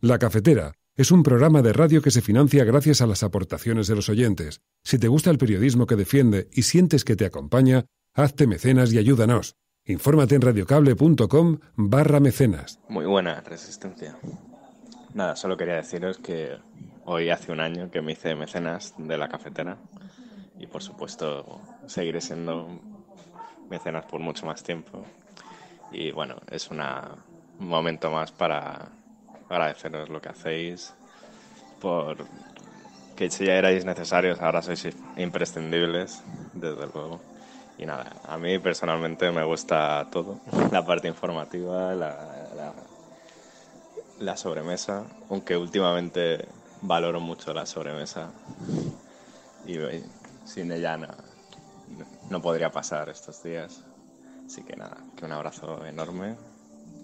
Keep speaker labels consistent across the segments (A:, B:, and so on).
A: La Cafetera es un programa de radio que se financia gracias a las aportaciones de los oyentes. Si te gusta el periodismo que defiende y sientes que te acompaña, hazte mecenas y ayúdanos. Infórmate en radiocable.com barra mecenas.
B: Muy buena resistencia. Nada, solo quería deciros que hoy hace un año que me hice mecenas de la cafetera y por supuesto seguiré siendo mecenas por mucho más tiempo. Y bueno, es un momento más para agradeceros lo que hacéis, por que si ya erais necesarios, ahora sois imprescindibles, desde luego. Y nada, a mí personalmente me gusta todo, la parte informativa,
C: la,
B: sobremesa, aunque últimamente valoro mucho la sobremesa y sin ella no, no podría pasar estos días. Así que nada, que un abrazo enorme,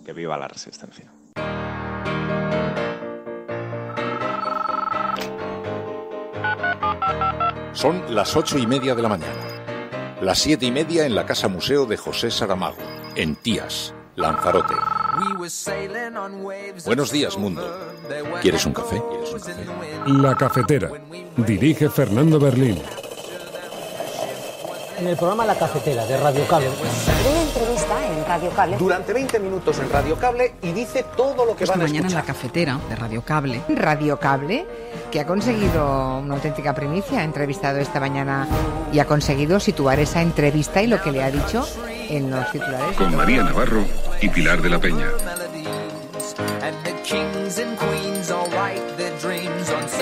B: que viva la resistencia.
D: Son las ocho y media de la mañana. Las siete y media en la Casa Museo de José Saramago, en Tías, Lanzarote. Buenos días, mundo. ¿Quieres un café?
A: La cafetera. Dirige Fernando Berlín.
D: En el programa La Cafetera
A: de Radio Cable en Radio Cable. Durante 20 minutos en Radio Cable y dice
E: todo lo que Esta van a mañana en la cafetera de Radio Cable. Radio Cable, que ha conseguido una auténtica primicia, ha entrevistado esta mañana y ha conseguido situar esa entrevista y lo que le ha dicho en los titulares. Con
A: María Navarro y Pilar de la Peña.
E: Sé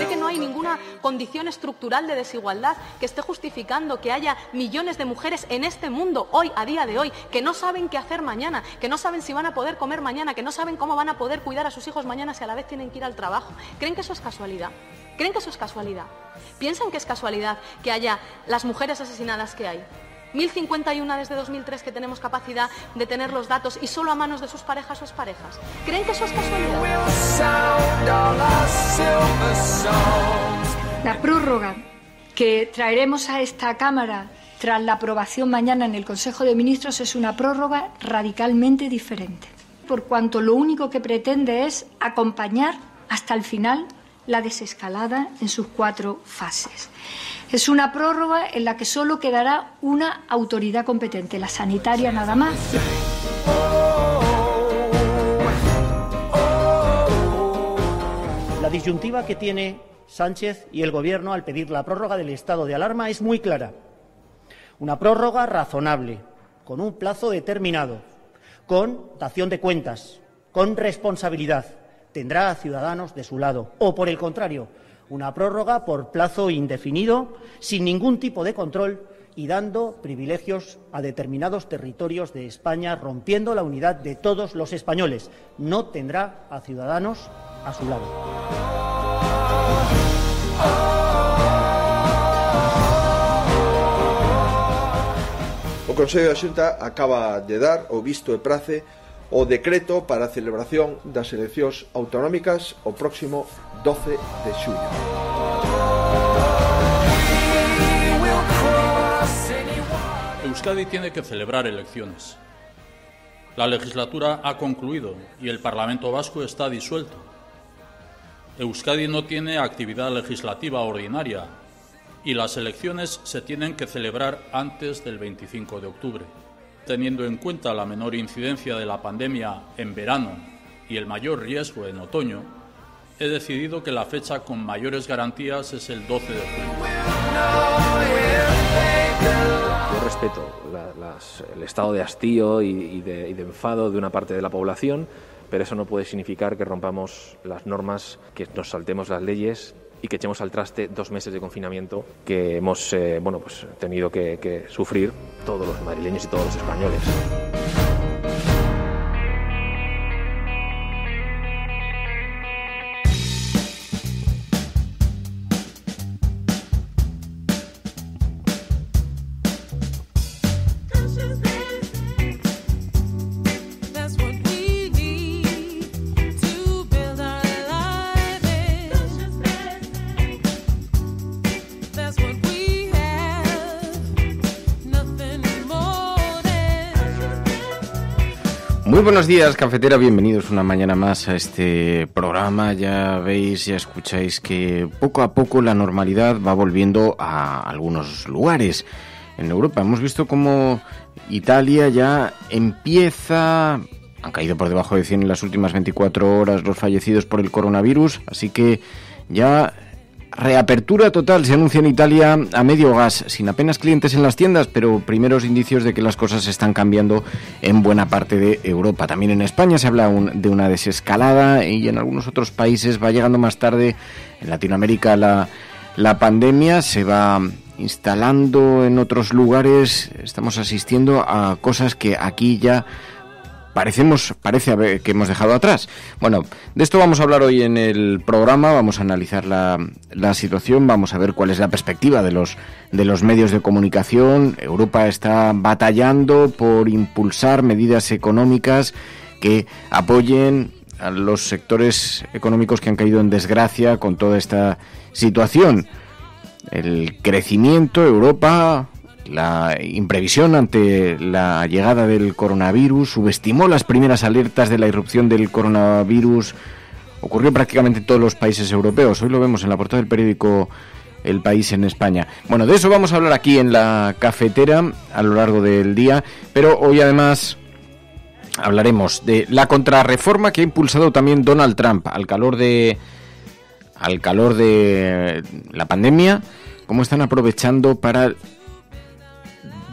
F: que no hay ninguna condición estructural de desigualdad que esté justificando que haya millones de mujeres en este mundo hoy, a día de hoy, que no saben qué hacer mañana, que no saben si van a poder comer mañana, que no saben cómo van a poder cuidar a sus hijos mañana si a la vez tienen que ir al trabajo. ¿Creen que eso es casualidad? ¿Creen que eso es casualidad? ¿Piensan que es casualidad que haya las mujeres asesinadas que hay? 1051 desde 2003 que tenemos capacidad de tener los datos y solo a manos de sus parejas o parejas. ¿Creen
E: que eso es casualidad? La prórroga que traeremos a esta Cámara tras la aprobación mañana en el Consejo de Ministros es una prórroga radicalmente diferente, por cuanto lo único que pretende es acompañar hasta el final la desescalada en sus cuatro fases. Es una prórroga en la que solo quedará una autoridad competente, la sanitaria nada más.
A: La disyuntiva que tiene Sánchez y el Gobierno al pedir la prórroga del estado de alarma es muy clara. Una prórroga razonable, con un plazo determinado, con dación de cuentas, con responsabilidad. Tendrá a ciudadanos de su lado. O, por el contrario, una prórroga por plazo indefinido, sin ningún tipo de control y dando privilegios a determinados territorios de España, rompiendo la unidad de todos los españoles. No tendrá a ciudadanos a su lado.
D: O Consejo de Xunta acaba de dar o visto e prace o decreto para celebración das elecciones autonómicas o próximo 12 de julio. Euskadi tiene que celebrar elecciones. La legislatura ha concluido y el Parlamento vasco está disuelto. Euskadi no tiene actividad legislativa ordinaria y las elecciones se tienen que celebrar antes del 25 de octubre. Teniendo en cuenta la menor incidencia de la pandemia en verano y el mayor riesgo en otoño, he decidido que la fecha con mayores garantías es el 12 de julio. Yo respeto el estado de hastío y, de, enfado de una parte de la población, pero eso no puede significar que rompamos las normas, que nos saltemos las leyes y que echemos al traste dos meses de confinamiento que hemos eh, bueno, pues, tenido que, que sufrir todos los madrileños y todos los españoles.
G: buenos días, cafetera. Bienvenidos una mañana más a este programa. Ya veis, ya escucháis que poco a poco la normalidad va volviendo a algunos lugares en Europa. Hemos visto cómo Italia ya empieza han caído por debajo de 100 en las últimas 24 horas los fallecidos por el coronavirus, así que ya Reapertura total se anuncia en Italia a medio gas, sin apenas clientes en las tiendas, pero primeros indicios de que las cosas están cambiando en buena parte de Europa. También en España se habla de una desescalada y en algunos otros países va llegando más tarde. En Latinoamérica la, la pandemia se va instalando en otros lugares. Estamos asistiendo a cosas que aquí ya parecemos, parece que hemos dejado atrás. Bueno, de esto vamos a hablar hoy en el programa, vamos a analizar la, la, situación, vamos a ver cuál es la perspectiva de los, de los medios de comunicación. Europa está batallando por impulsar medidas económicas que apoyen a los sectores económicos que han caído en desgracia con toda esta situación. El crecimiento, Europa, la imprevisión ante la llegada del coronavirus subestimó las primeras alertas de la irrupción del coronavirus. Ocurrió prácticamente en todos los países europeos. Hoy lo vemos en la portada del periódico El País en España. Bueno, de eso vamos a hablar aquí en la cafetera a lo largo del día, pero hoy además hablaremos de la contrarreforma que ha impulsado también Donald Trump al calor de al calor de la pandemia, cómo están aprovechando para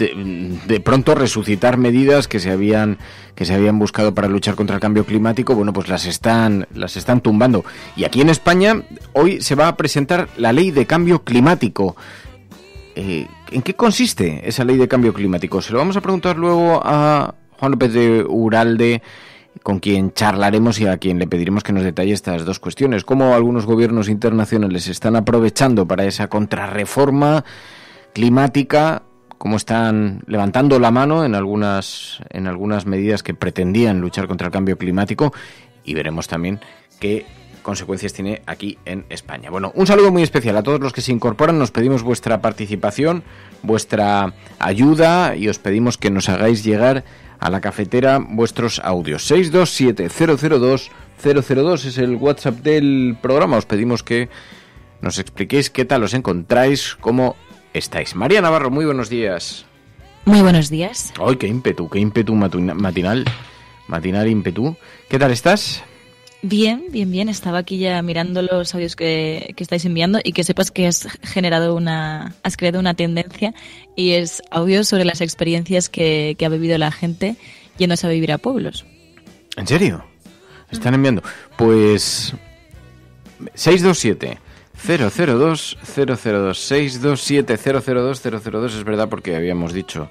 G: de, pronto resucitar medidas que se habían que se habían buscado para luchar contra el cambio climático, bueno, pues las están las están tumbando. Y aquí en España hoy se va a presentar la Ley de Cambio Climático. Eh, ¿En qué consiste esa Ley de Cambio Climático? Se lo vamos a preguntar luego a Juan López de Uralde con quien charlaremos y a quien le pediremos que nos detalle estas dos cuestiones, cómo algunos gobiernos internacionales están aprovechando para esa contrarreforma climática cómo están levantando la mano en algunas, en algunas medidas que pretendían luchar contra el cambio climático y veremos también qué consecuencias tiene aquí en España. Bueno, un saludo muy especial a todos los que se incorporan, nos pedimos vuestra participación, vuestra ayuda y os pedimos que nos hagáis llegar a la cafetera vuestros audios. 627-002-002 es el WhatsApp del programa, os pedimos que nos expliquéis qué tal os encontráis, cómo estáis? María Navarro, muy buenos días. Muy buenos días. Ay, qué ímpetu, qué ímpetu matinal. Matinal ímpetu. ¿Qué tal estás?
H: Bien, bien, bien. Estaba aquí ya mirando los audios que, estáis enviando y que sepas que has generado una, has creado una tendencia y es audio sobre las experiencias que, que ha vivido la gente yéndose a vivir a pueblos.
G: ¿En serio? Están enviando. Pues 627 002 002 627 002 002 es verdad porque habíamos dicho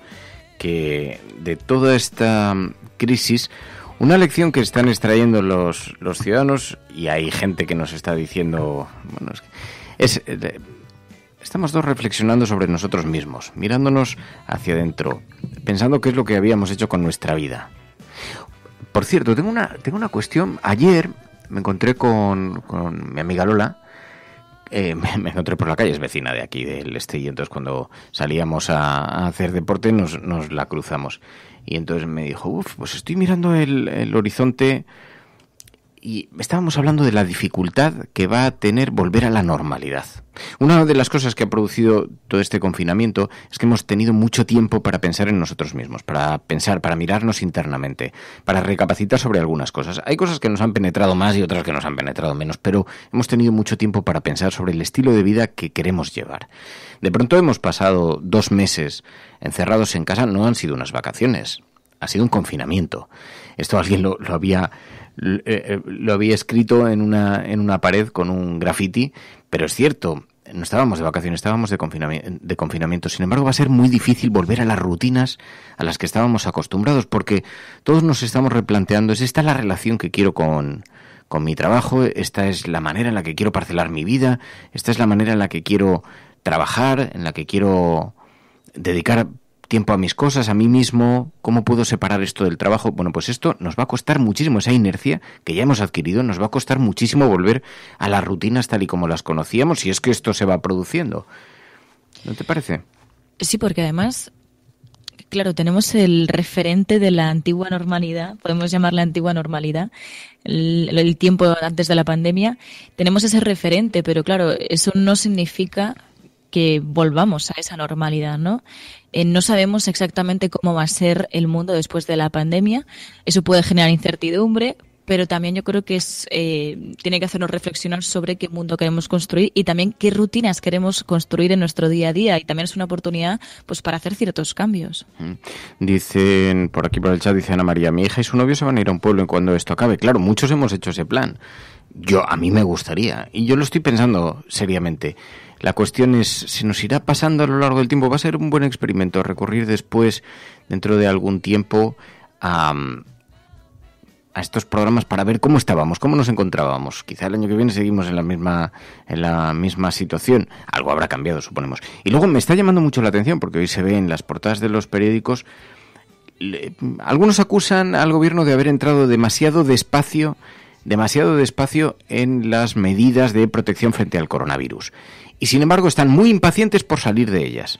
G: que de toda esta crisis una lección que están extrayendo los, los ciudadanos y hay gente que nos está diciendo bueno es, eh, estamos dos reflexionando sobre nosotros mismos mirándonos hacia adentro pensando qué es lo que habíamos hecho con nuestra vida por cierto tengo una tengo una cuestión ayer me encontré con, con mi amiga Lola eh, me, encontré por la calle, es vecina de aquí, del este, y entonces cuando salíamos a, hacer deporte nos, nos, la cruzamos. Y entonces me dijo, uff, pues estoy mirando el, el horizonte y estábamos hablando de la dificultad que va a tener volver a la normalidad. Una de las cosas que ha producido todo este confinamiento es que hemos tenido mucho tiempo para pensar en nosotros mismos, para pensar, para mirarnos internamente, para recapacitar sobre algunas cosas. Hay cosas que nos han penetrado más y otras que nos han penetrado menos, pero hemos tenido mucho tiempo para pensar sobre el estilo de vida que queremos llevar. De pronto hemos pasado dos meses encerrados en casa, no han sido unas vacaciones, ha sido un confinamiento. Esto alguien lo, lo había eh, eh, lo había escrito en una, en una pared con un graffiti, pero es cierto, no estábamos de vacaciones, estábamos de, confinamiento, de confinamiento. Sin embargo, va a ser muy difícil volver a las rutinas a las que estábamos acostumbrados, porque todos nos estamos replanteando, ¿esta ¿es la relación que quiero con, con mi trabajo? ¿Esta es la manera en la que quiero parcelar mi vida? ¿Esta es la manera en la que quiero trabajar? ¿En la que quiero dedicar tiempo a mis cosas, a mí mismo, cómo puedo separar esto del trabajo. Bueno, pues esto nos va a costar muchísimo, esa inercia que ya hemos adquirido, nos va a costar muchísimo volver a las rutinas tal y como las conocíamos, si es que esto se va produciendo. ¿No te parece?
H: Sí, porque además, claro, tenemos el referente de la antigua normalidad, podemos llamarla antigua normalidad, el, el tiempo antes de la pandemia, tenemos ese referente, pero claro, eso no significa que volvamos a esa normalidad, ¿no? Eh, no sabemos exactamente cómo va a ser el mundo después de la pandemia. Eso puede generar incertidumbre, pero también yo creo que es, eh, tiene que hacernos reflexionar sobre qué mundo queremos construir y también qué rutinas queremos construir en nuestro día a día. Y también es una oportunidad pues para hacer ciertos cambios.
G: Dicen, por aquí por el chat, dice Ana María, mi hija y su novio se van a ir a un pueblo en cuando esto acabe. Claro, muchos hemos hecho ese plan. Yo, a mí me gustaría, y yo lo estoy pensando seriamente. La cuestión es, ¿se nos irá pasando a lo largo del tiempo? ¿Va a ser un buen experimento recurrir después, dentro de algún tiempo, mm, a, estos programas para ver cómo estábamos, cómo nos encontrábamos? Quizá el año que viene seguimos en la misma, en la misma situación. Algo habrá cambiado, suponemos. Y luego me está llamando mucho la atención, porque hoy se ve en las portadas de los periódicos algunos acusan al gobierno de haber entrado demasiado despacio demasiado despacio en las medidas de protección frente al coronavirus y sin embargo están muy impacientes por salir de ellas.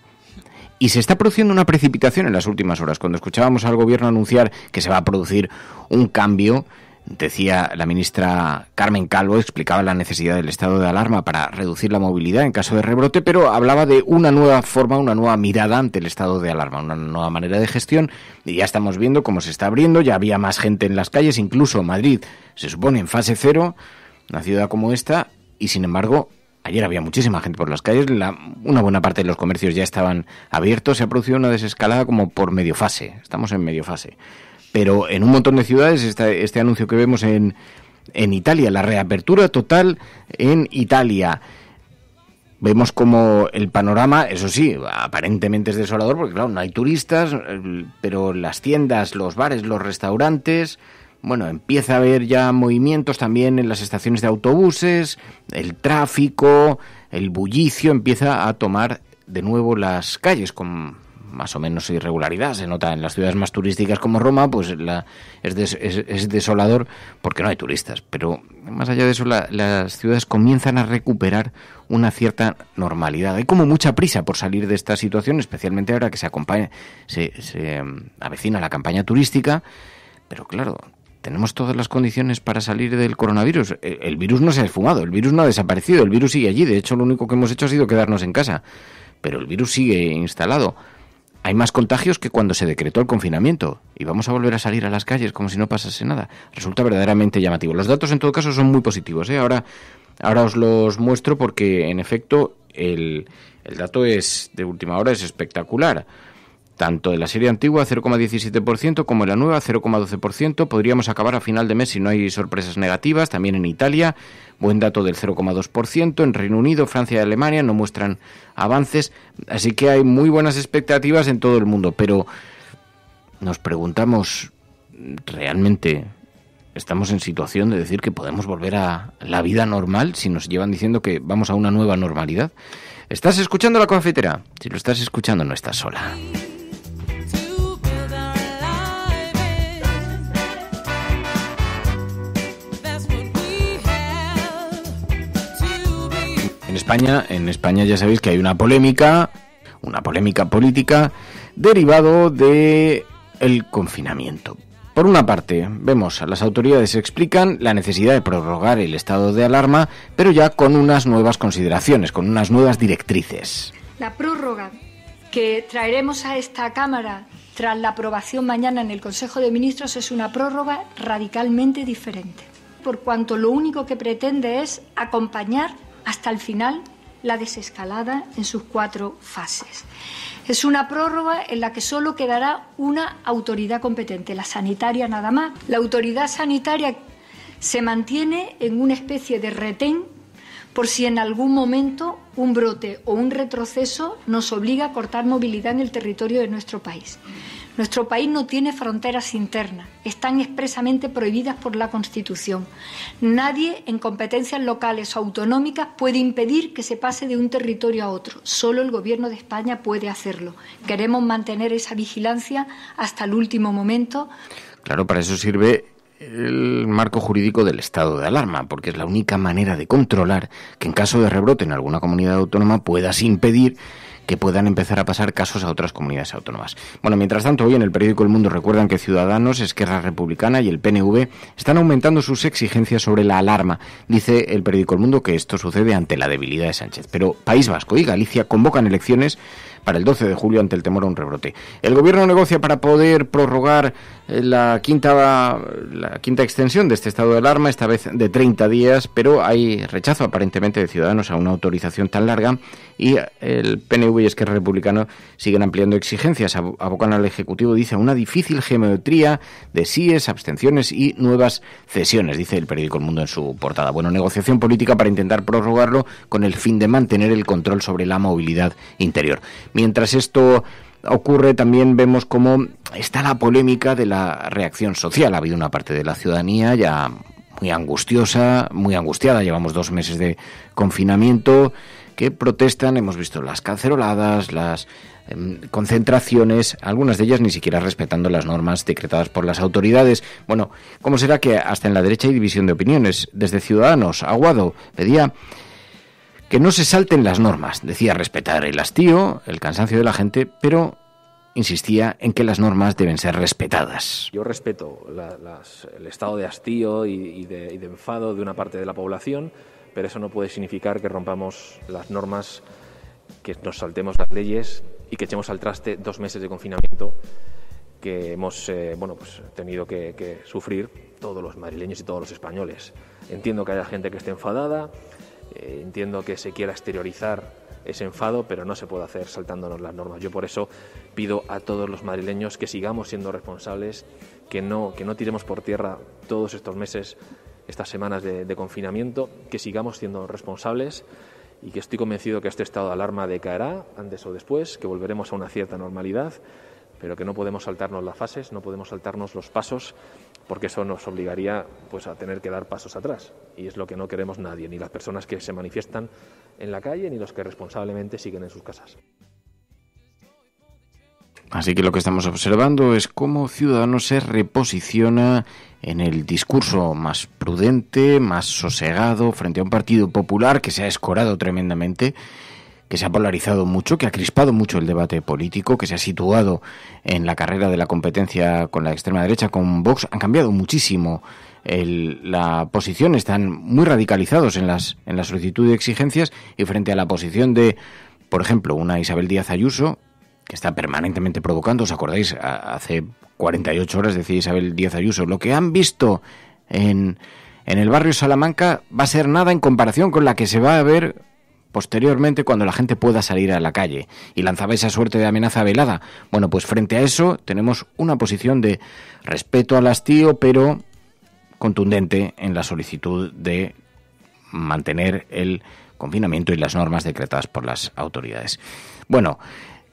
G: Y se está produciendo una precipitación en las últimas horas. Cuando escuchábamos al gobierno anunciar que se va a producir un cambio, decía la ministra Carmen Calvo, explicaba la necesidad del estado de alarma para reducir la movilidad en caso de rebrote, pero hablaba de una nueva forma, una nueva mirada ante el estado de alarma, una nueva manera de gestión. Y ya estamos viendo cómo se está abriendo, ya había más gente en las calles, incluso Madrid se supone en fase cero, una ciudad como esta, y sin embargo Ayer había muchísima gente por las calles, una buena parte de los comercios ya estaban abiertos, se ha producido una desescalada como por medio fase, estamos en medio fase. Pero en un montón de ciudades, este anuncio que vemos en, en Italia, la reapertura total en Italia. Vemos como el panorama, eso sí, aparentemente es desolador, porque claro, no hay turistas, eh, pero las tiendas, los bares, los restaurantes, bueno, empieza a haber ya movimientos también en las estaciones de autobuses, el tráfico, el bullicio empieza a tomar de nuevo las calles con más o menos irregularidad. Se nota en las ciudades más turísticas como Roma, pues la, es, desolador porque no hay turistas. Pero más allá de eso, las ciudades comienzan a recuperar una cierta normalidad. Hay como mucha prisa por salir de esta situación, especialmente ahora que se, acompaña, se, se mm, avecina la campaña turística. Pero claro, tenemos todas las condiciones para salir del coronavirus. Eh, el, virus no se ha esfumado, el virus no ha desaparecido, el virus sigue allí. De hecho, lo único que hemos hecho ha sido quedarnos en casa. Pero el virus sigue instalado. Hay más contagios que cuando se decretó el confinamiento y vamos a volver a salir a las calles como si no pasase nada. Resulta verdaderamente llamativo. Los datos en todo caso son muy positivos. ¿eh? Ahora, ahora os los muestro porque en efecto el, el dato es de última hora es espectacular. Tanto en la serie antigua 0,17% como en la nueva 0,12% podríamos acabar a final de mes si no hay sorpresas negativas. También en Italia, buen dato del 0,2%. En Reino Unido, Francia y Alemania no muestran avances. Así que hay muy buenas expectativas en todo el mundo. Pero nos preguntamos, ¿realmente estamos en situación de decir que podemos volver a la vida normal si nos llevan diciendo que vamos a una nueva normalidad? ¿Estás escuchando la cafetera? Si lo estás escuchando no estás sola. España, en España ya sabéis que hay una polémica, una polémica política derivado de el confinamiento. Por una parte, vemos, a las autoridades explican la necesidad de prorrogar el estado de alarma, pero ya con unas nuevas consideraciones, con unas nuevas directrices.
E: La prórroga que traeremos a esta Cámara tras la aprobación mañana en el Consejo de Ministros es una prórroga radicalmente diferente, por cuanto lo único que pretende es acompañar hasta el final la desescalada en sus cuatro fases. Es una prórroga en la que solo quedará una autoridad competente, la sanitaria nada más. La autoridad sanitaria se mantiene en una especie de retén por si en algún momento un brote o un retroceso nos obliga a cortar movilidad en el territorio de nuestro país. Nuestro país no tiene fronteras internas, están expresamente prohibidas por la Constitución. Nadie en competencias locales o autonómicas puede impedir que se pase de un territorio a otro. Solo el Gobierno de España puede hacerlo. Queremos mantener esa vigilancia hasta el último momento.
G: Claro, para eso sirve el marco jurídico del estado de alarma, porque es la única manera de controlar que en caso de rebrote en alguna comunidad autónoma puedas impedir que puedan empezar a pasar casos a otras comunidades autónomas. Bueno, mientras tanto, hoy en el periódico El Mundo recuerdan que Ciudadanos, Esquerra Republicana y el PNV están aumentando sus exigencias sobre la alarma. Dice el periódico El Mundo que esto sucede ante la debilidad de Sánchez. Pero País Vasco y Galicia convocan elecciones para el 12 de julio ante el temor a un rebrote. El gobierno negocia para poder prorrogar eh, la quinta, la quinta extensión de este estado de alarma, esta vez de 30 días, pero hay rechazo aparentemente de Ciudadanos a una autorización tan larga y eh, el PNV y Esquerra Republicano siguen ampliando exigencias, abocan al Ejecutivo, dice, una difícil geometría de síes, abstenciones y nuevas cesiones, dice el periódico El Mundo en su portada. Bueno, negociación política para intentar prorrogarlo con el fin de mantener el control sobre la movilidad interior. Mientras esto ocurre, también vemos cómo está la polémica de la reacción social. Ha habido una parte de la ciudadanía ya muy angustiosa, muy angustiada. Llevamos dos meses de confinamiento que protestan. Hemos visto las canceroladas, las em, concentraciones, algunas de ellas ni siquiera respetando las normas decretadas por las autoridades. Bueno, ¿cómo será que hasta en la derecha hay división de opiniones? Desde Ciudadanos, Aguado pedía que no se salten las normas. Decía respetar el hastío, el cansancio de la gente, pero insistía en que las normas deben ser respetadas.
D: Yo respeto el estado de hastío y, de, enfado de una parte de la población, pero eso no puede significar que rompamos las normas, que nos saltemos las leyes y que echemos al traste dos meses de confinamiento que hemos eh, bueno, pues, tenido que, que, sufrir todos los madrileños y todos los españoles. Entiendo que haya gente que esté enfadada, eh, entiendo que se quiera exteriorizar ese enfado, pero no se puede hacer saltándonos las normas. Yo por eso pido a todos los madrileños que sigamos siendo responsables, que no, que no tiremos por tierra todos estos meses, estas semanas de, de confinamiento, que sigamos siendo responsables y que estoy convencido que este estado de alarma decaerá antes o después, que volveremos a una cierta normalidad, pero que no podemos saltarnos las fases, no podemos saltarnos los pasos porque eso nos obligaría pues, a tener que dar pasos atrás. Y es lo que no queremos nadie, ni las personas que se manifiestan en la calle, ni los que responsablemente siguen en sus casas.
G: Así que lo que estamos observando es cómo Ciudadanos se reposiciona en el discurso más prudente, más sosegado, frente a un Partido Popular que se ha escorado tremendamente que se ha polarizado mucho, que ha crispado mucho el debate político, que se ha situado en la carrera de la competencia con la extrema derecha, con Vox, han cambiado muchísimo la posición, están muy radicalizados en las, en la solicitud de exigencias y frente a la posición de, por ejemplo, una Isabel Díaz Ayuso, que está permanentemente provocando, ¿os acordáis? hace 48 horas decía Isabel Díaz Ayuso, lo que han visto en, en el barrio Salamanca va a ser nada en comparación con la que se va a ver posteriormente cuando la gente pueda salir a la calle y lanzaba esa suerte de amenaza velada. Bueno, pues frente a eso tenemos una posición de respeto al hastío, pero contundente en la solicitud de mantener el confinamiento y las normas decretadas por las autoridades. Bueno,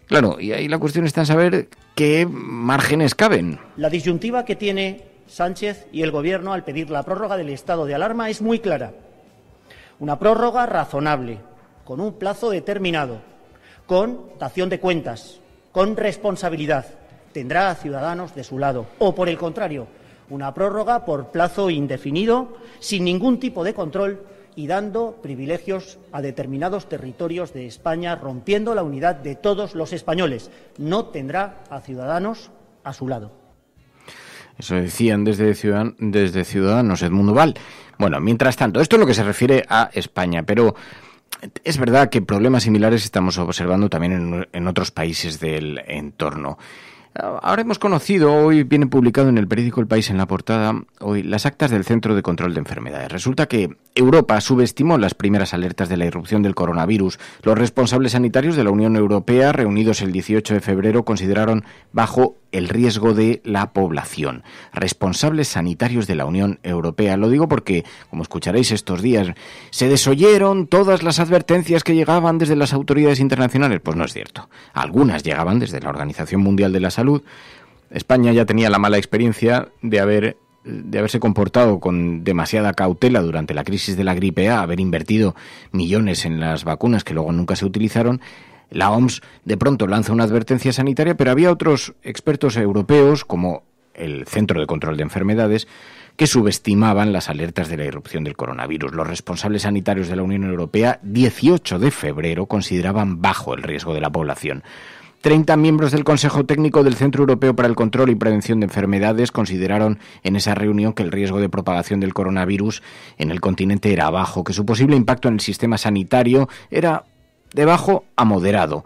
G: claro, y ahí la cuestión está en saber qué márgenes caben.
A: La disyuntiva que tiene Sánchez y el Gobierno al pedir la prórroga del estado de alarma es muy clara. Una prórroga razonable, con un plazo determinado, con dación de cuentas, con responsabilidad. Tendrá a ciudadanos de su lado. O, por el contrario, una prórroga por plazo indefinido, sin ningún tipo de control y dando privilegios a determinados territorios de España, rompiendo la unidad de todos los españoles. No tendrá a ciudadanos a su
G: lado. Eso decían desde, desde Ciudadanos, Edmundo Val. Bueno, mientras tanto, esto es lo que se refiere a España, pero es verdad que problemas similares estamos observando también en, otros países del entorno. Ahora hemos conocido, hoy viene publicado en el periódico El País en la portada, hoy las actas del Centro de Control de Enfermedades. Resulta que Europa subestimó las primeras alertas de la irrupción del coronavirus. Los responsables sanitarios de la Unión Europea, reunidos el 18 de febrero, consideraron bajo el riesgo de la población. Responsables sanitarios de la Unión Europea. Lo digo porque, como escucharéis estos días, se desoyeron todas las advertencias que llegaban desde las autoridades internacionales. Pues no es cierto. Algunas llegaban desde la Organización Mundial de la Salud España ya tenía la mala experiencia de haber de haberse comportado con demasiada cautela durante la crisis de la gripe A, haber invertido millones en las vacunas que luego nunca se utilizaron, la OMS de pronto lanza una advertencia sanitaria, pero había otros expertos europeos, como el Centro de Control de Enfermedades, que subestimaban las alertas de la irrupción del coronavirus. Los responsables sanitarios de la Unión Europea, 18 de febrero, consideraban bajo el riesgo de la población. Treinta miembros del Consejo Técnico del Centro Europeo para el Control y Prevención de Enfermedades consideraron en esa reunión que el riesgo de propagación del coronavirus en el continente era bajo, que su posible impacto en el sistema sanitario era de bajo a moderado.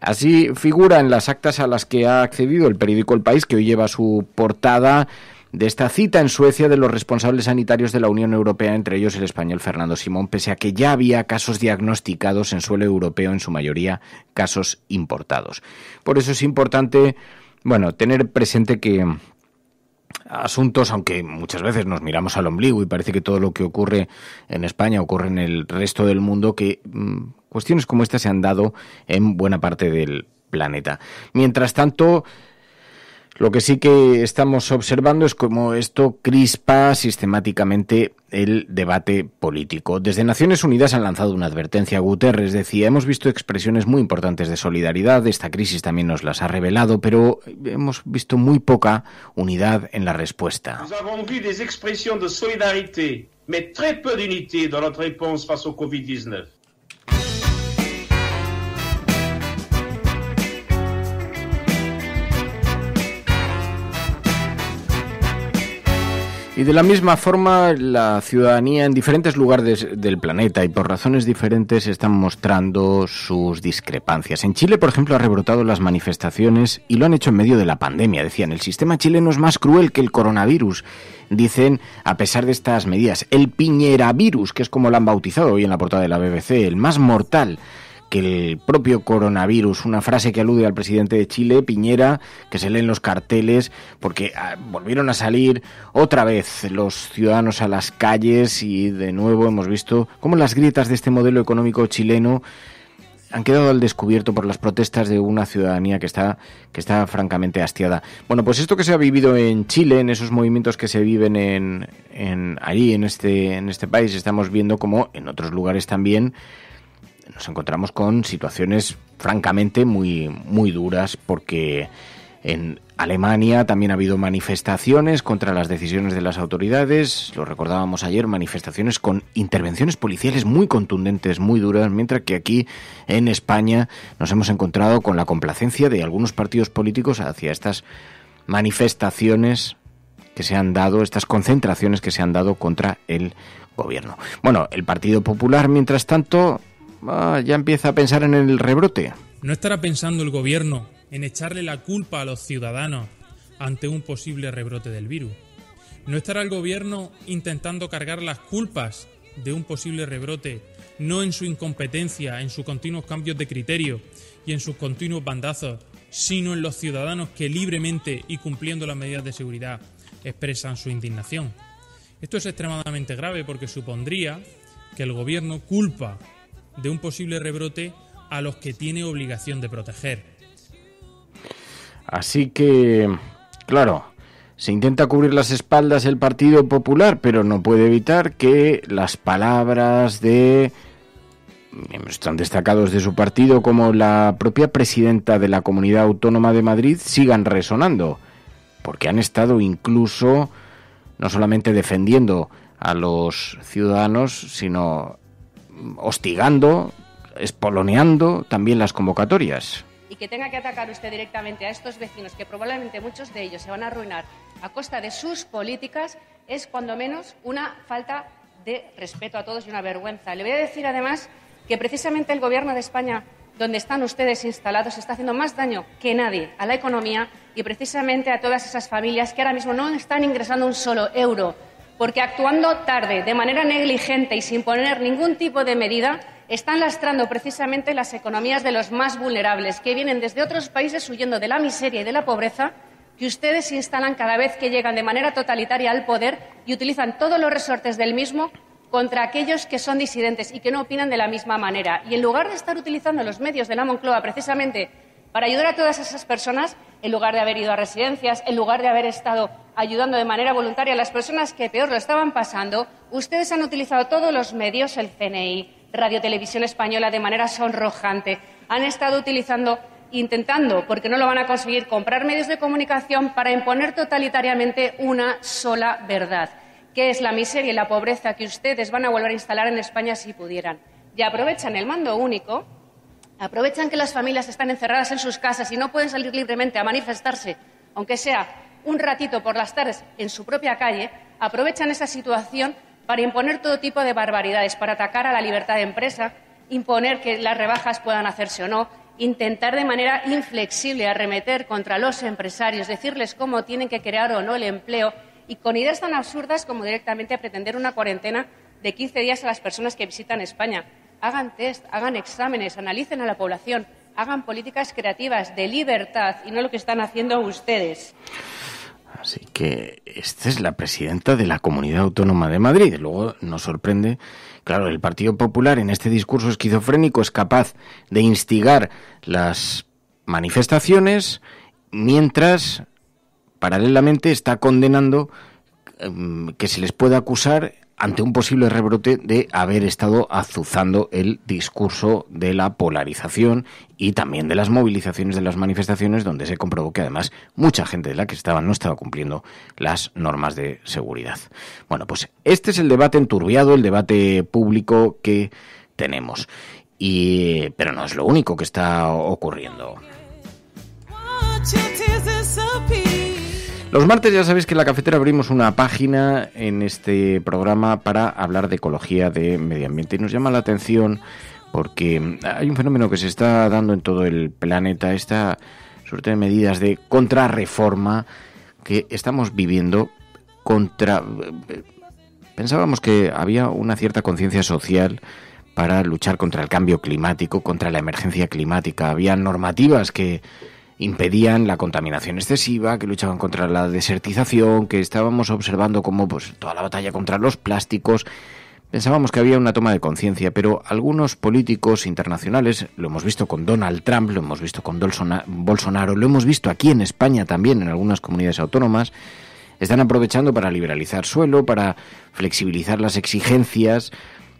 G: Así figura en las actas a las que ha accedido el periódico El País, que hoy lleva su portada de esta cita en Suecia de los responsables sanitarios de la Unión Europea, entre ellos el español Fernando Simón, pese a que ya había casos diagnosticados en suelo europeo, en su mayoría casos importados. Por eso es importante, bueno, tener presente que asuntos, aunque muchas veces nos miramos al ombligo y parece que todo lo que ocurre en España ocurre en el resto del mundo, que mm, cuestiones como esta se han dado en buena parte del planeta. Mientras tanto, lo que sí que estamos observando es cómo esto crispa sistemáticamente el debate político. Desde Naciones Unidas han lanzado una advertencia a Guterres. Decía, hemos visto expresiones muy importantes de solidaridad, esta crisis también nos las ha revelado, pero hemos visto muy poca unidad en la respuesta.
I: de covid
G: Y de la misma forma, la ciudadanía en diferentes lugares del planeta y por razones diferentes están mostrando sus discrepancias. En Chile, por ejemplo, ha rebrotado las manifestaciones y lo han hecho en medio de la pandemia. Decían, el sistema chileno es más cruel que el coronavirus. Dicen, a pesar de estas medidas, el piñeravirus, que es como lo han bautizado hoy en la portada de la BBC, el más mortal que el propio coronavirus, una frase que alude al presidente de Chile, Piñera, que se lee en los carteles, porque ah, volvieron a salir otra vez los ciudadanos a las calles y de nuevo hemos visto cómo las grietas de este modelo económico chileno han quedado al descubierto por las protestas de una ciudadanía que está, que está francamente hastiada. Bueno, pues esto que se ha vivido en Chile, en esos movimientos que se viven en, en allí, en este, en este país, estamos viendo como en otros lugares también nos encontramos con situaciones francamente muy, muy duras porque en Alemania también ha habido manifestaciones contra las decisiones de las autoridades, lo recordábamos ayer, manifestaciones con intervenciones policiales muy contundentes, muy duras, mientras que aquí en España nos hemos encontrado con la complacencia de algunos partidos políticos hacia estas manifestaciones que se han dado, estas concentraciones que se han dado contra el gobierno. Bueno, el Partido Popular, mientras tanto, Ah, ya empieza a pensar en el rebrote.
I: ¿No estará pensando el gobierno en echarle la culpa a los ciudadanos ante un posible rebrote del virus? ¿No estará el gobierno intentando cargar las culpas de un posible rebrote, no en su incompetencia, en sus continuos cambios de criterio y en sus continuos bandazos, sino en los ciudadanos que libremente y
D: cumpliendo las medidas de seguridad expresan su indignación? Esto es extremadamente grave
I: porque supondría que el gobierno culpa de un posible rebrote a los que tiene obligación de proteger.
G: Así que, claro, se intenta cubrir las espaldas el Partido Popular, pero no puede evitar que las palabras de em, tan destacados de su partido como la propia presidenta de la Comunidad Autónoma de Madrid sigan resonando, porque han estado incluso no solamente defendiendo a los ciudadanos, sino hostigando, espoloneando también las convocatorias.
F: Y que tenga que atacar usted directamente a estos vecinos, que probablemente muchos de ellos se van a arruinar a costa de sus políticas, es cuando menos una falta de respeto a todos y una vergüenza. Le voy a decir además que precisamente el Gobierno de España, donde están ustedes instalados, está haciendo más daño que nadie a la economía y precisamente a todas esas familias que ahora mismo no están ingresando un solo euro porque actuando tarde, de manera negligente y sin poner ningún tipo de medida, están lastrando precisamente las economías de los más vulnerables, que vienen desde otros países huyendo de la miseria y de la pobreza que ustedes instalan cada vez que llegan de manera totalitaria al poder y utilizan todos los resortes del mismo contra aquellos que son disidentes y que no opinan de la misma manera. Y en lugar de estar utilizando los medios de la Moncloa precisamente para ayudar a todas esas personas, en lugar de haber ido a residencias, en lugar de haber estado ayudando de manera voluntaria a las personas que peor lo estaban pasando, ustedes han utilizado todos los medios, el CNI, Radio Televisión Española, de manera sonrojante. Han estado utilizando, intentando, porque no lo van a conseguir, comprar medios de comunicación para imponer totalitariamente una sola verdad, que es la miseria y la pobreza que ustedes van a volver a instalar en España si pudieran. Y aprovechan el mando único aprovechan que las familias están encerradas en sus casas y no pueden salir libremente a manifestarse, aunque sea un ratito por las tardes en su propia calle, aprovechan esa situación para imponer todo tipo de barbaridades, para atacar a la libertad de empresa, imponer que las rebajas puedan hacerse o no, intentar de manera inflexible arremeter contra los empresarios, decirles cómo tienen que crear o no el empleo y con ideas tan absurdas como directamente pretender una cuarentena de 15 días a las personas que visitan España hagan test, hagan exámenes, analicen a la población, hagan políticas creativas de libertad y no lo que están haciendo ustedes.
G: Así que esta es la presidenta de la Comunidad Autónoma de Madrid. Luego nos sorprende, claro, el Partido Popular en este discurso esquizofrénico es capaz de instigar las manifestaciones mientras paralelamente está condenando em, que se les pueda acusar ante un posible rebrote de haber estado azuzando el discurso de la polarización y también de las movilizaciones de las manifestaciones donde se comprobó que además mucha gente de la que estaba no estaba cumpliendo las normas de seguridad. Bueno, pues este es el debate enturbiado, el debate público que tenemos. Eh, pero no es lo único que está ocurriendo. Los martes ya sabéis que en la cafetera abrimos una página en este programa para hablar de ecología, de medio ambiente. Y nos llama la atención porque hay un fenómeno que se está dando en todo el planeta, esta suerte de medidas de contrarreforma que estamos viviendo contra... Pensábamos que había una cierta conciencia social para luchar contra el cambio climático, contra la emergencia climática. Había normativas que impedían la contaminación excesiva, que luchaban contra la desertización, que estábamos observando como pues, toda la batalla contra los plásticos. Pensábamos que había una toma de conciencia, pero algunos políticos internacionales, lo hemos visto con Donald Trump, lo hemos visto con Bolsonaro, lo hemos visto aquí en España también, en algunas comunidades autónomas, están aprovechando para liberalizar suelo, para flexibilizar las exigencias,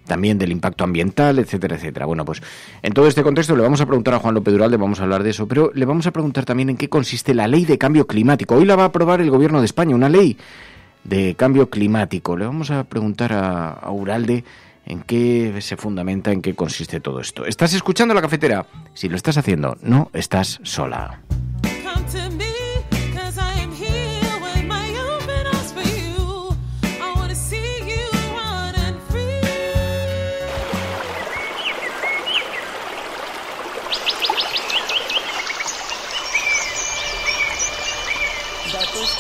G: también del impacto ambiental, etcétera, etcétera. Bueno, pues en todo este contexto le vamos a preguntar a Juan López Uralde, vamos a hablar de eso, pero le vamos a preguntar también en qué consiste la ley de cambio climático. Hoy la va a aprobar el gobierno de España, una ley de cambio climático. Le vamos a preguntar a, a Uralde en qué se fundamenta, en qué consiste todo esto. ¿Estás escuchando la cafetera? Si lo estás haciendo, no estás sola.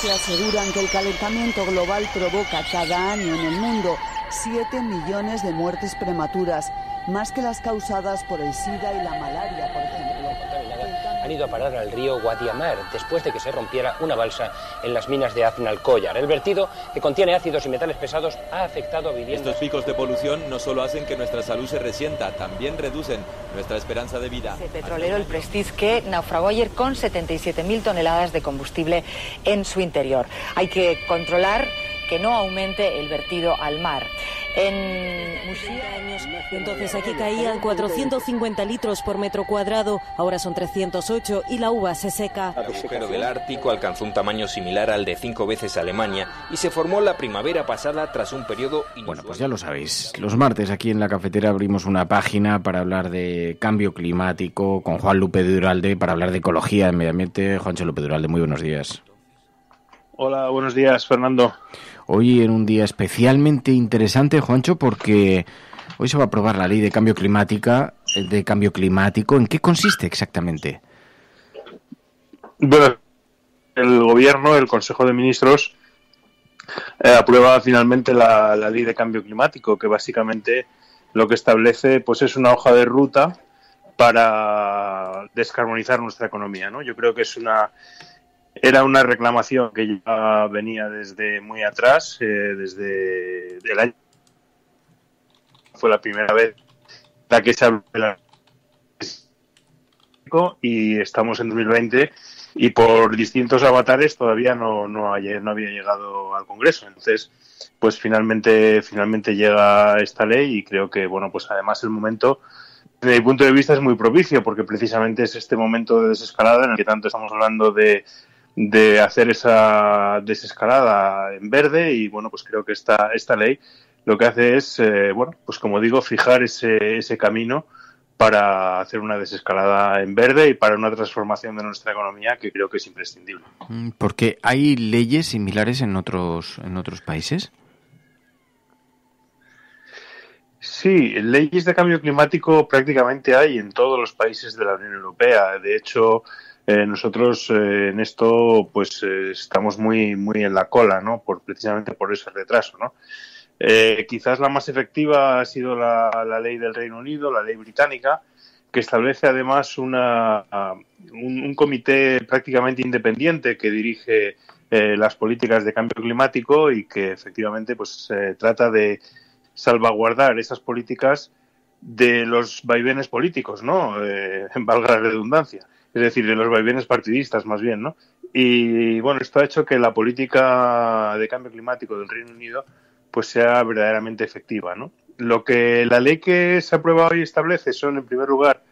C: Se aseguran que el calentamiento global provoca cada año en el mundo 7 millones de muertes prematuras, más que las causadas por el SIDA y la malaria,
F: por ejemplo
C: ido a parar al río Guadiamar después de que se rompiera una balsa
D: en las minas de Aznalcóllar. El vertido, que contiene ácidos y metales pesados, ha afectado a viviendas. Estos picos de polución no solo hacen que nuestra salud se resienta, también reducen nuestra esperanza de vida. El
E: petrolero el Prestige que naufragó ayer con 77.000 toneladas de combustible en su interior. Hay que controlar que no aumente el vertido al mar en años Entonces aquí caían 450 litros por metro
F: cuadrado, ahora son 308 y la uva se seca. El agujero del
B: Ártico alcanzó un tamaño similar al de cinco veces Alemania y se formó la primavera pasada tras un periodo... Bueno,
G: pues ya lo sabéis. Los martes aquí en la cafetera abrimos una página para hablar de cambio climático con Juan Lupe Duralde, para hablar de ecología, y medio ambiente. Juancho Lupe Duralde, muy buenos días.
I: Hola, buenos días, Fernando.
G: Hoy en un día especialmente interesante, Juancho, porque hoy se va a aprobar la ley de cambio climática, eh, de cambio climático. ¿En qué consiste exactamente?
I: Bueno, el gobierno, el Consejo de Ministros, eh, aprueba finalmente la, la, ley de cambio climático, que básicamente lo que establece pues es una hoja de ruta para descarbonizar nuestra economía. ¿no? Yo creo que es una era una reclamación que ya venía desde muy atrás, eh, desde el año. Fue la primera vez la que se habló de la y estamos en 2020 y por distintos avatares todavía no, no, no había llegado al Congreso. Entonces, pues finalmente, finalmente llega esta ley y creo que, bueno, pues además el momento, desde mi punto de vista, es muy propicio porque precisamente es este momento de desescalada en el que tanto estamos hablando de de hacer esa desescalada en verde y bueno, pues creo que esta, esta ley lo que hace es, eh, bueno, pues como digo, fijar ese, ese camino para hacer una desescalada en verde y para una transformación de nuestra economía que creo que es imprescindible.
G: Mm, Porque hay leyes similares en otros en otros países.
I: Sí, leyes de cambio climático prácticamente hay en todos los países de la Unión Europea. De hecho, eh, nosotros eh, en esto pues eh, estamos muy muy en la cola, ¿no? Por, precisamente por ese retraso, ¿no? quizás la más efectiva ha sido la, ley del Reino Unido, la ley británica, que establece además una, un, comité prácticamente independiente que dirige las políticas de cambio climático y que efectivamente pues trata de salvaguardar esas políticas de los vaivenes políticos, ¿no? valga la redundancia es decir, de los vaivenes partidistas más bien, ¿no? Y bueno, esto ha hecho que la política de cambio climático del Reino Unido pues sea verdaderamente efectiva, ¿no? Lo que la ley que se aprueba hoy establece son, en primer lugar,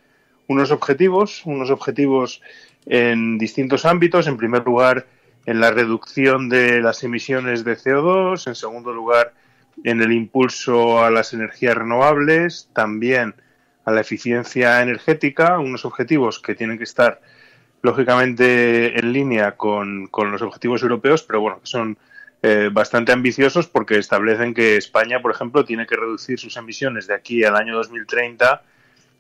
I: unos objetivos, unos objetivos en distintos ámbitos, en primer lugar, en la reducción de las emisiones de CO2, en segundo lugar, en el impulso a las energías renovables, también a la eficiencia energética, unos objetivos que tienen que estar lógicamente en línea con, con los objetivos europeos, pero bueno, que son eh, bastante ambiciosos porque establecen que España, por ejemplo, tiene que reducir sus emisiones de aquí al año 2030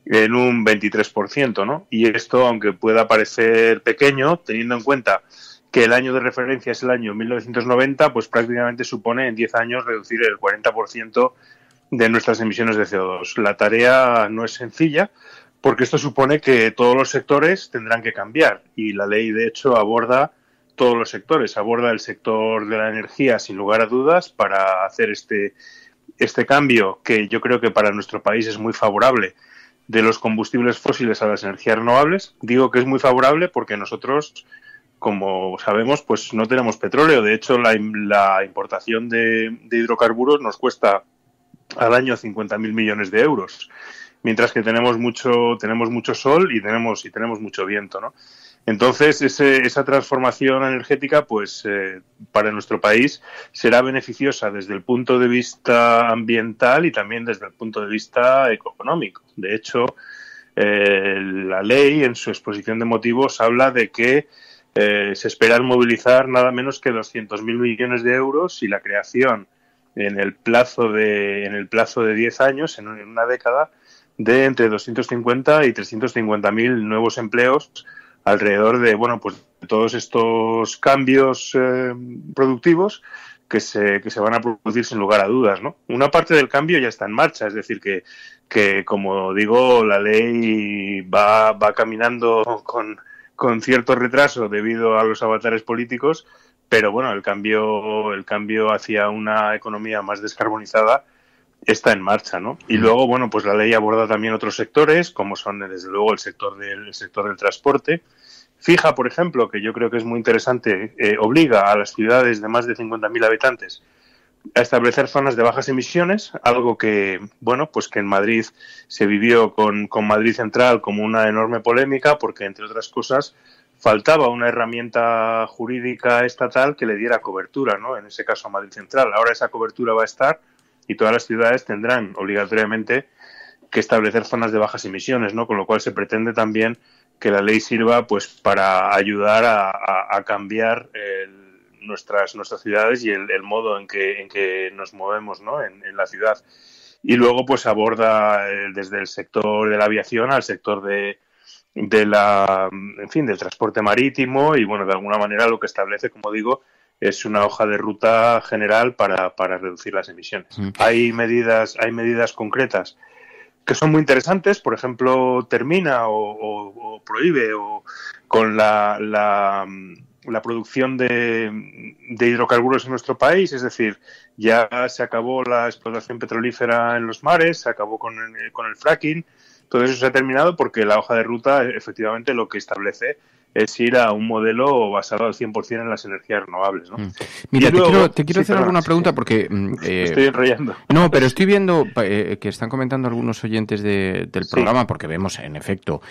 I: en un 23%, ¿no? Y esto, aunque pueda parecer pequeño, teniendo en cuenta que el año de referencia es el año 1990, pues prácticamente supone en 10 años reducir el 40% de nuestras emisiones de CO2. La tarea no es sencilla porque esto supone que todos los sectores tendrán que cambiar y la ley, de hecho, aborda todos los sectores, aborda el sector de la energía sin lugar a dudas para hacer este, este cambio que yo creo que para nuestro país es muy favorable de los combustibles fósiles a las energías renovables. Digo que es muy favorable porque nosotros, como sabemos, pues no tenemos petróleo. De hecho, la, importación de hidrocarburos nos cuesta al año 50.000 millones de euros, mientras que tenemos mucho, tenemos mucho sol y tenemos, y tenemos mucho viento. ¿no? Entonces, esa transformación energética, pues, eh, para nuestro país será beneficiosa desde el punto de vista ambiental y también desde el punto de vista económico. De hecho, eh, la ley, en su exposición de motivos, habla de que eh, se esperan movilizar nada menos que 200.000 millones de euros y la creación en el plazo de, en el plazo de 10 años, en una década, de entre 250 y 350 mil nuevos empleos alrededor de bueno pues todos estos cambios eh, productivos que se, que se van a producir sin lugar a dudas. ¿no? Una parte del cambio ya está en marcha, es decir, que, que como digo, la ley va, va caminando con, con cierto retraso debido a los avatares políticos, pero bueno, el cambio, el cambio hacia una economía más descarbonizada está en marcha, ¿no? Y mm. luego, bueno, pues la ley aborda también otros sectores, como son desde luego el sector del sector del transporte. Fija, por ejemplo, que yo creo que es muy interesante, eh, obliga a las ciudades de más de 50.000 habitantes a establecer zonas de bajas emisiones, algo que, bueno, pues que en Madrid se vivió con, con Madrid Central como una enorme polémica, porque entre otras cosas, faltaba una herramienta jurídica estatal que le diera cobertura, ¿no? En ese caso a Madrid Central. Ahora esa cobertura va a estar y todas las ciudades tendrán obligatoriamente que establecer zonas de bajas emisiones, ¿no? Con lo cual se pretende también que la ley sirva, pues, para ayudar a, cambiar nuestras nuestras ciudades y el, modo en que en que nos movemos, ¿no? En, la ciudad. Y luego, pues, aborda eh, desde el sector de la aviación al sector de de la, en fin, del transporte marítimo y, bueno, de alguna manera lo que establece, como digo, es una hoja de ruta general para, para reducir las emisiones. Mm. Hay medidas, hay medidas concretas que son muy interesantes, por ejemplo, termina o, prohíbe o con la, la, producción de, hidrocarburos en nuestro país, es decir, ya se acabó la explotación petrolífera en los mares, se acabó con con el fracking, todo eso se ha terminado porque la hoja de ruta efectivamente lo que establece es ir a un modelo basado al 100% en las energías renovables. ¿no? Mm. Mira, te quiero, hacer alguna
G: pregunta porque... Mm, eh, estoy enrollando. No, pero estoy viendo eh, que están comentando algunos oyentes del programa porque vemos, en efecto,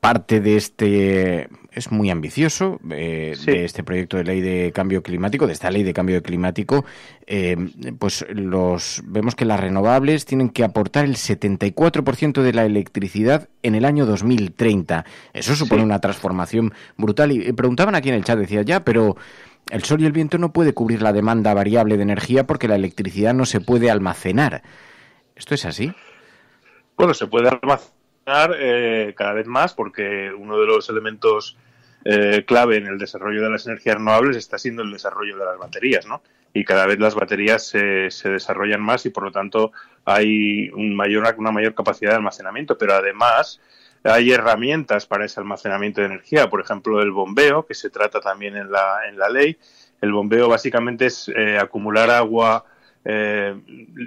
G: parte de este es muy ambicioso eh, de este proyecto de ley de cambio climático, de esta ley de cambio climático. Eh, pues los vemos que las renovables tienen que aportar el 74% de la electricidad en el año 2030. Eso supone una transformación brutal. Y eh, preguntaban aquí en el chat, decía ya, pero el sol y el viento no puede cubrir la demanda variable de energía porque la electricidad no se puede almacenar. ¿Esto es así?
I: Bueno, se puede almacenar cada vez más porque uno de los elementos eh, clave en el desarrollo de las energías renovables está siendo el desarrollo de las baterías, ¿no? Y cada vez las baterías se, desarrollan más y por lo tanto hay un mayor, una mayor capacidad de almacenamiento, pero además hay herramientas para ese almacenamiento de energía, por ejemplo el bombeo, que se trata también en la, en la ley. El bombeo básicamente es eh, acumular agua, eh,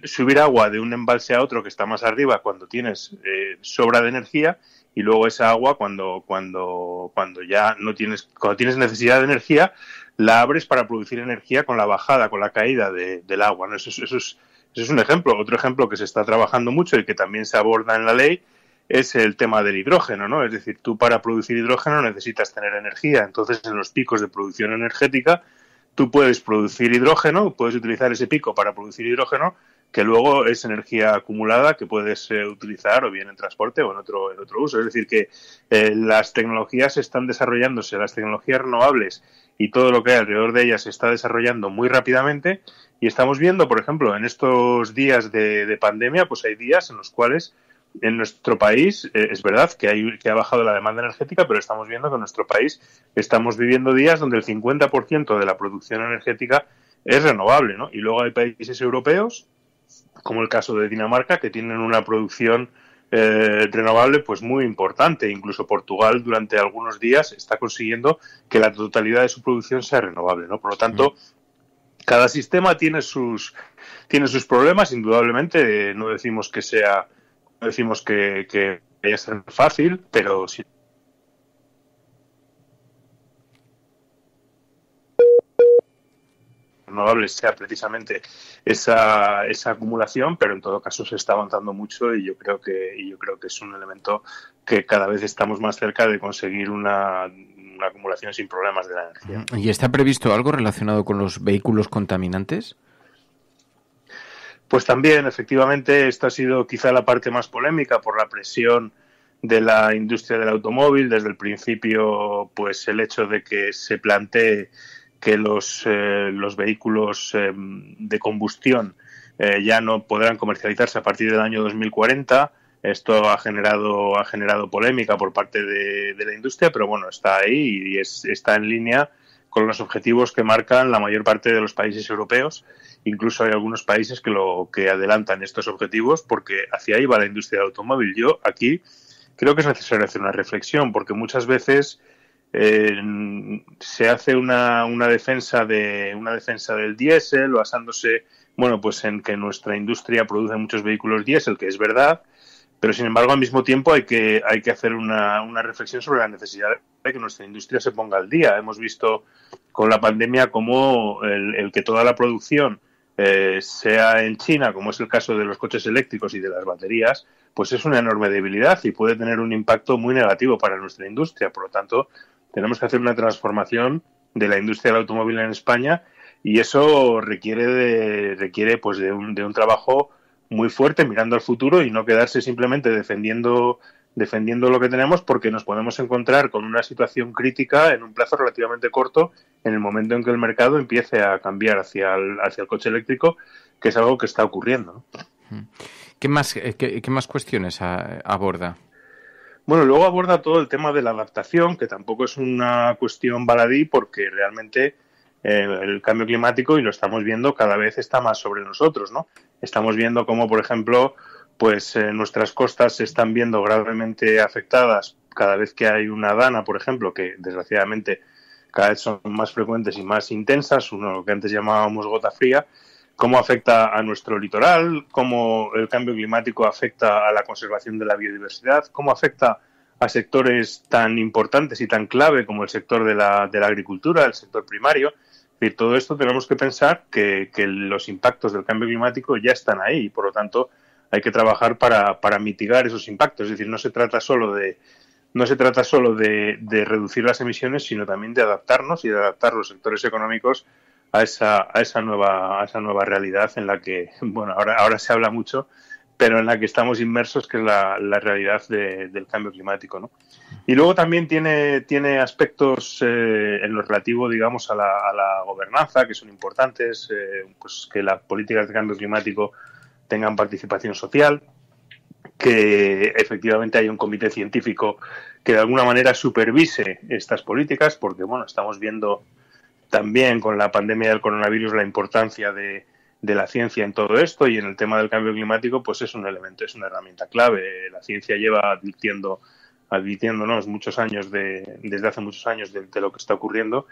I: subir agua de un embalse a otro que está más arriba cuando tienes sobra de energía y luego esa agua cuando, cuando, cuando ya no tienes, cuando tienes necesidad de energía, la abres para producir energía con la bajada, con la caída del agua. ¿no? Eso, es, eso es un ejemplo. Otro ejemplo que se está trabajando mucho y que también se aborda en la ley es el tema del hidrógeno, ¿no? Es decir, tú para producir hidrógeno necesitas tener energía. Entonces, en los picos de producción energética, tú puedes producir hidrógeno, puedes utilizar ese pico para producir hidrógeno, que luego es energía acumulada que puedes eh, utilizar o bien en transporte o en otro, otro uso. Es decir, que eh, las tecnologías están desarrollándose, las tecnologías renovables y todo lo que hay alrededor de ellas se está desarrollando muy rápidamente y estamos viendo, por ejemplo, en estos días de, pandemia, pues hay días en los cuales en nuestro país eh, es verdad que, hay, que ha bajado la demanda energética, pero estamos viendo que en nuestro país estamos viviendo días donde el 50% de la producción energética es renovable, ¿no? Y luego hay países europeos como el caso de Dinamarca, que tienen una producción eh, renovable pues muy importante. Incluso Portugal durante algunos días está consiguiendo que la totalidad de su producción sea renovable. ¿no? Por lo tanto, cada sistema tiene sus, tiene sus problemas, indudablemente. No decimos que sea, decimos que, que vaya a ser fácil, pero sin renovables sea precisamente esa, esa acumulación, pero en todo caso se está avanzando mucho y yo creo que, yo creo que es un elemento que cada vez estamos más cerca de conseguir una, una acumulación sin problemas de la energía.
G: ¿Y está previsto algo relacionado con los vehículos contaminantes?
I: Pues también, efectivamente, esta ha sido quizá la parte más polémica por la presión de la industria del automóvil desde el principio pues el hecho de que se plantee que los, eh, los vehículos eh, de combustión eh, ya no podrán comercializarse a partir del año 2040. Esto ha generado, ha generado polémica por parte de, la industria, pero bueno, está ahí y es, está en línea con los objetivos que marcan la mayor parte de los países europeos. Incluso hay algunos países que, lo, que adelantan estos objetivos porque hacia ahí va la industria del automóvil. Yo aquí creo que es necesario hacer una reflexión porque muchas veces se hace una, una, defensa de, una defensa del diésel basándose bueno, pues en que nuestra industria produce muchos vehículos diésel, que es verdad, pero sin embargo al mismo tiempo hay que, hay que hacer una, una reflexión sobre la necesidad de que nuestra industria se ponga al día. Hemos visto con la pandemia como el, que toda la producción eh, sea en China, como es el caso de los coches eléctricos y de las baterías, pues es una enorme debilidad y puede tener un impacto muy negativo para nuestra industria. Por lo tanto, tenemos que hacer una transformación de la industria del automóvil en España y eso requiere de, requiere pues de un, de un trabajo muy fuerte mirando al futuro y no quedarse simplemente defendiendo defendiendo lo que tenemos porque nos podemos encontrar con una situación crítica en un plazo relativamente corto en el momento en que el mercado empiece a cambiar hacia el, hacia el coche eléctrico, que es algo que está ocurriendo.
G: ¿Qué más, eh, qué más cuestiones aborda?
I: Bueno, luego aborda todo el tema de la adaptación, que tampoco es una cuestión baladí porque realmente eh, el cambio climático, y lo estamos viendo, cada vez está más sobre nosotros, ¿no? Estamos viendo cómo, por ejemplo, pues eh, nuestras costas se están viendo gravemente afectadas cada vez que hay una dana, por ejemplo, que desgraciadamente cada vez son más frecuentes y más intensas, uno lo que antes llamábamos gota fría, cómo afecta a nuestro litoral, cómo el cambio climático afecta a la conservación de la biodiversidad, cómo afecta a sectores tan importantes y tan clave como el sector de la, agricultura, el sector primario. Es todo esto tenemos que pensar que, los impactos del cambio climático ya están ahí y, por lo tanto, hay que trabajar para, mitigar esos impactos. Es decir, no se trata solo de, no se trata solo de, reducir las emisiones, sino también de adaptarnos y de adaptar los sectores económicos a esa, a esa, nueva, a esa nueva realidad en la que, bueno, ahora, ahora se habla mucho, pero en la que estamos inmersos, que es la, realidad del cambio climático. ¿no? Y luego también tiene, tiene aspectos eh, en lo relativo, digamos, a la, gobernanza, que son importantes, eh, pues que las políticas de cambio climático tengan participación social, que efectivamente hay un comité científico que de alguna manera supervise estas políticas, porque, bueno, estamos viendo también con la pandemia del coronavirus la importancia de, la ciencia en todo esto y en el tema del cambio climático, pues es un elemento, es una herramienta clave. La ciencia lleva advirtiendo, advirtiéndonos muchos años de, desde hace muchos años de, lo que está ocurriendo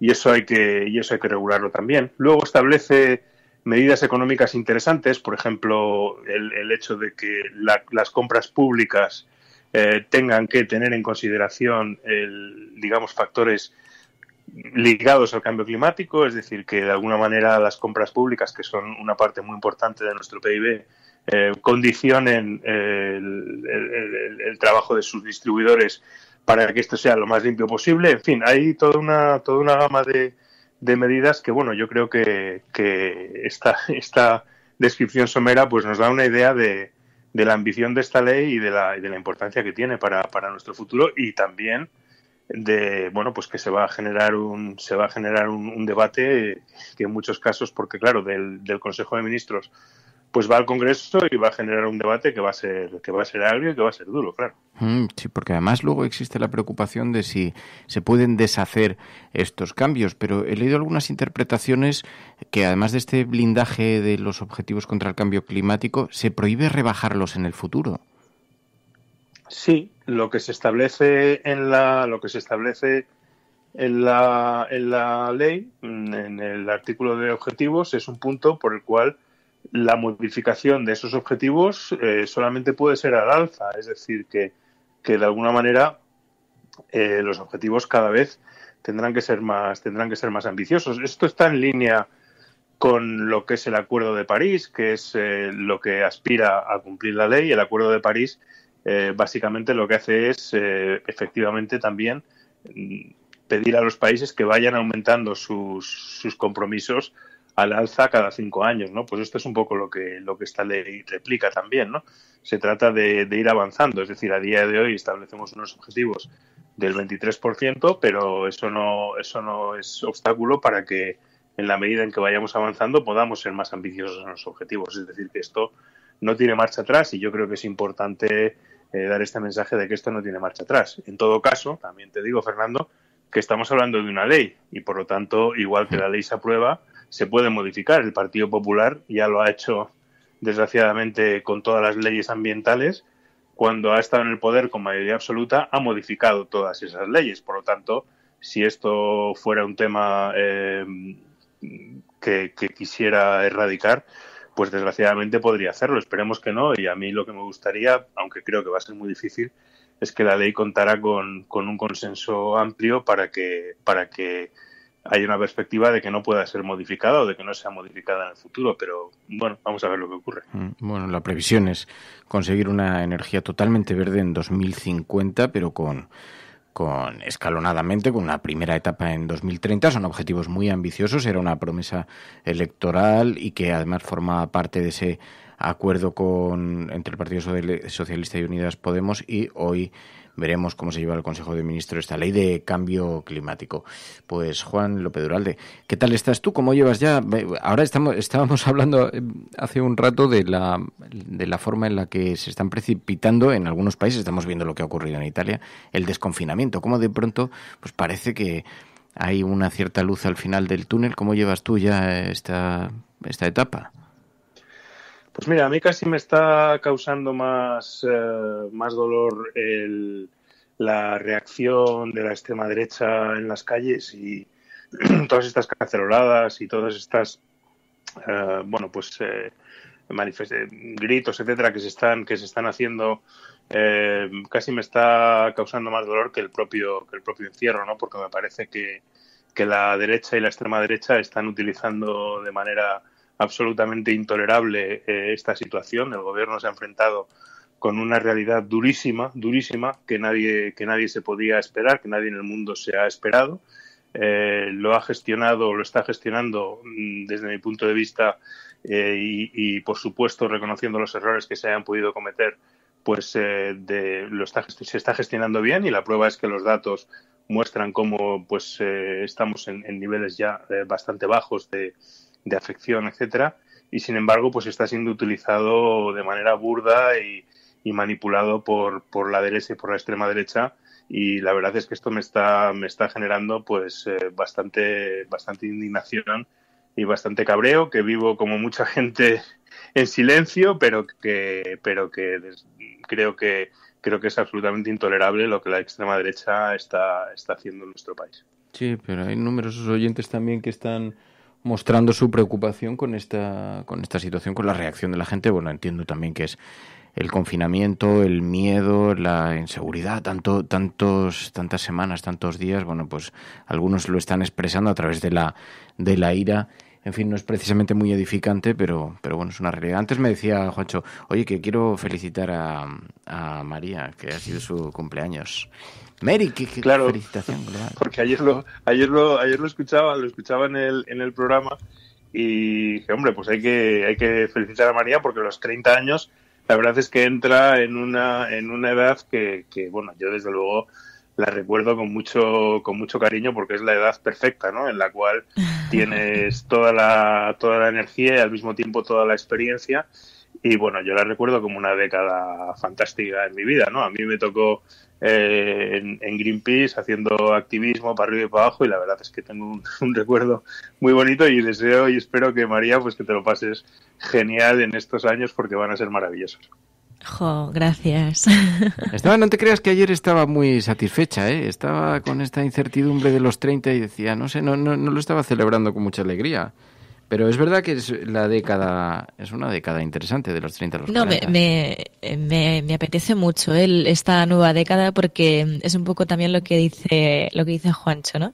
I: y eso hay que, y eso hay que regularlo también. Luego establece medidas económicas interesantes, por ejemplo, el, hecho de que las compras públicas eh, tengan que tener en consideración el, digamos, factores ligados al cambio climático, es decir, que de alguna manera las compras públicas, que son una parte muy importante de nuestro PIB, eh, condicionen el, trabajo de sus distribuidores para que esto sea lo más limpio posible. En fin, hay toda una, toda una gama de, medidas que, bueno, yo creo que, esta, descripción somera pues nos da una idea de, la ambición de esta ley y de la, importancia que tiene para nuestro futuro y también de bueno pues que se va a generar un se va a generar un, debate que en muchos casos porque claro del, Consejo de Ministros pues va al Congreso y va a generar un debate que va a ser que va a ser agrio y que va a ser duro claro
G: mm, sí porque además luego existe la preocupación de si se pueden deshacer estos cambios pero he leído algunas interpretaciones que además de este blindaje de los objetivos contra el cambio climático se prohíbe rebajarlos en el futuro
I: Sí, lo que se establece en la, lo que se establece en la, en la ley, mm, en el artículo de objetivos, es un punto por el cual la modificación de esos objetivos eh, solamente puede ser al alza, es decir, que, de alguna manera eh, los objetivos cada vez tendrán que ser más, tendrán que ser más ambiciosos. Esto está en línea con lo que es el Acuerdo de París, que es eh, lo que aspira a cumplir la ley. El Acuerdo de París eh, básicamente lo que hace es eh, efectivamente también mm, pedir a los países que vayan aumentando sus, compromisos al alza cada cinco años, ¿no? Pues esto es un poco lo que, lo que esta ley replica también, ¿no? Se trata de, de ir avanzando, es decir, a día de hoy establecemos unos objetivos del 23%, pero eso no, eso no es obstáculo para que en la medida en que vayamos avanzando podamos ser más ambiciosos en los objetivos. Es decir, que esto no tiene marcha atrás y yo creo que es importante eh, dar este mensaje de que esto no tiene marcha atrás. En todo caso, también te digo, Fernando, que estamos hablando de una ley y por lo tanto, igual que la ley se aprueba, se puede modificar. El Partido Popular ya lo ha hecho desgraciadamente con todas las leyes ambientales. Cuando ha estado en el poder con mayoría absoluta, ha modificado todas esas leyes. Por lo tanto, si esto fuera un tema eh, que quisiera erradicar, pues desgraciadamente podría hacerlo. Esperemos que no. Y a mí lo que me gustaría, aunque creo que va a ser muy difícil, es que la ley contara con, con un consenso amplio para que, para que haya una perspectiva de que no pueda ser modificada o de que no sea modificada en el futuro. Pero bueno, vamos a ver lo que ocurre. Mm,
G: bueno, la previsión es conseguir una energía totalmente verde en 2050, pero con con escalonadamente con una primera etapa en 2030. Son objetivos muy ambiciosos, era una promesa electoral y que además formaba parte de ese acuerdo con entre el Partido Socialista y Unidas Podemos y hoy Veremos cómo se lleva el Consejo de Ministros esta ley de cambio climático. Pues Juan López Duralde, ¿qué tal estás tú? ¿Cómo llevas ya? Ahora estamos, estábamos hablando eh, hace un rato de la, forma en la que se están precipitando en algunos países, estamos viendo lo que ha ocurrido en Italia, el desconfinamiento, cómo de pronto pues parece que hay una cierta luz al final del túnel. ¿Cómo llevas tú ya esta etapa?
I: Pues mira, a mí casi me está causando más, eh, dolor la reacción de la extrema derecha en las calles y todas estas canceloradas y todas estas, eh, bueno, pues eh, eh, gritos, etcétera, que se están, que se están haciendo. casi me está causando más dolor que el propio, que el propio encierro, ¿no? Porque me parece que la derecha y la extrema derecha están utilizando de manera absolutamente intolerable eh, esta situación. El gobierno se ha enfrentado con una realidad durísima, durísima, que nadie, que nadie se podía esperar, que nadie en el mundo se ha esperado. Eh, lo ha gestionado, lo está gestionando mm, desde mi punto de vista eh, y, por supuesto, reconociendo los errores que se hayan podido cometer, pues de, lo está, se está gestionando bien y la prueba es que los datos muestran cómo pues, estamos en, niveles ya bastante bajos de, de afección, etcétera, y sin embargo, pues está siendo utilizado de manera burda y, manipulado por, la derecha y por la extrema derecha. Y la verdad es que esto me está, me está generando pues eh, bastante, bastante indignación y bastante cabreo, que vivo como mucha gente en silencio, pero que, pero que creo que creo que es absolutamente intolerable lo que la extrema derecha está, está haciendo en nuestro país.
G: Sí, pero hay numerosos oyentes también que están mostrando su preocupación con esta, con esta situación, con la reacción de la gente. Bueno, entiendo también que es el confinamiento, el miedo, la inseguridad, tanto, tantos, tantas semanas, tantos días, bueno, pues algunos lo están expresando a través de la, de la ira. En fin, no es precisamente muy edificante, pero, pero bueno, es una realidad. Antes me decía Juancho, oye, que quiero felicitar a, a María, que ha sido su cumpleaños. Mary, claro, felicitación.
I: Porque ayer lo, ayer lo, ayer lo escuchaba, lo escuchaba en el, en el programa y dije, hombre, pues hay que, hay que felicitar a María porque los 30 años la verdad es que entra en una, en una edad que, que, bueno, yo desde luego la recuerdo con mucho, con mucho cariño porque es la edad perfecta, ¿no? En la cual tienes toda la, toda la energía y al mismo tiempo toda la experiencia y bueno, yo la recuerdo como una década fantástica en mi vida, ¿no? A mí me tocó eh, en, Greenpeace haciendo activismo para arriba y para abajo y la verdad es que tengo un, recuerdo muy bonito y deseo y espero que María, pues que te lo pases genial en estos años porque van a ser maravillosos.
G: Jo, gracias. Estaba, no te creas que ayer estaba muy satisfecha, ¿eh? estaba con esta incertidumbre de los 30 y decía, no sé, no, no lo estaba celebrando con mucha alegría. Pero es verdad que es la década, es una década interesante de los 30 los
H: 40. me, me, me, apetece mucho ¿eh? esta nueva década porque es un poco también lo que dice, lo que dice Juancho, ¿no?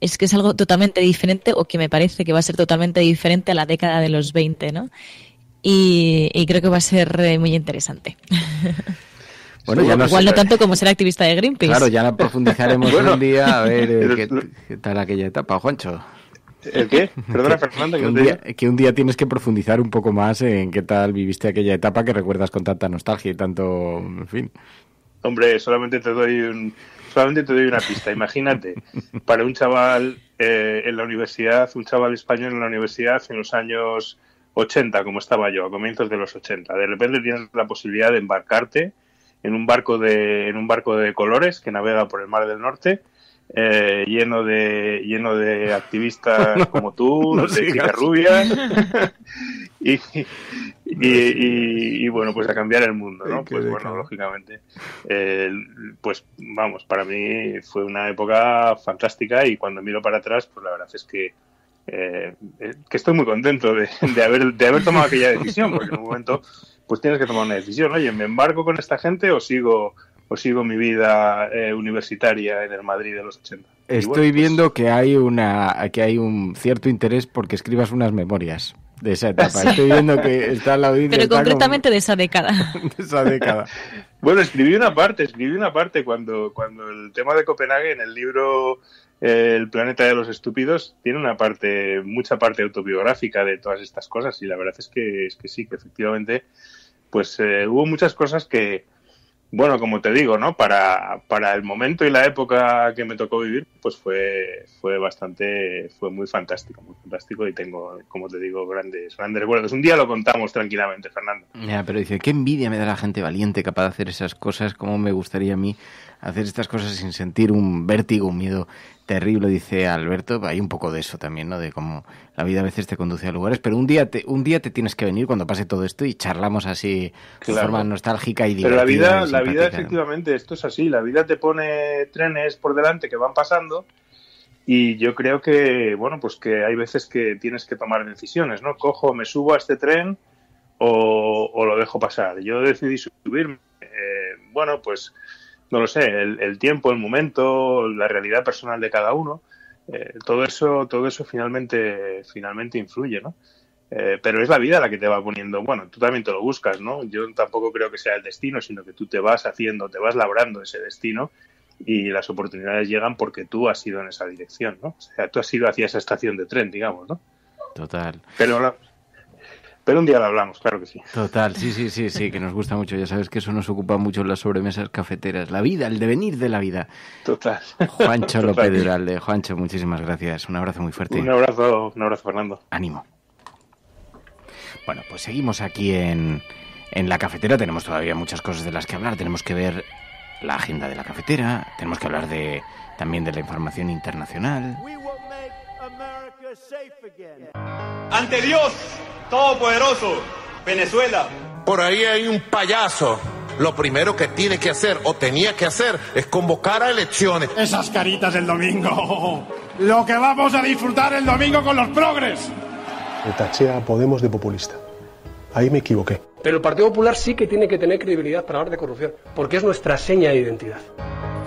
H: Es que es algo totalmente diferente o que me parece que va a ser totalmente diferente a la década de los 20, ¿no? Y, creo que va a ser eh, muy interesante. Bueno, Igual no tanto como ser activista de Greenpeace. Claro, ya la
G: profundizaremos un día a ver eh, qué tal aquella etapa, Juancho
I: qué? Perdona, Fernando. Que,
G: un día, tienes que profundizar un poco más en qué tal viviste aquella etapa que recuerdas con tanta nostalgia y tanto. En fin.
I: Hombre, solamente te doy, solamente te doy una pista. Imagínate, para un chaval eh, en la universidad, un chaval español en la universidad en los años 80, como estaba yo, a comienzos de los 80, de repente tienes la posibilidad de embarcarte en un barco de, en un barco de colores que navega por el Mar del Norte eh, lleno de lleno de activistas como tú, de chicas rubias y, y, bueno pues a cambiar el mundo, ¿no? Pues bueno, lógicamente, eh, pues vamos para mí fue una época fantástica y cuando miro para atrás pues la verdad es que eh, estoy muy contento de, haber de haber tomado aquella decisión porque en un momento pues tienes que tomar una decisión, oye, me embarco con esta gente o sigo o sigo mi vida eh, universitaria en el Madrid de los 80. Estoy pues
G: viendo que hay una que hay un cierto interés porque escribas unas memorias de esa etapa. Estoy viendo que está la audiencia. Pero concretamente
H: de esa década. de esa década.
I: bueno, escribí una parte, escribí una parte cuando, cuando el tema de Copenhague en el libro eh, El planeta de los estúpidos tiene una parte, mucha parte autobiográfica de todas estas cosas y la verdad es que, es que sí, que efectivamente pues eh, hubo muchas cosas que, bueno, como te digo, ¿no? Para, para, el momento y la época que me tocó vivir, pues fue, fue bastante, fue muy fantástico, muy fantástico y tengo, como te digo, grandes, grandes recuerdos. Un día lo contamos tranquilamente, Fernando.
G: Ya, pero dice, qué envidia me da la gente valiente capaz de hacer esas cosas, cómo me gustaría a mí hacer estas cosas sin sentir un vértigo, un miedo terrible, dice Alberto. Hay un poco de eso también, ¿no? De cómo la vida a veces te conduce a lugares, pero un día te, un día te tienes que venir cuando pase todo esto y charlamos así de forma nostálgica y divertida. Pero la vida, la vida
I: efectivamente, esto es así. La vida te pone trenes por delante que van pasando y yo creo que, bueno, pues que hay veces que tienes que tomar decisiones, ¿no? Cojo, me subo a este tren o, lo dejo pasar. Yo decidí subirme. Eh, bueno, pues no lo sé, el, tiempo, el momento, la realidad personal de cada uno, eh, todo eso, todo eso finalmente, finalmente influye, ¿no? Eh, pero es la vida la que te va poniendo, bueno, tú también te lo buscas, ¿no? Yo tampoco creo que sea el destino, sino que tú te vas haciendo, te vas labrando ese destino y las oportunidades llegan porque tú has ido en esa dirección, ¿no? O sea, tú has ido hacia esa estación de tren, digamos, ¿no? Total. Pero pero un día lo hablamos, claro que sí.
G: Total, sí, sí, sí, sí, que nos gusta mucho. Ya sabes que eso nos ocupa mucho en las sobremesas cafeteras. La vida, el devenir de la vida. Total. Juancho López Duralde. Juancho, muchísimas gracias. Un abrazo muy fuerte. Un
I: abrazo, un abrazo, Fernando.
G: Ánimo. Bueno, pues seguimos aquí en, en la cafetera. Tenemos todavía muchas cosas de las que hablar. Tenemos que ver la agenda de la cafetera. Tenemos que hablar de también de la información internacional.
C: Ante Dios todopoderoso, Venezuela. Por ahí hay un payaso. Lo primero que tiene que hacer o tenía que hacer es convocar
I: a elecciones. Esas caritas del domingo. Lo que vamos a disfrutar el domingo con los progres.
D: Me a Podemos de populista. Ahí me equivoqué.
I: Pero el
B: Partido Popular sí que tiene que tener credibilidad para hablar de corrupción, porque es nuestra seña de identidad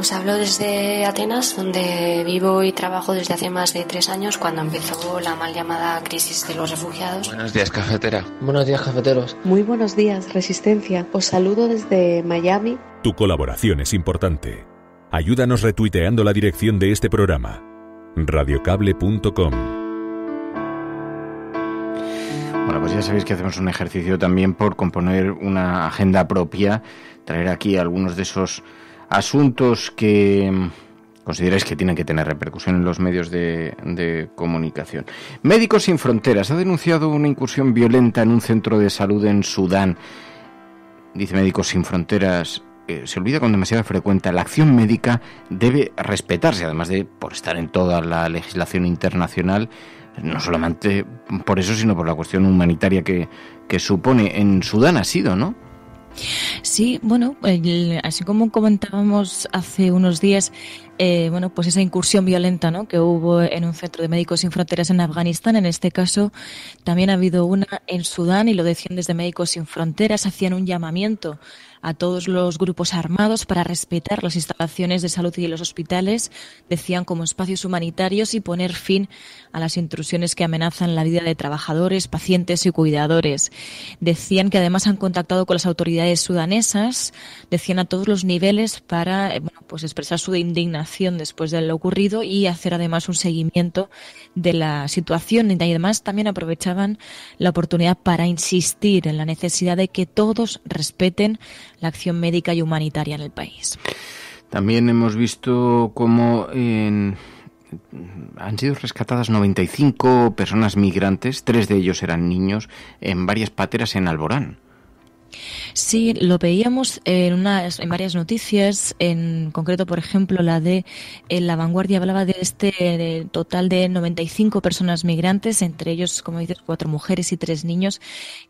F: Os pues hablo desde Atenas, donde vivo y trabajo desde hace más de tres años, cuando empezó la mal llamada crisis de los refugiados.
B: Buenos
D: días, cafetera.
B: Buenos días, cafeteros.
F: Muy buenos días, Resistencia. Os saludo desde Miami.
D: Tu colaboración es importante. Ayúdanos retuiteando la dirección de este programa. radiocable.com
G: bueno, pues ya sabéis que hacemos un ejercicio también por componer una agenda propia, traer aquí algunos de esos asuntos que mm, consideráis que tienen que tener repercusión en los medios de, comunicación. Médicos Sin Fronteras ha denunciado una incursión violenta en un centro de salud en Sudán. Dice Médicos Sin Fronteras, eh, se olvida con demasiada frecuencia, la acción médica debe respetarse, además de por estar en toda la legislación internacional, no solamente por eso, sino por la cuestión humanitaria que supone. En Sudán ha sido, ¿no?
H: Sí, bueno, así como comentábamos hace unos días, eh, bueno, pues esa incursión violenta ¿no? que hubo en un centro de Médicos Sin Fronteras en Afganistán, en este caso también ha habido una en Sudán y lo decían desde Médicos Sin Fronteras, hacían un llamamiento a todos los grupos armados para respetar las instalaciones de salud y los hospitales, decían como espacios humanitarios y poner fin a las intrusiones que amenazan la vida de trabajadores, pacientes y cuidadores. Decían que además han contactado con las autoridades sudanesas, decían a todos los niveles para eh, bueno, pues expresar su indignación después de lo ocurrido y hacer además un seguimiento de la situación y además también aprovechaban la oportunidad para insistir en la necesidad de que todos respeten la acción médica y humanitaria en el país.
G: También hemos visto cómo han sido rescatadas 95 personas migrantes, tres de ellos eran niños, en varias pateras en Alborán.
E: Sí,
H: lo veíamos en, unas, en varias noticias, en concreto, por ejemplo, la de eh, La Vanguardia hablaba de este de, total de 95 personas migrantes, entre ellos, como dices, cuatro mujeres y tres niños,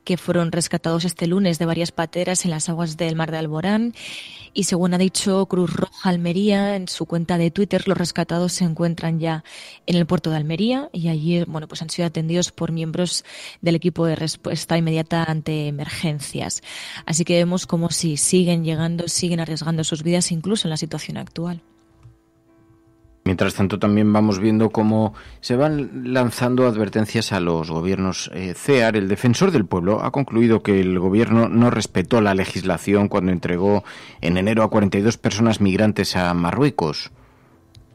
H: que fueron rescatados este lunes de varias pateras en las aguas del Mar de Alborán. Y según ha dicho Cruz Roja Almería en su cuenta de Twitter, los rescatados se encuentran ya en el puerto de Almería y allí, bueno, pues han sido atendidos por miembros del equipo de respuesta inmediata ante emergencias. Así que vemos como si siguen llegando, siguen arriesgando sus vidas incluso en la situación actual.
G: Mientras tanto, también vamos viendo cómo se van lanzando advertencias a los gobiernos. Eh, CEAR, el defensor del pueblo, ha concluido que el gobierno no respetó la legislación cuando entregó en enero a 42 personas migrantes a Marruecos.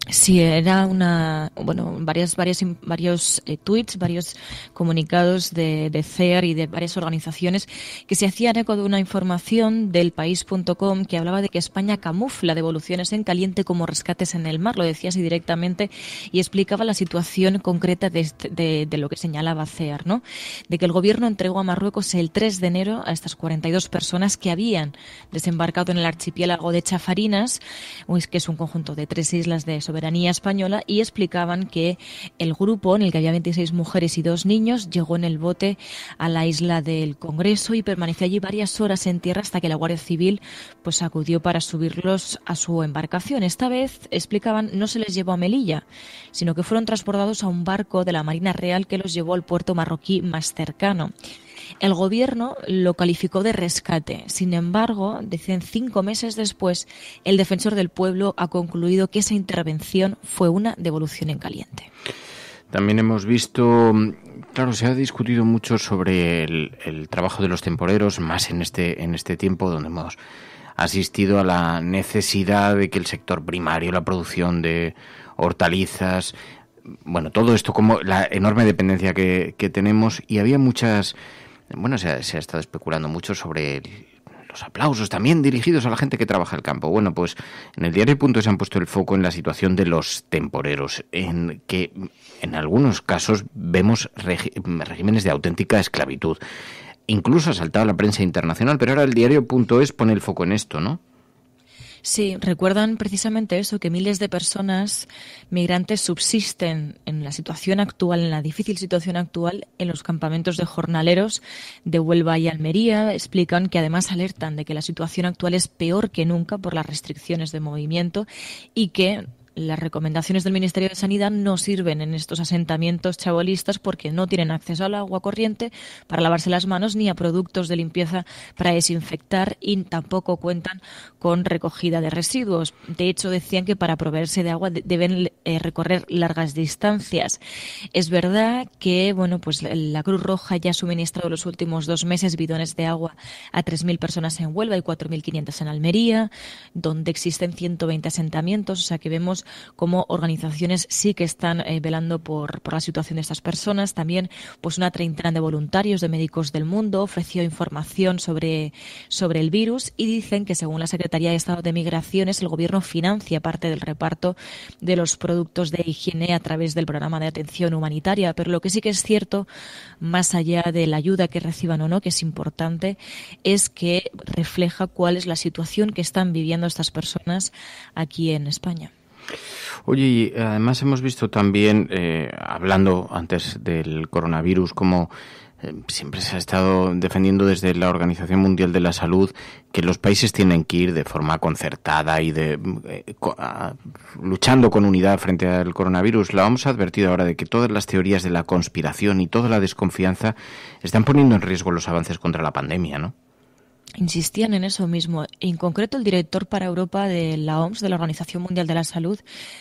H: Sí, era una, bueno, varias, varias, varios eh, tweets, varios comunicados de, de, e y de varias organizaciones que se hacían eco de una información del país.com que hablaba de que España camufla devoluciones en caliente como rescates en el mar, lo decía así directamente, y explicaba la situación concreta de, este, lo que señalaba CER, ¿no? De que el gobierno entregó a Marruecos el 3 de enero a estas 42 personas que habían desembarcado en el archipiélago de Chafarinas, que es un conjunto de tres islas de soberanía española y explicaban que el grupo, en el que había 26 mujeres y dos niños, llegó en el bote a la isla del Congreso y permaneció allí varias horas en tierra hasta que la Guardia Civil pues acudió para subirlos a su embarcación. Esta vez, explicaban, no se les llevó a Melilla, sino que fueron transportados a un barco de la Marina Real que los llevó al puerto marroquí más cercano. El gobierno lo calificó de rescate. Sin embargo, dicen cinco meses después, el defensor del pueblo ha concluido que esa intervención fue una devolución en caliente.
G: También hemos visto, mm, claro, se ha discutido mucho sobre el, trabajo de los temporeros, más en este, en este tiempo donde hemos asistido a la necesidad de que el sector primario, la producción de hortalizas, bueno, todo esto como la enorme dependencia que tenemos y había muchas bueno, se ha, estado especulando mucho sobre los aplausos también dirigidos a la gente que trabaja el campo. Bueno, pues en el diario Punto se han puesto el foco en la situación de los temporeros, en que en algunos casos vemos regímenes de auténtica esclavitud. Incluso ha saltado la prensa internacional, pero ahora el diario Punto es pone el foco en esto, ¿no?
H: Sí, recuerdan precisamente eso, que miles de personas migrantes subsisten en la situación actual, en la difícil situación actual, en los campamentos de jornaleros de Huelva y Almería. Explican que además alertan de que la situación actual es peor que nunca por las restricciones de movimiento y que las recomendaciones del Ministerio de Sanidad no sirven en estos asentamientos chabolistas porque no tienen acceso al agua corriente para lavarse las manos ni a productos de limpieza para desinfectar y tampoco cuentan con recogida de residuos. De hecho, decían que para proveerse de agua deben eh, recorrer largas distancias. Es verdad que bueno, pues la Cruz Roja ya ha suministrado los últimos dos meses bidones de agua a 3.000 personas en Huelva y 4.500 en Almería, donde existen 120 asentamientos, o sea que vemos como organizaciones sí que están eh, velando por, la situación de estas personas. También, pues una treintena de voluntarios de médicos del mundo ofreció información sobre, sobre el virus y dicen que según la Secretaría de Estado de Migraciones, el gobierno financia parte del reparto de los productos de higiene a través del programa de atención humanitaria. Pero lo que sí que es cierto, más allá de la ayuda que reciban o no, que es importante, es que refleja cuál es la situación que están viviendo estas personas aquí en España.
G: Oye, además hemos visto también, eh, hablando antes del coronavirus, como eh, siempre se ha estado defendiendo desde la Organización Mundial de la Salud que los países tienen que ir de forma concertada y de eh, luchando con unidad frente al coronavirus. La OMS ha advertido ahora de que todas las teorías de la conspiración y toda la desconfianza están poniendo en riesgo los avances contra la pandemia, ¿no?
H: insistían en eso mismo. En concreto, el director para Europa de la OMS, de la Organización Mundial de la Salud,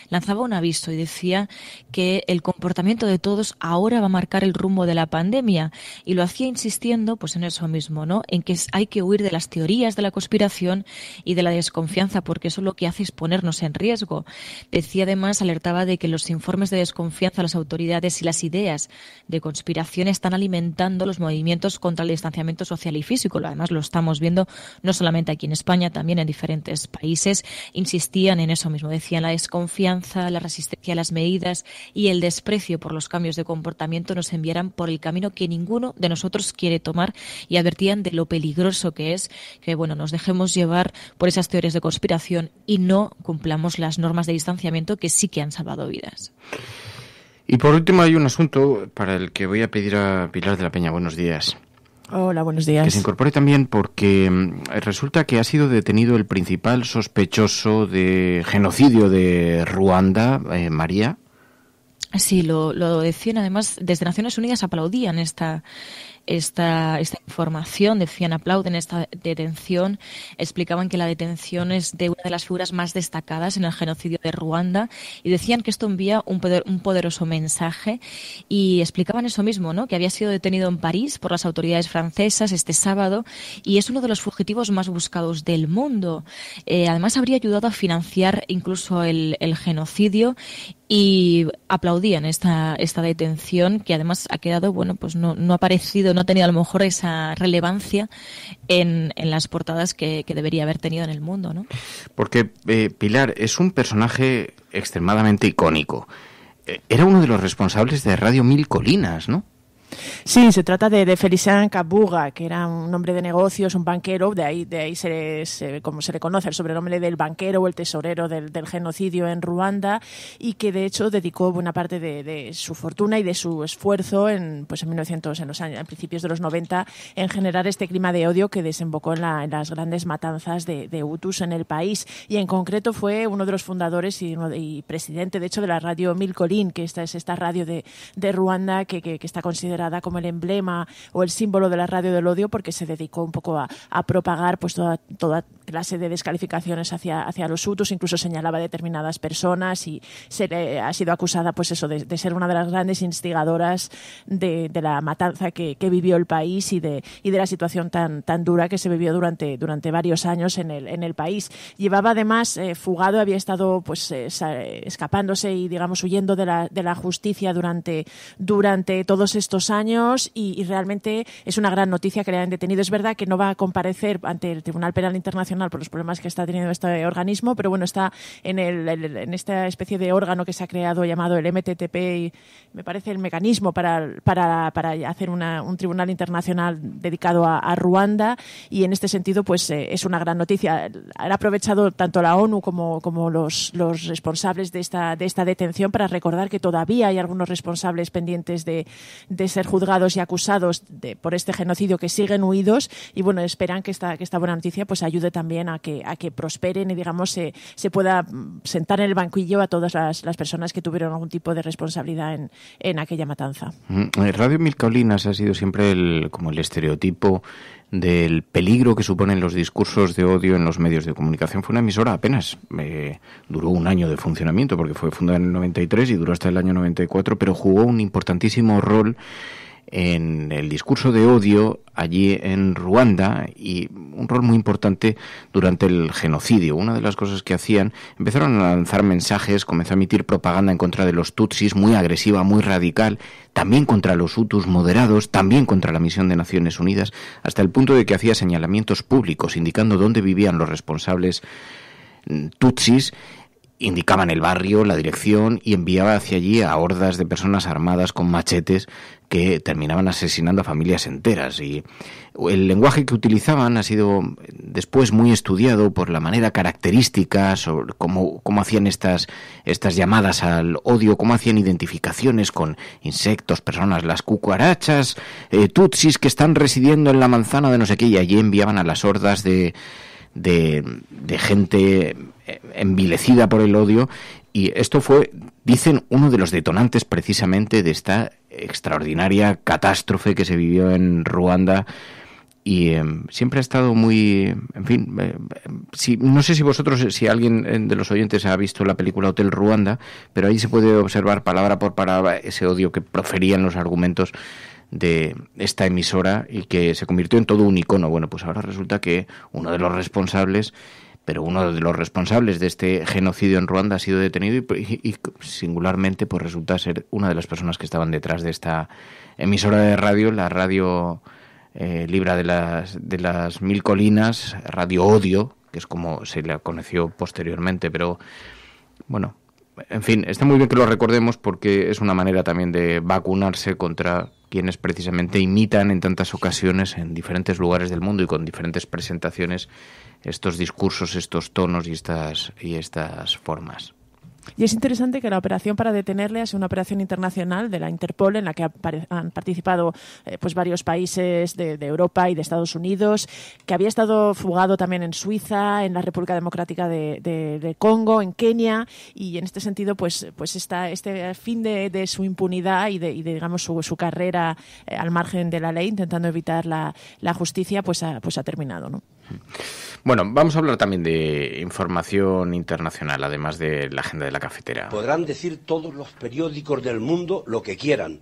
H: lanzaba un aviso y decía que el comportamiento de todos ahora va a marcar el rumbo de la pandemia y lo hacía insistiendo pues en eso mismo, ¿no? En que hay que huir de las teorías de la conspiración y de la desconfianza porque eso lo que hace es ponernos en riesgo. Decía además, alertaba de que los informes de desconfianza a las autoridades y las ideas de conspiración están alimentando los movimientos contra el distanciamiento social y físico, además lo estamos viendo no solamente aquí en España, también en diferentes países, insistían en eso mismo, decían la desconfianza, la resistencia a las medidas y el desprecio por los cambios de comportamiento nos enviaran por el camino que ninguno de nosotros quiere tomar y advertían de lo peligroso que es que bueno, nos dejemos llevar por esas teorías de conspiración y no cumplamos las normas de distanciamiento que sí que han salvado vidas.
G: Y por último hay un asunto para el que voy a pedir a Pilar de la Peña buenos días.
J: Hola, buenos días. Que se
G: incorpore también porque mm, resulta que ha sido detenido el principal sospechoso de genocidio de Ruanda, eh, María.
H: Sí, lo, lo decían además, desde Naciones Unidas aplaudían esta, esta, esta información, decían aplauden esta detención, explicaban que la detención es de una de las figuras más destacadas en el genocidio de Ruanda y decían que esto envía un, poderoso mensaje y explicaban eso mismo, ¿no? que había sido detenido en París por las autoridades francesas este sábado y es uno de los fugitivos más buscados del mundo. Eh, además, habría ayudado a financiar incluso el genocidio y aplaudían esta, esta detención que además ha quedado, bueno, pues no, no ha aparecido, no ha tenido a lo mejor esa relevancia en, las portadas que, debería haber tenido en el mundo, ¿no?
G: Porque eh, Pilar es un personaje extremadamente icónico. Eh, era uno de los responsables de Radio Mil Colinas, ¿no?
J: Sí, se trata de, de Felicien Cabuga, que era un hombre de negocios, un banquero, de ahí, de ahí se, como se le conoce el sobrenombre del banquero o el tesorero del, genocidio en Ruanda, y que de hecho dedicó buena parte de, su fortuna y de su esfuerzo en, pues en 1900, en los años, principios de los 90, en generar este clima de odio que desembocó en, las grandes matanzas de, de, Hutus en el país. Y en concreto fue uno de los fundadores y, presidente, de hecho, de la radio Milcolín, que esta es esta radio de, Ruanda que está considerada como el emblema o el símbolo de la radio del odio porque se dedicó un poco a, propagar pues toda, toda clase de descalificaciones hacia, hacia los hutus, incluso señalaba a determinadas personas y se ha sido acusada pues eso de, ser una de las grandes instigadoras de, la matanza que, vivió el país y de, de la situación tan, tan dura que se vivió durante, durante varios años en el, en el país. Llevaba además eh, fugado, había estado pues eh, escapándose y digamos huyendo de la, justicia durante, durante todos estos años y, y realmente es una gran noticia que le hayan detenido. Es verdad que no va a comparecer ante el Tribunal Penal Internacional por los problemas que está teniendo este organismo, pero bueno, está en, esta especie de órgano que se ha creado llamado el MTTP, y me parece el mecanismo para, para, hacer un tribunal internacional dedicado a, Ruanda y en este sentido pues eh, es una gran noticia. Han aprovechado tanto la ONU como, como los, responsables de esta, de esta detención para recordar que todavía hay algunos responsables pendientes de, ser juzgados y acusados por este genocidio que siguen huidos y bueno, esperan que esta, que esta buena noticia pues ayude también también a que, a que prosperen y, digamos, se, se pueda sentar en el banquillo a todas las, las personas que tuvieron algún tipo de responsabilidad en, en aquella matanza.
G: Mm, eh, Radio Mil Colinas ha sido siempre el, como el estereotipo del peligro que suponen los discursos de odio en los medios de comunicación. Fue una emisora apenas, eh, duró un año de funcionamiento porque fue fundada en el 93 y duró hasta el año 94, pero jugó un importantísimo rol en el discurso de odio allí en Ruanda y un rol muy importante durante el genocidio. Una de las cosas que hacían, empezaron a lanzar mensajes, comenzó a emitir propaganda en contra de los tutsis, muy agresiva, muy radical, también contra los hutus moderados, también contra la misión de Naciones Unidas, hasta el punto de que hacía señalamientos públicos indicando dónde vivían los responsables mm, tutsis indicaban el barrio, la dirección y enviaba hacia allí a hordas de personas armadas con machetes que terminaban asesinando a familias enteras. Y el lenguaje que utilizaban ha sido después muy estudiado por la manera característica, sobre cómo, hacían estas, estas llamadas al odio, cómo hacían identificaciones con insectos, personas, las cucarachas, eh, tutsis que están residiendo en la manzana de no sé qué, y allí enviaban a las hordas de, de, de gente envilecida por el odio y esto fue, dicen, uno de los detonantes precisamente de esta extraordinaria catástrofe que se vivió en Ruanda y eh, siempre ha estado muy en fin eh, eh, no sé si vosotros si alguien de los oyentes ha visto la película Hotel Ruanda pero ahí se puede observar palabra por palabra ese odio que proferían los argumentos de esta emisora y que se convirtió en todo un icono bueno pues ahora resulta que uno de los responsables pero uno de los responsables de este genocidio en Ruanda ha sido detenido y, singularmente pues resulta ser una de las personas que estaban detrás de esta emisora de radio, la radio eh, Libra de las, de las Mil Colinas, Radio Odio, que es como se la conoció posteriormente, pero bueno, en fin, está muy bien que lo recordemos porque es una manera también de vacunarse contra quienes precisamente imitan en tantas ocasiones en diferentes lugares del mundo y con diferentes presentaciones estos discursos, estos tonos y estas, y estas formas.
J: Y es interesante que la operación para detenerle ha sido una operación internacional de la Interpol en la que han participado eh, pues varios países de, Europa y de Estados Unidos, que había estado fugado también en Suiza, en la República Democrática de, Congo, en Kenia, y en este sentido, pues, pues está este fin de, su impunidad y de, digamos su, carrera eh, al margen de la ley, intentando evitar la, la justicia, pues ha, pues ha terminado. ¿no?
G: Bueno, vamos a hablar también de información internacional, además de la agenda de la cafetera.
A: Podrán decir todos los periódicos del mundo lo que quieran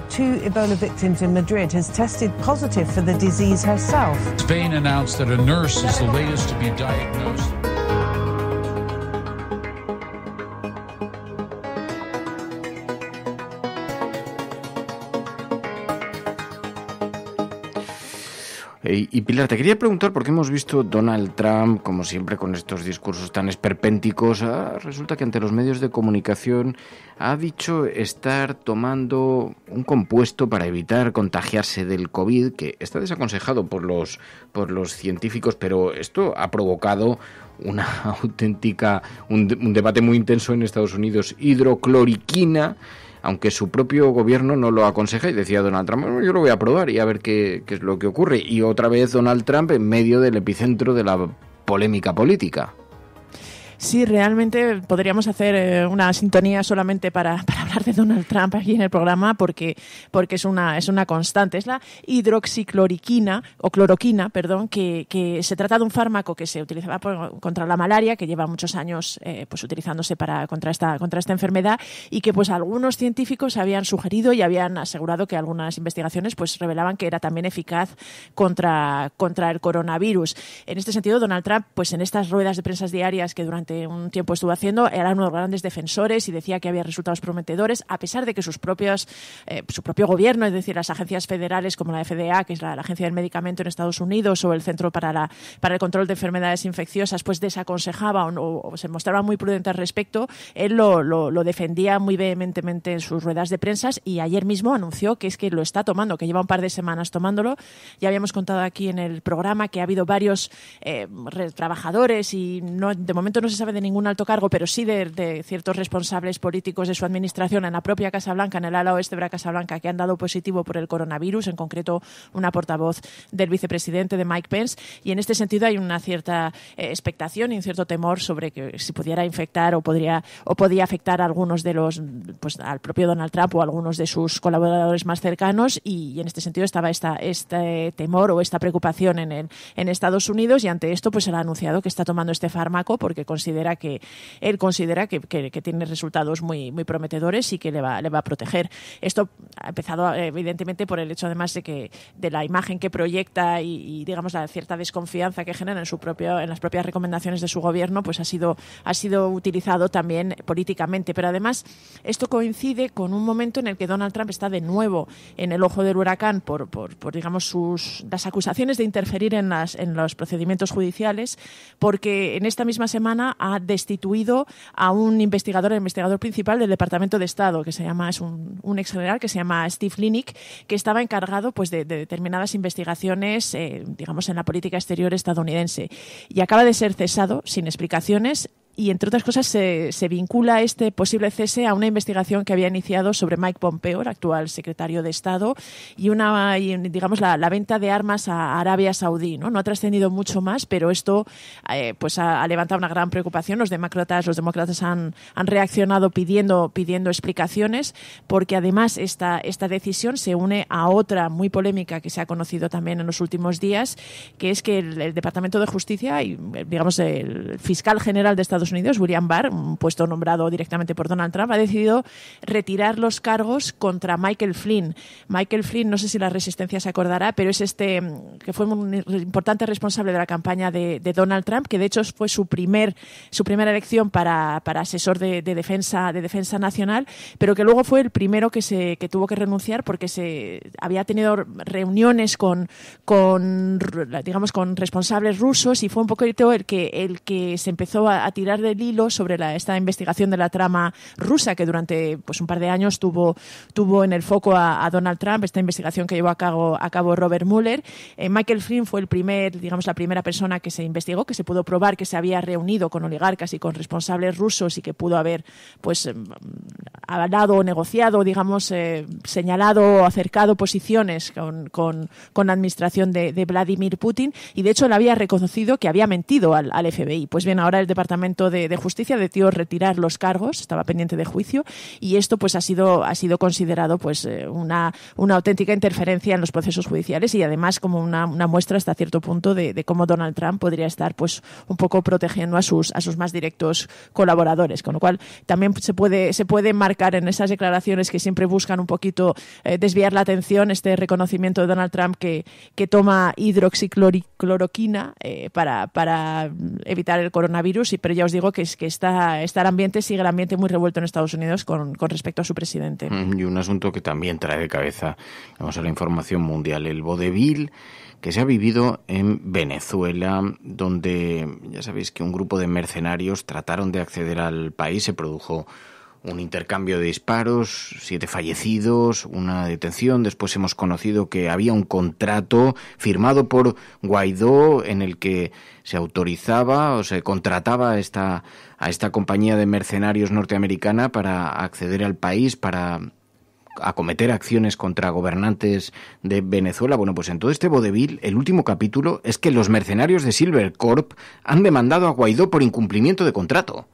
F: two Ebola victims in Madrid has tested positive for the disease herself.
J: Spain announced that a nurse is the latest to be diagnosed.
G: Eh, y Pilar, te quería preguntar, por qué hemos visto Donald Trump, como siempre, con estos discursos tan esperpénticos, ah, resulta que ante los medios de comunicación ha dicho estar tomando un compuesto para evitar contagiarse del COVID, que está desaconsejado por los, por los científicos, pero esto ha provocado una auténtica, un debate muy intenso en Estados Unidos, hidrocloriquina aunque su propio gobierno no lo aconseja y decía Donald Trump, bueno, yo lo voy a probar y a ver qué, qué es lo que ocurre. Y otra vez Donald Trump en medio del epicentro de la polémica política.
J: Sí, realmente podríamos hacer eh, una sintonía solamente para, hablar de Donald Trump aquí en el programa porque, porque es, una, es una constante. Es la hidroxicloriquina o cloroquina, perdón, que, se trata de un fármaco que se utilizaba contra la malaria, que lleva muchos años eh, pues utilizándose para, contra, esta, contra esta enfermedad y que pues algunos científicos habían sugerido y habían asegurado que algunas investigaciones pues revelaban que era también eficaz contra, contra el coronavirus. En este sentido, Donald Trump, pues en estas ruedas de prensa diarias que durante un tiempo estuvo haciendo, era uno de los grandes defensores y decía que había resultados prometedores, a pesar de que sus propios, eh, su propio gobierno, es decir, las agencias federales como la FDA, que es la, Agencia del Medicamento en Estados Unidos, o el Centro para, la, para el Control de Enfermedades Infecciosas, pues desaconsejaba o, se mostraba muy prudente al respecto, él lo, lo, defendía muy vehementemente en sus ruedas de prensa y ayer mismo anunció que es que lo está tomando, que lleva un par de semanas tomándolo. Ya habíamos contado aquí en el programa que ha habido varios eh, trabajadores y no, de momento no se sabe de ningún alto cargo, pero sí de, ciertos responsables políticos de su administración en la propia Casa Blanca, en el ala oeste de la Casa Blanca, que han dado positivo por el coronavirus, en concreto una portavoz del vicepresidente de Mike Pence. Y en este sentido hay una cierta eh, expectación y un cierto temor sobre que si pudiera infectar o podría o podía afectar a algunos de los, pues al propio Donald Trump o a algunos de sus colaboradores más cercanos. Y, en este sentido estaba esta, este temor o esta preocupación en, en Estados Unidos. Y ante esto, pues se ha anunciado que está tomando este fármaco porque considera que él considera que, tiene resultados muy, muy prometedores y que le va, le va a proteger. Esto ha empezado eh, evidentemente por el hecho además de que de la imagen que proyecta y, digamos la cierta desconfianza que genera en su propio, en las propias recomendaciones de su gobierno, pues ha sido, ha sido utilizado también políticamente. Pero además esto coincide con un momento en el que Donald Trump está de nuevo en el ojo del huracán por, digamos sus las acusaciones de interferir en las en los procedimientos judiciales, porque en esta misma semana ha destituido a un investigador, el investigador principal del Departamento de Estado, que se llama, es un, ex general que se llama Steve Linick, que estaba encargado pues, de, determinadas investigaciones, eh, digamos, en la política exterior estadounidense. Y acaba de ser cesado sin explicaciones y entre otras cosas se, vincula este posible cese a una investigación que había iniciado sobre Mike Pompeo, el actual secretario de Estado, y una digamos la, venta de armas a Arabia Saudí. No, no ha trascendido mucho más, pero esto eh, pues ha, levantado una gran preocupación. Los demócratas, los demócratas han, han, reaccionado pidiendo, pidiendo explicaciones, porque además esta, esta decisión se une a otra muy polémica que se ha conocido también en los últimos días, que es que Departamento de Justicia y digamos el fiscal general de Estados Unidos, William Barr, puesto nombrado directamente por Donald Trump, ha decidido retirar los cargos contra Michael Flynn. Michael Flynn, no sé si la resistencia se acordará, pero es este mm, que fue un importante responsable de la campaña de, Donald Trump, que de hecho fue su primer su primera elección para, asesor de, defensa de defensa nacional, pero que luego fue el primero que se tuvo que renunciar porque se había tenido reuniones con con digamos con responsables rusos y fue un poquito el que el que se empezó a tirar del hilo sobre la, esta investigación de la trama rusa que durante pues, un par de años tuvo, tuvo en el foco a, Donald Trump, esta investigación que llevó a cabo, a cabo Robert Mueller. Eh, Michael Flynn fue el primer, digamos, la primera persona que se investigó, que se pudo probar que se había reunido con oligarcas y con responsables rusos y que pudo haber pues em, hablado o negociado, digamos, eh, señalado o acercado posiciones con, la administración de, Vladimir Putin y de hecho le había reconocido que había mentido al FBI. Pues bien, ahora el Departamento de de, de, Justicia retirar los cargos, estaba pendiente de juicio, y esto pues ha sido, ha sido considerado pues eh, una, una auténtica interferencia en los procesos judiciales y además como una, muestra hasta cierto punto de, cómo Donald Trump podría estar pues un poco protegiendo a sus, a sus más directos colaboradores, con lo cual también se puede, se puede marcar en esas declaraciones que siempre buscan un poquito eh, desviar la atención este reconocimiento de Donald Trump que, que toma hidroxicloroquina eh, para, para evitar el coronavirus, y, pero ya digo que, está, el este ambiente, sigue el ambiente muy revuelto en Estados Unidos con, respecto a su presidente.
G: Mm, y un asunto que también trae de cabeza, vamos a la información mundial, el vodevil que se ha vivido en Venezuela, donde ya sabéis que un grupo de mercenarios trataron de acceder al país, se produjo un intercambio de disparos, siete fallecidos, una detención. Después hemos conocido que había un contrato firmado por Guaidó en el que se autorizaba o se contrataba a esta, a esta compañía de mercenarios norteamericana para acceder al país, para acometer acciones contra gobernantes de Venezuela. Bueno, pues en todo este vodevil, el último capítulo es que los mercenarios de Silvercorp han demandado a Guaidó por incumplimiento de contrato.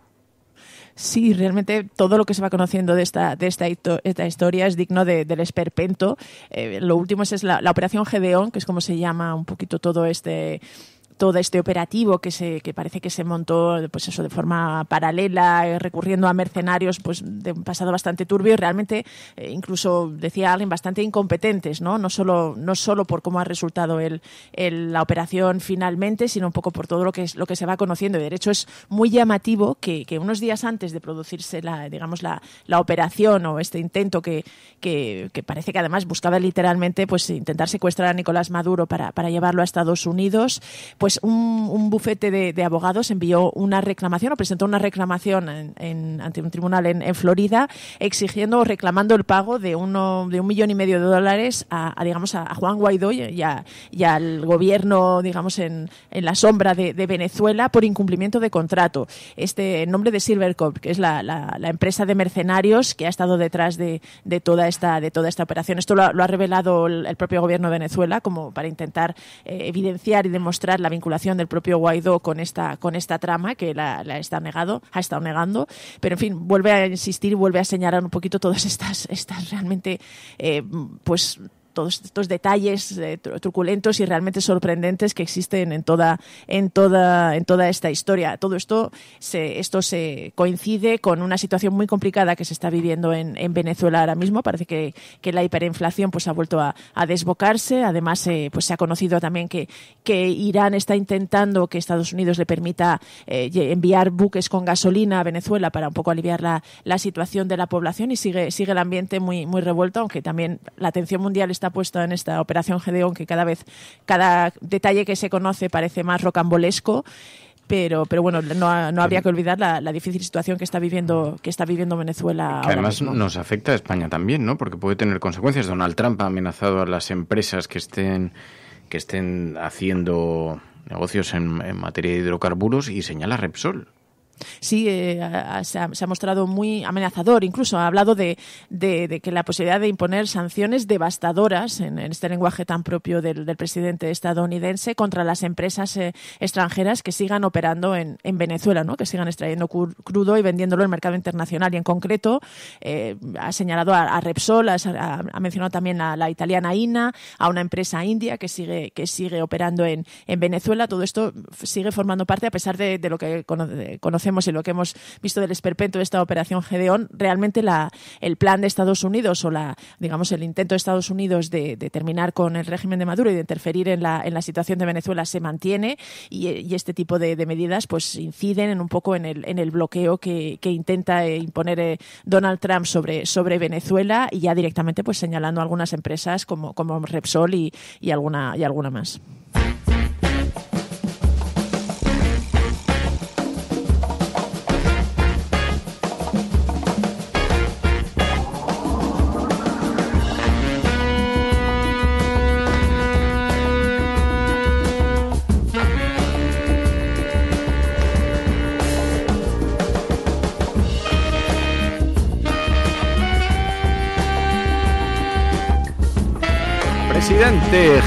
J: Sí, realmente todo lo que se va conociendo de esta, de esta, esta historia es digno de, del esperpento. Eh, lo último es, la, la, Operación Gedeón, que es como se llama un poquito todo este todo este operativo que se que parece que se montó pues eso de forma paralela eh, recurriendo a mercenarios pues de un pasado bastante turbio y realmente eh, incluso decía alguien bastante incompetentes no no solo no solo por cómo ha resultado el, la operación finalmente sino un poco por todo lo que es lo que se va conociendo de hecho es muy llamativo que, unos días antes de producirse la digamos la, operación o este intento que, que, parece que además buscaba literalmente pues intentar secuestrar a Nicolás Maduro para, para llevarlo a Estados Unidos pues, pues un, bufete de, abogados envió una reclamación o presentó una reclamación ante un tribunal en, Florida exigiendo o reclamando el pago de, uno, de un millón y medio de dólares a, digamos, a, Juan Guaidó y, al gobierno, digamos, en, la sombra de, Venezuela por incumplimiento de contrato. Este en nombre de Silvercorp, que es la, empresa de mercenarios que ha estado detrás de, toda, esta, de toda esta operación. Esto lo, ha revelado el, propio gobierno de Venezuela como para intentar eh, evidenciar y demostrar la vinculación del propio Guaidó con esta, con esta trama que la, está negado, ha estado negando. Pero en fin, vuelve a insistir, vuelve a señalar un poquito todas estas, estas realmente, eh, pues todos estos detalles eh, truculentos y realmente sorprendentes que existen en toda, en toda, en toda esta historia. Todo esto se, esto se coincide con una situación muy complicada que se está viviendo en, Venezuela ahora mismo. Parece que, la hiperinflación pues, ha vuelto a, desbocarse. Además, eh, pues, se ha conocido también que, que Irán está intentando que Estados Unidos le permita eh, enviar buques con gasolina a Venezuela para un poco aliviar la, situación de la población y sigue, sigue el ambiente muy, muy revuelto, aunque también la atención mundial está puesto en esta operación Gedeón, que cada vez, cada detalle que se conoce parece más rocambolesco. Pero, pero bueno, no, no habría que olvidar la, difícil situación que está viviendo, que está viviendo Venezuela. además nos
G: afecta a España también, ¿no? Porque puede tener consecuencias. Donald Trump ha amenazado a las empresas que estén, que estén haciendo negocios en materia de hidrocarburos y señala Repsol
J: sí eh, se, ha, mostrado muy amenazador. Incluso ha hablado de, de, que la posibilidad de imponer sanciones devastadoras, en, este lenguaje tan propio del, presidente estadounidense, contra las empresas eh, extranjeras que sigan operando en, Venezuela, ¿no? que sigan extrayendo crudo y vendiéndolo en el mercado internacional. Y en concreto eh, ha señalado a, Repsol, ha, mencionado también a la italiana INA, a una empresa india que sigue, que sigue operando en, en Venezuela. Todo esto sigue formando parte, a pesar de, de lo que conocemos en y lo que hemos visto del esperpento de esta operación Gedeón, realmente la, el plan de Estados Unidos o la, digamos, el intento de Estados Unidos de, terminar con el régimen de Maduro y de interferir en la, situación de Venezuela se mantiene y, este tipo de, medidas pues inciden en un poco en el, bloqueo que, intenta eh, imponer eh, Donald Trump sobre, sobre Venezuela y ya directamente pues señalando algunas empresas como, Repsol y alguna, y alguna más.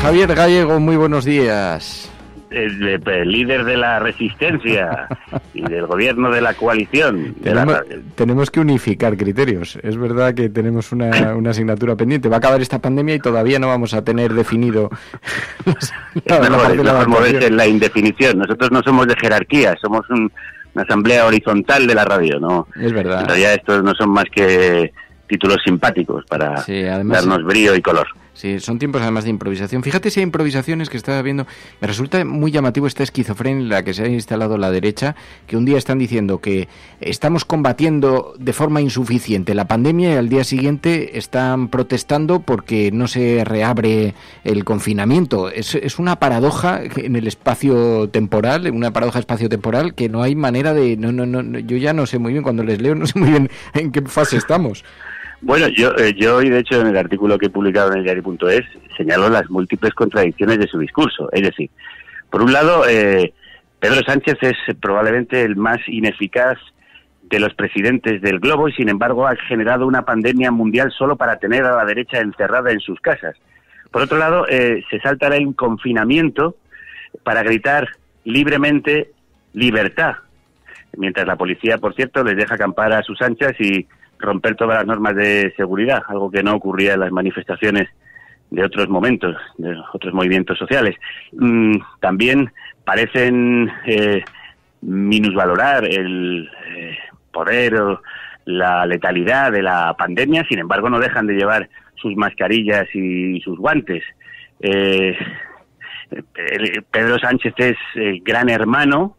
G: Javier Gallego, muy buenos días.
C: El, líder de la resistencia y del gobierno de la coalición.
G: tenemos, que unificar criterios. Es verdad que tenemos una, asignatura pendiente. Va a acabar esta pandemia y todavía no vamos a tener definido.
C: la indefinición. Nosotros no somos de jerarquía, somos una asamblea horizontal de la radio, ¿no? Es verdad. En realidad estos no son más que títulos simpáticos para darnos brío y color.
G: Sí, son tiempos además de improvisación. Fíjate si hay improvisaciones que estaba viendo. Me resulta muy llamativo esta esquizofrenia en la que se ha instalado la derecha, que un día están diciendo que estamos combatiendo de forma insuficiente la pandemia y al día siguiente están protestando porque no se reabre el confinamiento. Es, es una paradoja en el espacio temporal, una paradoja espacio-temporal que no hay manera de... No, no, no, yo ya no sé muy bien, cuando les leo no sé muy bien en qué fase estamos.
C: Bueno, yo, eh, yo hoy, de hecho, en el artículo que he publicado en el diario.es, señalo las múltiples contradicciones de su discurso. Es decir, por un lado, eh, Pedro Sánchez es probablemente el más ineficaz de los presidentes del globo y, sin embargo, ha generado una pandemia mundial solo para tener a la derecha encerrada en sus casas. Por otro lado, eh, se salta el confinamiento para gritar libremente libertad, mientras la policía, por cierto, les deja acampar a sus anchas y romper todas las normas de seguridad, algo que no ocurría en las manifestaciones de otros momentos, de otros movimientos sociales. Mm, también parecen eh, minusvalorar el eh, poder o la letalidad de la pandemia, sin embargo no dejan de llevar sus mascarillas y sus guantes. Eh, Pedro Sánchez es gran hermano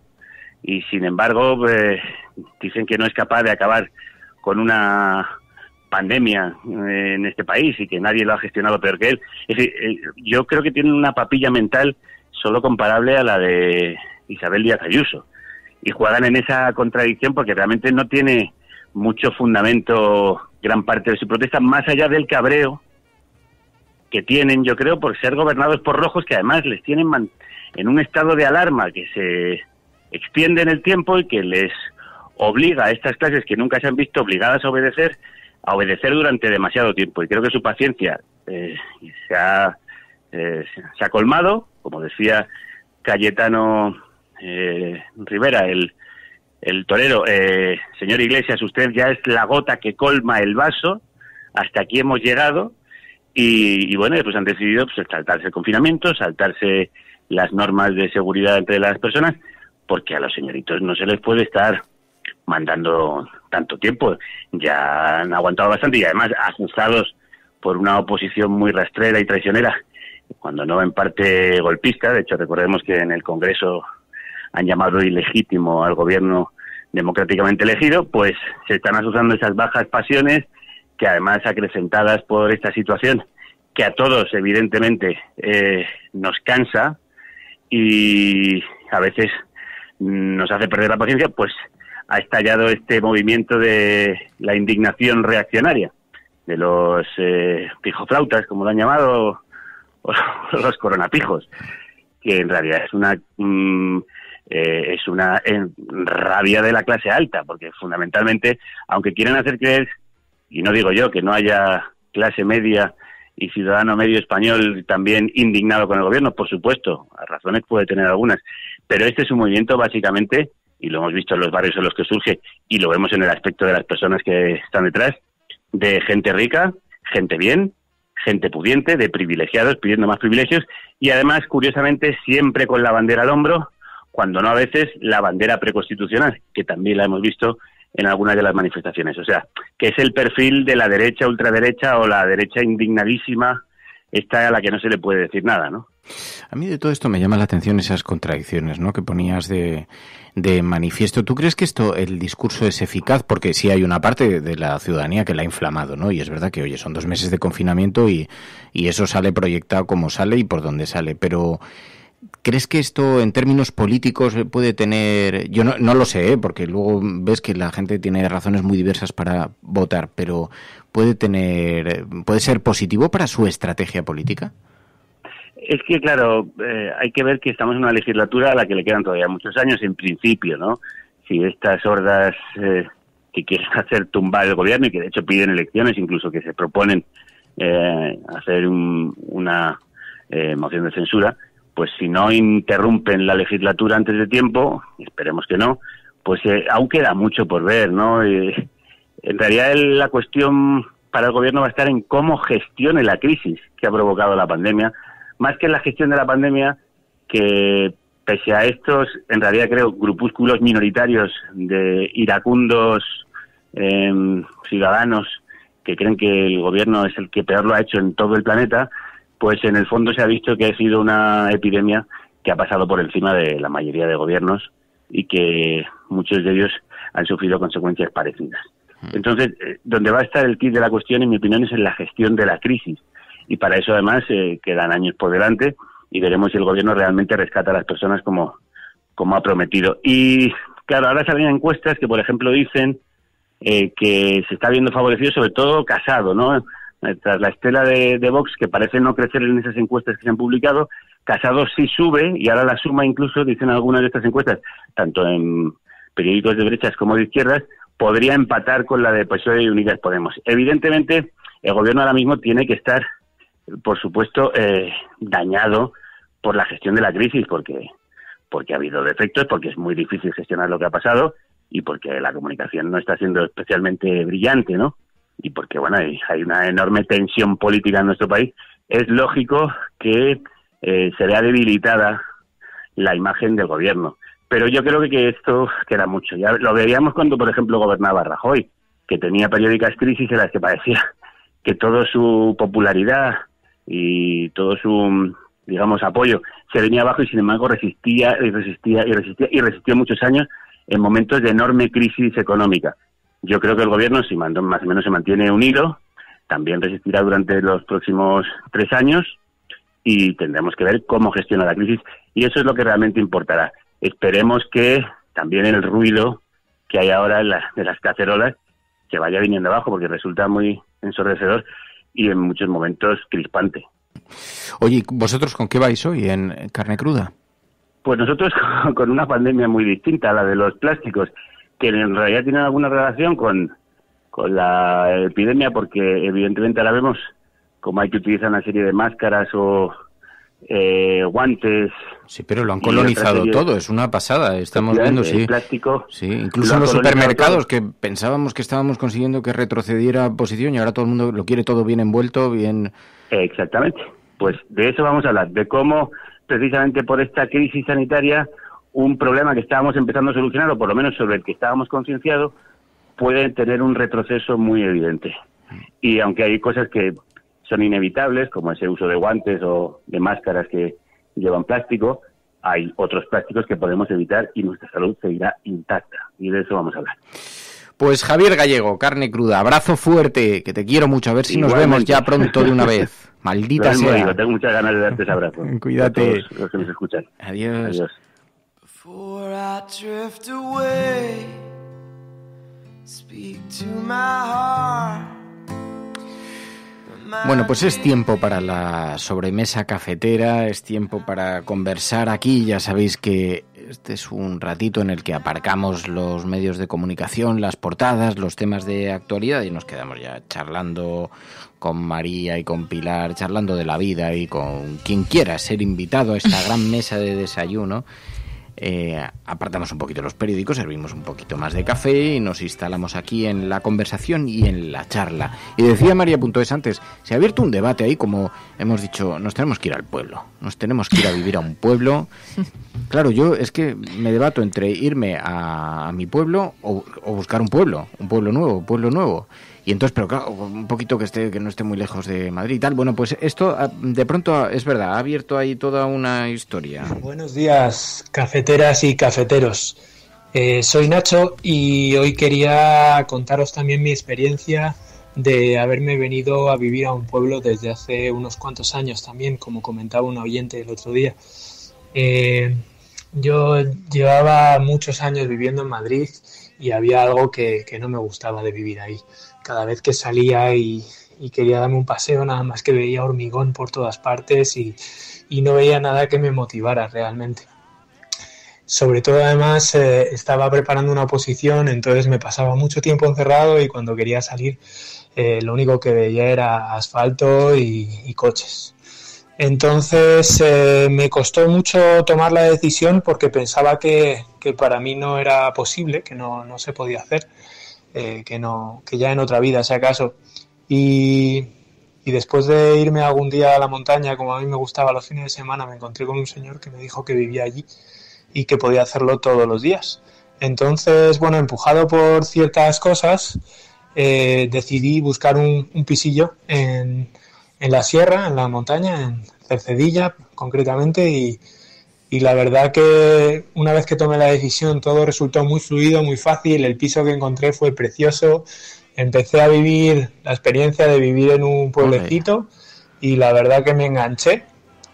C: y sin embargo dicen que no es capaz de acabar con una pandemia eh, en este país y que nadie lo ha gestionado peor que él. Es decir, eh, yo creo que tienen una papilla mental solo comparable a la de Isabel Díaz Ayuso. Y juegan en esa contradicción porque realmente no tiene mucho fundamento gran parte de su protesta, más allá del cabreo que tienen, yo creo, por ser gobernados por rojos que además les tienen en un estado de alarma que se extiende en el tiempo y que les obliga a estas clases que nunca se han visto obligadas a obedecer, a obedecer durante demasiado tiempo. Y creo que su paciencia eh, eh, se, ha, colmado, como decía Cayetano eh, Rivera, el, torero, señor Iglesias, usted ya es la gota que colma el vaso, hasta aquí hemos llegado. Y, bueno, pues han decidido pues, saltarse el confinamiento, saltarse las normas de seguridad entre las personas, porque a los señoritos no se les puede estar mandando tanto tiempo. Ya han aguantado bastante y además asustados por una oposición muy rastrera y traicionera, cuando no en parte golpista. De hecho, recordemos que en el Congreso han llamado ilegítimo al gobierno democráticamente elegido, pues se están asustando esas bajas pasiones que además acrecentadas por esta situación que a todos evidentemente eh, nos cansa y a veces nos hace perder la paciencia, pues ha estallado este movimiento de la indignación reaccionaria, de los eh, pijoflautas, como lo han llamado, o, los coronapijos, que en realidad es una... Mm, eh, es una rabia de la clase alta, porque fundamentalmente, aunque quieren hacer creer, y no digo yo que no haya clase media y ciudadano medio español también indignado con el gobierno, por supuesto, a razones puede tener algunas, pero este es un movimiento básicamente y lo hemos visto en los barrios en los que surge y lo vemos en el aspecto de las personas que están detrás, de gente rica, gente bien, gente pudiente, de privilegiados pidiendo más privilegios y además, curiosamente, siempre con la bandera al hombro, cuando no a veces la bandera preconstitucional, que también la hemos visto en algunas de las manifestaciones. O sea, que es el perfil de la derecha ultraderecha o la derecha indignadísima esta a la que no se le puede decir nada, ¿no?
G: A mí de todo esto me llama la atención esas contradicciones ¿no? que ponías de, de, manifiesto. ¿Tú crees que esto, el discurso es eficaz? Porque sí hay una parte de la ciudadanía que la ha inflamado, ¿no? Y es verdad que, oye, son dos meses de confinamiento y, y eso sale proyectado como sale y por dónde sale. Pero ¿Crees que esto en términos políticos puede tener, yo no, no lo sé, ¿eh? porque luego ves que la gente tiene razones muy diversas para votar, pero puede tener, puede ser positivo para su estrategia política?
C: Es que, claro, eh, hay que ver que estamos en una legislatura a la que le quedan todavía muchos años, en principio, ¿no? Si estas hordas eh, que quieren hacer tumbar el gobierno y que de hecho piden elecciones, incluso que se proponen hacer una moción de censura, pues si no interrumpen la legislatura antes de tiempo, esperemos que no, pues eh, aún queda mucho por ver, ¿no? Eh, en realidad la cuestión para el gobierno va a estar en cómo gestione la crisis que ha provocado la pandemia, más que en la gestión de la pandemia, que pese a estos, en realidad creo, grupúsculos minoritarios de iracundos em, ciudadanos que creen que el gobierno es el que peor lo ha hecho en todo el planeta, pues en el fondo se ha visto que ha sido una epidemia que ha pasado por encima de la mayoría de gobiernos y que muchos de ellos han sufrido consecuencias parecidas. Hmm. Entonces, eh, donde va a estar el kit de la cuestión, en mi opinión, es en la gestión de la crisis. Y para eso, además, eh, quedan años por delante y veremos si el gobierno realmente rescata a las personas como, como ha prometido. Y claro, ahora salen encuestas que, por ejemplo, dicen eh, que se está viendo favorecido sobre todo Casado, ¿no? Eh, tras la estela de, Vox, que parece no crecer en esas encuestas que se han publicado, Casado sí sube y ahora la suma incluso, dicen algunas de estas encuestas, tanto en periódicos de derechas como de izquierdas, podría empatar con la de PSOE y Unidas Podemos. Evidentemente, el gobierno ahora mismo tiene que estar, por supuesto, eh, dañado por la gestión de la crisis, porque, porque ha habido defectos, porque es muy difícil gestionar lo que ha pasado y porque la comunicación no está siendo especialmente brillante, ¿no? y porque bueno hay, una enorme tensión política en nuestro país, es lógico que eh, se vea debilitada la imagen del gobierno. Pero yo creo que esto queda mucho. Ya lo veíamos cuando, por ejemplo, gobernaba Rajoy, que tenía periódicas crisis en las que parecía que toda su popularidad y todo su, digamos, apoyo se venía abajo y, sin embargo, resistía y resistía y resistía y resistió muchos años en momentos de enorme crisis económica. Yo creo que el gobierno, si más o menos se mantiene unido, también resistirá durante los próximos tres años y tendremos que ver cómo gestiona la crisis. Y eso es lo que realmente importará. Esperemos que también el ruido que hay ahora de las cacerolas que vaya viniendo abajo, porque resulta muy ensordecedor y en muchos momentos
G: crispante. Oye, ¿vosotros con qué vais hoy en carne cruda?
C: Pues nosotros con una pandemia muy distinta a la de los plásticos que en realidad tienen alguna relación con, con la epidemia, porque evidentemente ahora vemos como hay que utilizar una serie de máscaras o eh, guantes. Sí, pero lo han colonizado todo,
G: es una pasada. Estamos viendo, sí. Plástico, sí, incluso en los supermercados que pensábamos que estábamos consiguiendo que retrocediera posición y ahora todo el mundo lo quiere todo bien envuelto, bien.
C: Exactamente. Pues de eso vamos a hablar, de cómo precisamente por esta crisis sanitaria un problema que estábamos empezando a solucionar, o por lo menos sobre el que estábamos concienciados, puede tener un retroceso muy evidente. Y aunque hay cosas que son inevitables, como ese uso de guantes o de máscaras que llevan plástico, hay otros plásticos que podemos evitar y nuestra salud seguirá intacta. Y de eso vamos a hablar.
G: Pues Javier Gallego, carne cruda, abrazo fuerte, que te quiero mucho, a ver si nos vemos ya pronto de una vez. Maldita sea. tengo
C: muchas ganas de darte ese abrazo. Cuídate.
G: los que nos escuchan. Adiós drift
H: away,
G: Bueno, pues es tiempo para la sobremesa cafetera, es tiempo para conversar aquí. Ya sabéis que este es un ratito en el que aparcamos los medios de comunicación, las portadas, los temas de actualidad y nos quedamos ya charlando con María y con Pilar, charlando de la vida y con quien quiera ser invitado a esta gran mesa de desayuno eh, apartamos un poquito los periódicos, servimos un poquito más de café y nos instalamos aquí en la conversación y en la charla. Y decía María Puntoes antes, se ha abierto un debate ahí, como hemos dicho, nos tenemos que ir al pueblo, nos tenemos que ir a vivir a un pueblo. Claro, yo es que me debato entre irme a, mi pueblo o, o buscar un pueblo, un pueblo nuevo, un pueblo nuevo. Y entonces, pero claro, un poquito que esté que no esté muy lejos de Madrid y tal. Bueno, pues esto ah, de pronto ah, es verdad, ha abierto ahí toda una historia. Buenos días,
B: cafeteras y cafeteros. Eh, soy Nacho y hoy quería contaros también mi experiencia de haberme venido a vivir a un pueblo desde hace unos cuantos años también, como comentaba un oyente el otro día. Eh, yo llevaba muchos años viviendo en Madrid y había algo que no me gustaba de vivir ahí cada vez que salía y, quería darme un paseo, nada más que veía hormigón por todas partes y, no veía nada que me motivara realmente. Sobre todo además eh, estaba preparando una oposición, entonces me pasaba mucho tiempo encerrado y cuando quería salir eh, lo único que veía era asfalto y, coches. Entonces eh, me costó mucho tomar la decisión porque pensaba que, para mí no era posible, que no se podía hacer eh, que, no, que ya en otra vida, sea acaso. Y, después de irme algún día a la montaña, como a mí me gustaba los fines de semana, me encontré con un señor que me dijo que vivía allí y que podía hacerlo todos los días. Entonces, bueno, empujado por ciertas cosas, eh, decidí buscar un, pisillo en, en, la sierra, en la montaña, en Cercedilla concretamente, y, y la verdad que una vez que tomé la decisión todo resultó muy fluido, muy fácil, el piso que encontré fue precioso, empecé a vivir la experiencia de vivir en un pueblecito y la verdad que me enganché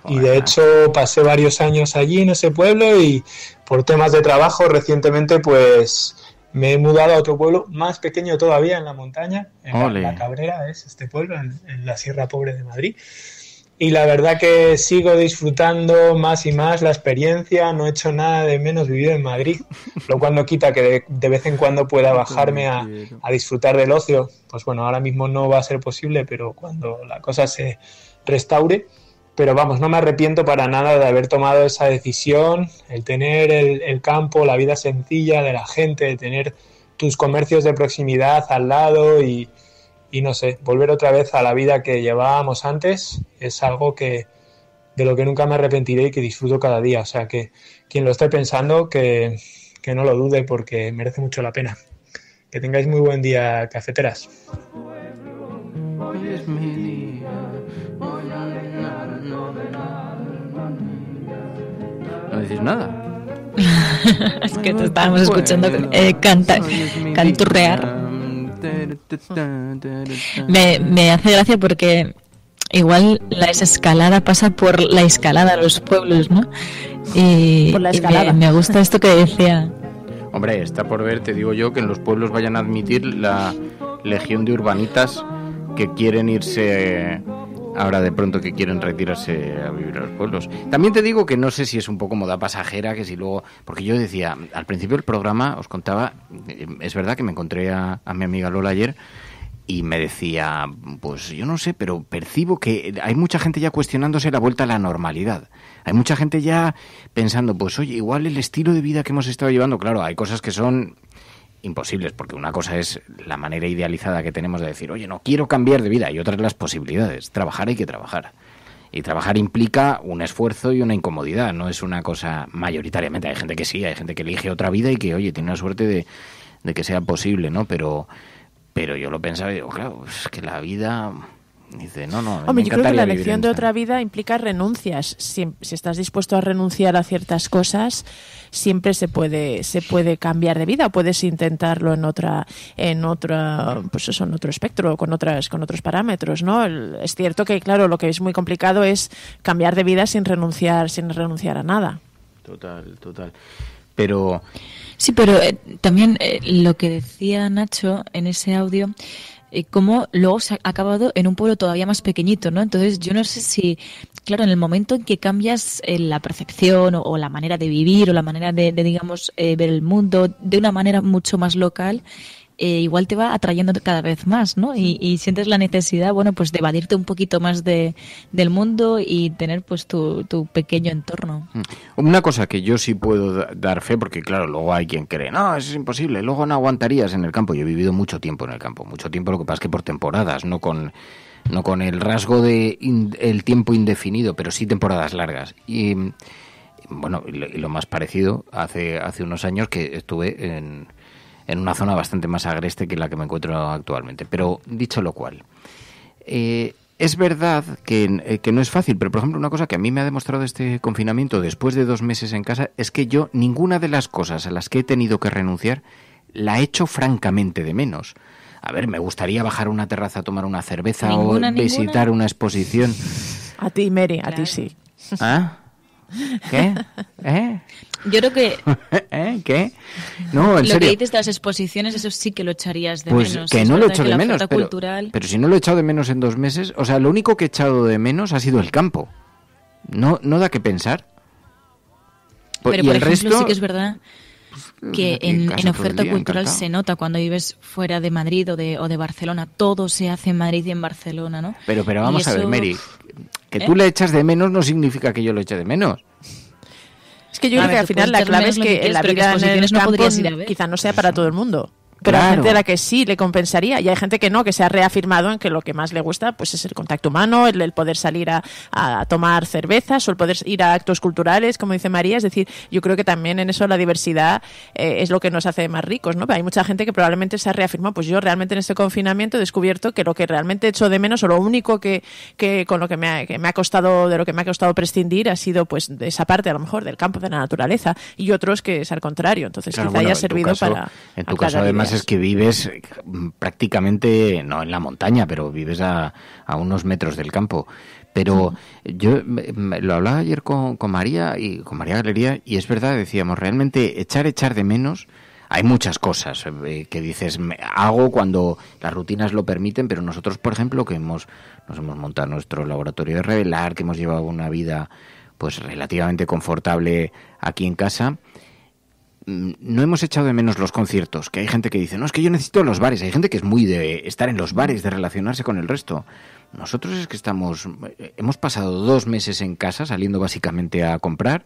B: y de hecho pasé varios años allí en ese pueblo y por temas de trabajo recientemente pues me he mudado a otro pueblo más pequeño todavía en la montaña, en la, Cabrera es este pueblo, en la Sierra Pobre de Madrid y la verdad que sigo disfrutando más y más la experiencia, no he hecho nada de menos vivir en Madrid, lo cual no quita que de, vez en cuando pueda bajarme a, a, disfrutar del ocio. Pues bueno, ahora mismo no va a ser posible, pero cuando la cosa se restaure, pero vamos, no me arrepiento para nada de haber tomado esa decisión, el tener el, el campo, la vida sencilla de la gente, de tener tus comercios de proximidad al lado y, y no sé, volver otra vez a la vida que llevábamos antes es algo que de lo que nunca me arrepentiré y que disfruto cada día. O sea que quien lo esté pensando, que, no lo dude porque merece mucho la pena. Que tengáis muy buen día, cafeteras.
G: No decís nada. es
H: que te estábamos pues, escuchando eh, canta, canturrear. Me, hace gracia porque igual la escalada pasa por la escalada a los pueblos, ¿no? Y, por la escalada. me, gusta esto que decía.
G: Hombre, está por ver, te digo yo, que en los pueblos vayan a admitir la legión de urbanitas que quieren irse ahora de pronto que quieren retirarse a vivir a los pueblos. También te digo que no sé si es un poco moda pasajera, que si luego, porque yo decía, al principio del programa os contaba, eh, es verdad que me encontré a, a mi amiga Lola ayer y me decía, pues yo no sé, pero percibo que hay mucha gente ya cuestionándose la vuelta a la normalidad. Hay mucha gente ya pensando, pues oye, igual el estilo de vida que hemos estado llevando, claro, hay cosas que son imposibles, porque una cosa es la manera idealizada que tenemos de decir, oye, no quiero cambiar de vida, y otra es las posibilidades. Trabajar hay que trabajar. Y trabajar implica un esfuerzo y una incomodidad, no es una cosa mayoritariamente. Hay gente que sí, hay gente que elige otra vida y que, oye, tiene la suerte de, que sea posible, ¿no? Pero, pero yo lo pensaba y digo, claro, es que la vida Dice, no, no. yo creo que la elección de otra
J: vida implica renuncias. Si, estás dispuesto a renunciar a ciertas cosas, siempre se puede, se puede cambiar de vida. Puedes intentarlo en otra, en otra, pues eso, en otro espectro, con otras, con otros parámetros, ¿no? es cierto que, claro, lo que es muy complicado es cambiar de vida sin renunciar, sin renunciar a nada.
G: Total, total. Pero
J: sí, pero eh, también eh, lo que decía Nacho
H: en ese audio como eh, cómo luego se ha acabado en un pueblo todavía más pequeñito, ¿no? Entonces yo no sé si, claro, en el momento en que cambias eh, la percepción o, la manera de vivir o la manera de, digamos, eh, ver el mundo de una manera mucho más local, eh, igual te va atrayendo cada vez más, ¿no? Y, sientes la necesidad, bueno, pues de evadirte un poquito más de, del mundo y tener pues tu, tu pequeño entorno.
G: Mm. Una cosa que yo sí puedo dar fe, porque claro, luego hay quien cree, no, eso es imposible, luego no aguantarías en el campo. Yo he vivido mucho tiempo en el campo, mucho tiempo, lo que pasa es que por temporadas, no con no con el rasgo de el tiempo indefinido, pero sí temporadas largas. Y bueno, lo, lo, más parecido hace hace unos años que estuve en en una zona bastante más agreste que la que me encuentro actualmente. Pero dicho lo cual, eh, es verdad eh, que, no es fácil, pero por ejemplo una cosa que a mí me ha demostrado este confinamiento después de dos meses en casa es que yo ninguna de las cosas a las que he tenido que renunciar la he hecho francamente de menos. A ver, me gustaría bajar a una terraza a tomar una cerveza o visitar una exposición.
J: A ti, Mary, a ti sí.
G: ¿Ah? ¿Qué? ¿Eh? Yo creo que... ¿Eh? ¿Qué? No, en Lo que dices
H: de las exposiciones, eso sí que lo echarías
G: de pues menos. Que no lo echo de menos, pero, cultural... pero si no lo he echado de menos en dos meses, o sea, lo único que he echado de menos ha sido el campo. No, no da que pensar. Pues, pero por el ejemplo, resto... sí que es verdad pues, que en, oferta cultural se
H: nota cuando vives fuera de Madrid o de, o de Barcelona. Todo se hace en Madrid y en Barcelona, ¿no?
G: Pero, pero vamos a ver, Mary, que ¿Eh? tú le echas de menos no significa que yo lo eche de menos.
J: Es que yo creo que al final la clave es que en la vida en el campo, no ir a ver. quizá no sea para todo el mundo. Pero claro. hay gente a la que sí le compensaría y hay gente que no, que se ha reafirmado en que lo que más le gusta pues es el contacto humano, el, poder salir a, tomar cervezas o el poder ir a actos culturales, como dice María. Es decir, yo creo que también en eso la diversidad eh, es lo que nos hace más ricos, ¿no? hay mucha gente que probablemente se ha reafirmado, pues yo realmente en este confinamiento he descubierto que lo que realmente he hecho de menos o lo único que, con lo que me, ha, costado, de lo que me ha costado prescindir ha sido pues de esa parte a lo mejor del campo de la naturaleza y otros que es al contrario. Entonces quizá haya servido para... En tu caso es que vives mm,
G: prácticamente, no en la montaña, pero vives a, a unos metros del campo. Pero yo lo hablaba ayer con, con, María y con María Galería y es verdad, decíamos, realmente echar, echar de menos. Hay muchas cosas eh, que dices, hago cuando las rutinas lo permiten, pero nosotros, por ejemplo, que hemos, nos hemos montado nuestro laboratorio de revelar, que hemos llevado una vida pues relativamente confortable aquí en casa, Mm, no hemos echado de menos los conciertos, que hay gente que dice, no, es que yo necesito los bares, hay gente que es muy de estar en los bares, de relacionarse con el resto. Nosotros es que estamos, eh, hemos pasado dos meses en casa saliendo básicamente a comprar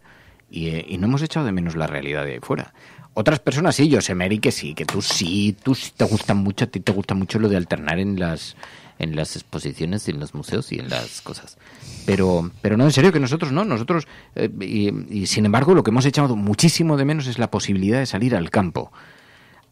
G: y, eh, no hemos echado de menos la realidad de ahí fuera. Otras personas sí, yo sé, Mary, que sí, que tú sí, tú sí te gusta mucho, a ti te gusta mucho lo de alternar en las, en las exposiciones y en los museos y en las cosas. Pero, pero no, en serio, que nosotros no, nosotros, eh, y, y, sin embargo, lo que hemos echado muchísimo de menos es la posibilidad de salir al campo.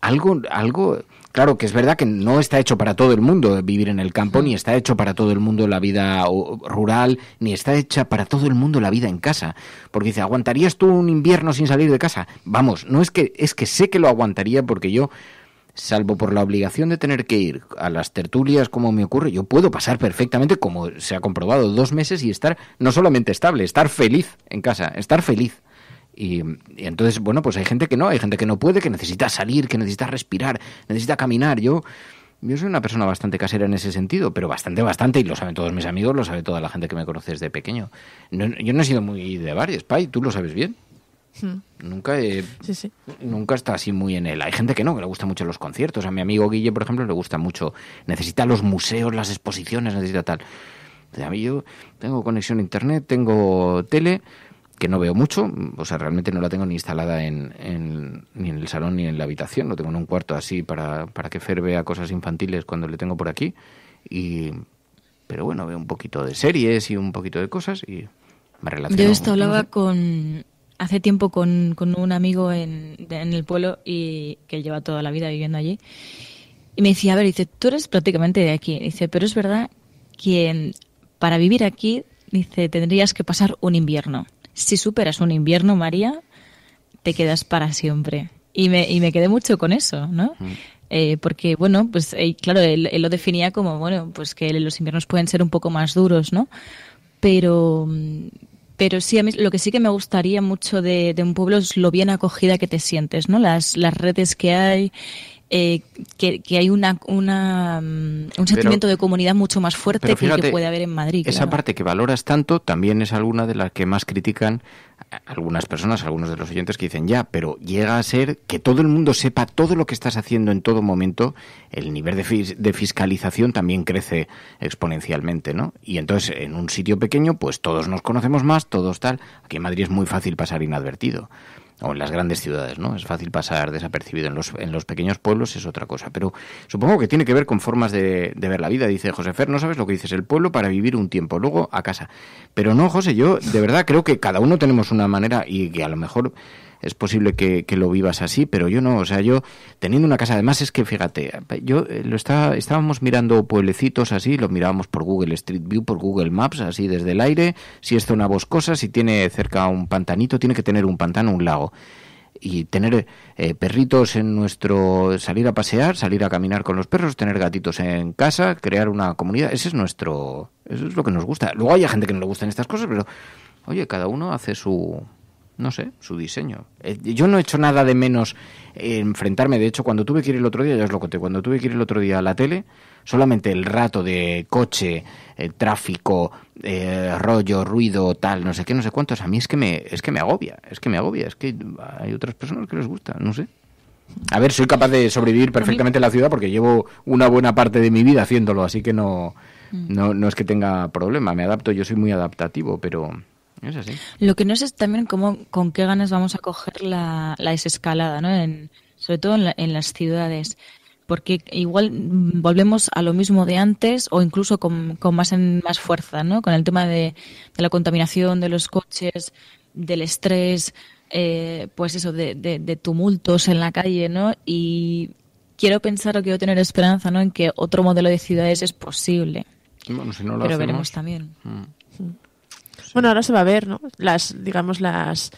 G: Algo, algo, claro que es verdad que no está hecho para todo el mundo vivir en el campo, mm. ni está hecho para todo el mundo la vida rural, ni está hecha para todo el mundo la vida en casa. Porque dice, ¿aguantarías tú un invierno sin salir de casa? Vamos, no es que, es que sé que lo aguantaría porque yo salvo por la obligación de tener que ir a las tertulias como me ocurre, yo puedo pasar perfectamente, como se ha comprobado, dos meses y estar no solamente estable, estar feliz en casa, estar feliz. Y, entonces, bueno, pues hay gente que no, hay gente que no puede, que necesita salir, que necesita respirar, necesita caminar. Yo, yo soy una persona bastante casera en ese sentido, pero bastante, bastante, y lo saben todos mis amigos, lo sabe toda la gente que me conoce desde pequeño. yo no he sido muy de bares, Pai, tú lo sabes bien. Hmm. Nunca, nunca está así muy en él. Hay gente que no, que le gusta mucho los conciertos. A mi amigo Guille, por ejemplo, le gusta mucho. Necesita los museos, las exposiciones, necesita tal. A mí yo tengo conexión a internet, tengo tele, que no veo mucho. O sea, realmente no la tengo ni instalada en, ni en el salón ni en la habitación. Lo tengo en un cuarto así para, que Fer vea cosas infantiles cuando le tengo por aquí. pero bueno, veo un poquito de series y un poquito de cosas y me relaciono. Yo esto hablaba
H: con, hace tiempo con, un amigo en, el pueblo y que lleva toda la vida viviendo allí. Y me decía, a ver, dice, tú eres prácticamente de aquí. Dice, pero es verdad que para vivir aquí, dice, tendrías que pasar un invierno. Si superas un invierno, María, te quedas para siempre. Y me, quedé mucho con eso, ¿no? Mm. Eh, porque, bueno, pues eh, claro, él, él, lo definía como, bueno, pues que los inviernos pueden ser un poco más duros, ¿no? Pero, mm, pero sí, a mí lo que sí que me gustaría mucho de, un pueblo es lo bien acogida que te sientes, ¿no? Las, las redes que hay, eh, que, hay una, mm, un sentimiento de comunidad mucho más fuerte que el que puede haber en Madrid. Esa parte
G: que valoras tanto también es alguna de las que más critican algunas personas, algunos de los oyentes que dicen ya, pero llega a ser que todo el mundo sepa todo lo que estás haciendo en todo momento, el nivel de, fiscalización también crece exponencialmente, ¿no? Y entonces en un sitio pequeño, pues todos nos conocemos más, todos tal. Aquí en Madrid es muy fácil pasar inadvertido o en las grandes ciudades, ¿no? Es fácil pasar desapercibido en los, en los pequeños pueblos, es otra cosa. Pero supongo que tiene que ver con formas de, de ver la vida. Dice José Fer, no sabes lo que dices, el pueblo para vivir un tiempo, luego a casa. Pero no, José, yo de verdad creo que cada uno tenemos una manera y que a lo mejor es posible que, lo vivas así, pero yo no, o sea, yo teniendo una casa, además es que fíjate, yo eh, lo estaba, estábamos mirando pueblecitos así, lo mirábamos por Google Street View, por Google Maps, así desde el aire, si es zona boscosa, si tiene cerca un pantanito, tiene que tener un pantano, un lago y tener eh, perritos en nuestro salir a pasear, salir a caminar con los perros, tener gatitos en casa, crear una comunidad, ese es nuestro, eso es lo que nos gusta. Luego hay gente que no le gustan estas cosas, pero oye, cada uno hace su no sé, su diseño. Eh, yo no he hecho nada de menos enfrentarme. De hecho, cuando tuve que ir el otro día, ya os lo conté, cuando tuve que ir el otro día a la tele, solamente el rato de coche, eh, tráfico, eh, rollo, ruido, tal, no sé qué, no sé cuántos, a mí es que, me, es que me agobia, es que me agobia, es que hay otras personas que les gusta, no sé. A ver, soy capaz de sobrevivir perfectamente en la ciudad porque llevo una buena parte de mi vida haciéndolo, así que no, mm. no, no es que tenga problema, me adapto, yo soy muy adaptativo, pero...
H: Lo que no sé es también cómo, con qué ganas vamos a coger la, desescalada, ¿no? sobre todo en, las ciudades porque igual volvemos a lo mismo de antes o incluso con, más más fuerza, ¿no? Con el tema de, la contaminación de los coches, del estrés, eh, pues eso, de, tumultos en la calle, ¿no? Y quiero pensar o quiero tener
J: esperanza, ¿no? En que otro modelo de ciudades es posible.
G: Pero
H: veremos también.
G: Mm.
J: Bueno, ahora se va a ver, ¿no? Las, digamos, las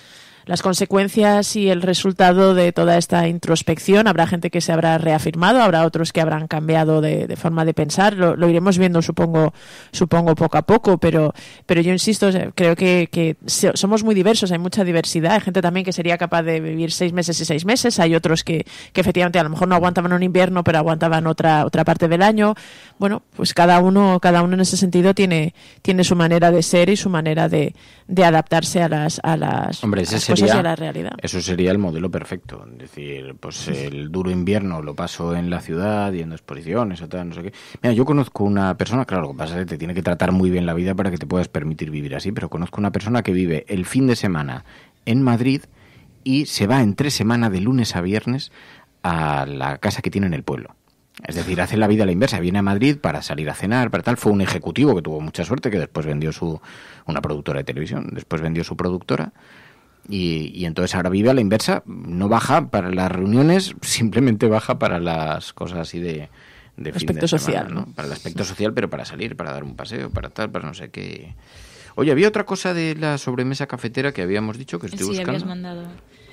J: las consecuencias y el resultado de toda esta introspección. Habrá gente que se habrá reafirmado, habrá otros que habrán cambiado de, forma de pensar. Lo, iremos viendo, supongo, supongo poco a poco, pero, pero yo insisto, eh, creo que, que, somos muy diversos, hay mucha diversidad. Hay gente también que sería capaz de vivir seis meses y seis meses. Hay otros que, que efectivamente a lo mejor no aguantaban un invierno, pero aguantaban otra, otra parte del año. Bueno, pues cada uno, cada uno en ese sentido tiene, tiene su manera de ser y su manera de, de adaptarse a las, a las, cosas la realidad.
F: Eso
G: sería el modelo perfecto. Es decir, pues el duro invierno lo paso en la ciudad, y en exposiciones no sé qué. Mira, yo conozco una persona, claro, lo que pasa es que te tiene que tratar muy bien la vida para que te puedas permitir vivir así, pero conozco una persona que vive el fin de semana en Madrid y se va en tres semanas, de lunes a viernes a la casa que tiene en el pueblo es decir, hace la vida a la inversa. Viene a Madrid para salir a cenar, para tal. Fue un ejecutivo que tuvo mucha suerte, que después vendió su. una productora de televisión, después vendió su productora. Y, entonces ahora vive a la inversa. No baja para las reuniones, simplemente baja para las cosas así de. de aspecto social. ¿no? Para el aspecto social, pero para salir, para dar un paseo, para tal, para no sé qué. Oye, había otra cosa de la sobremesa cafetera que habíamos dicho que estoy sí, buscando. Habías mandado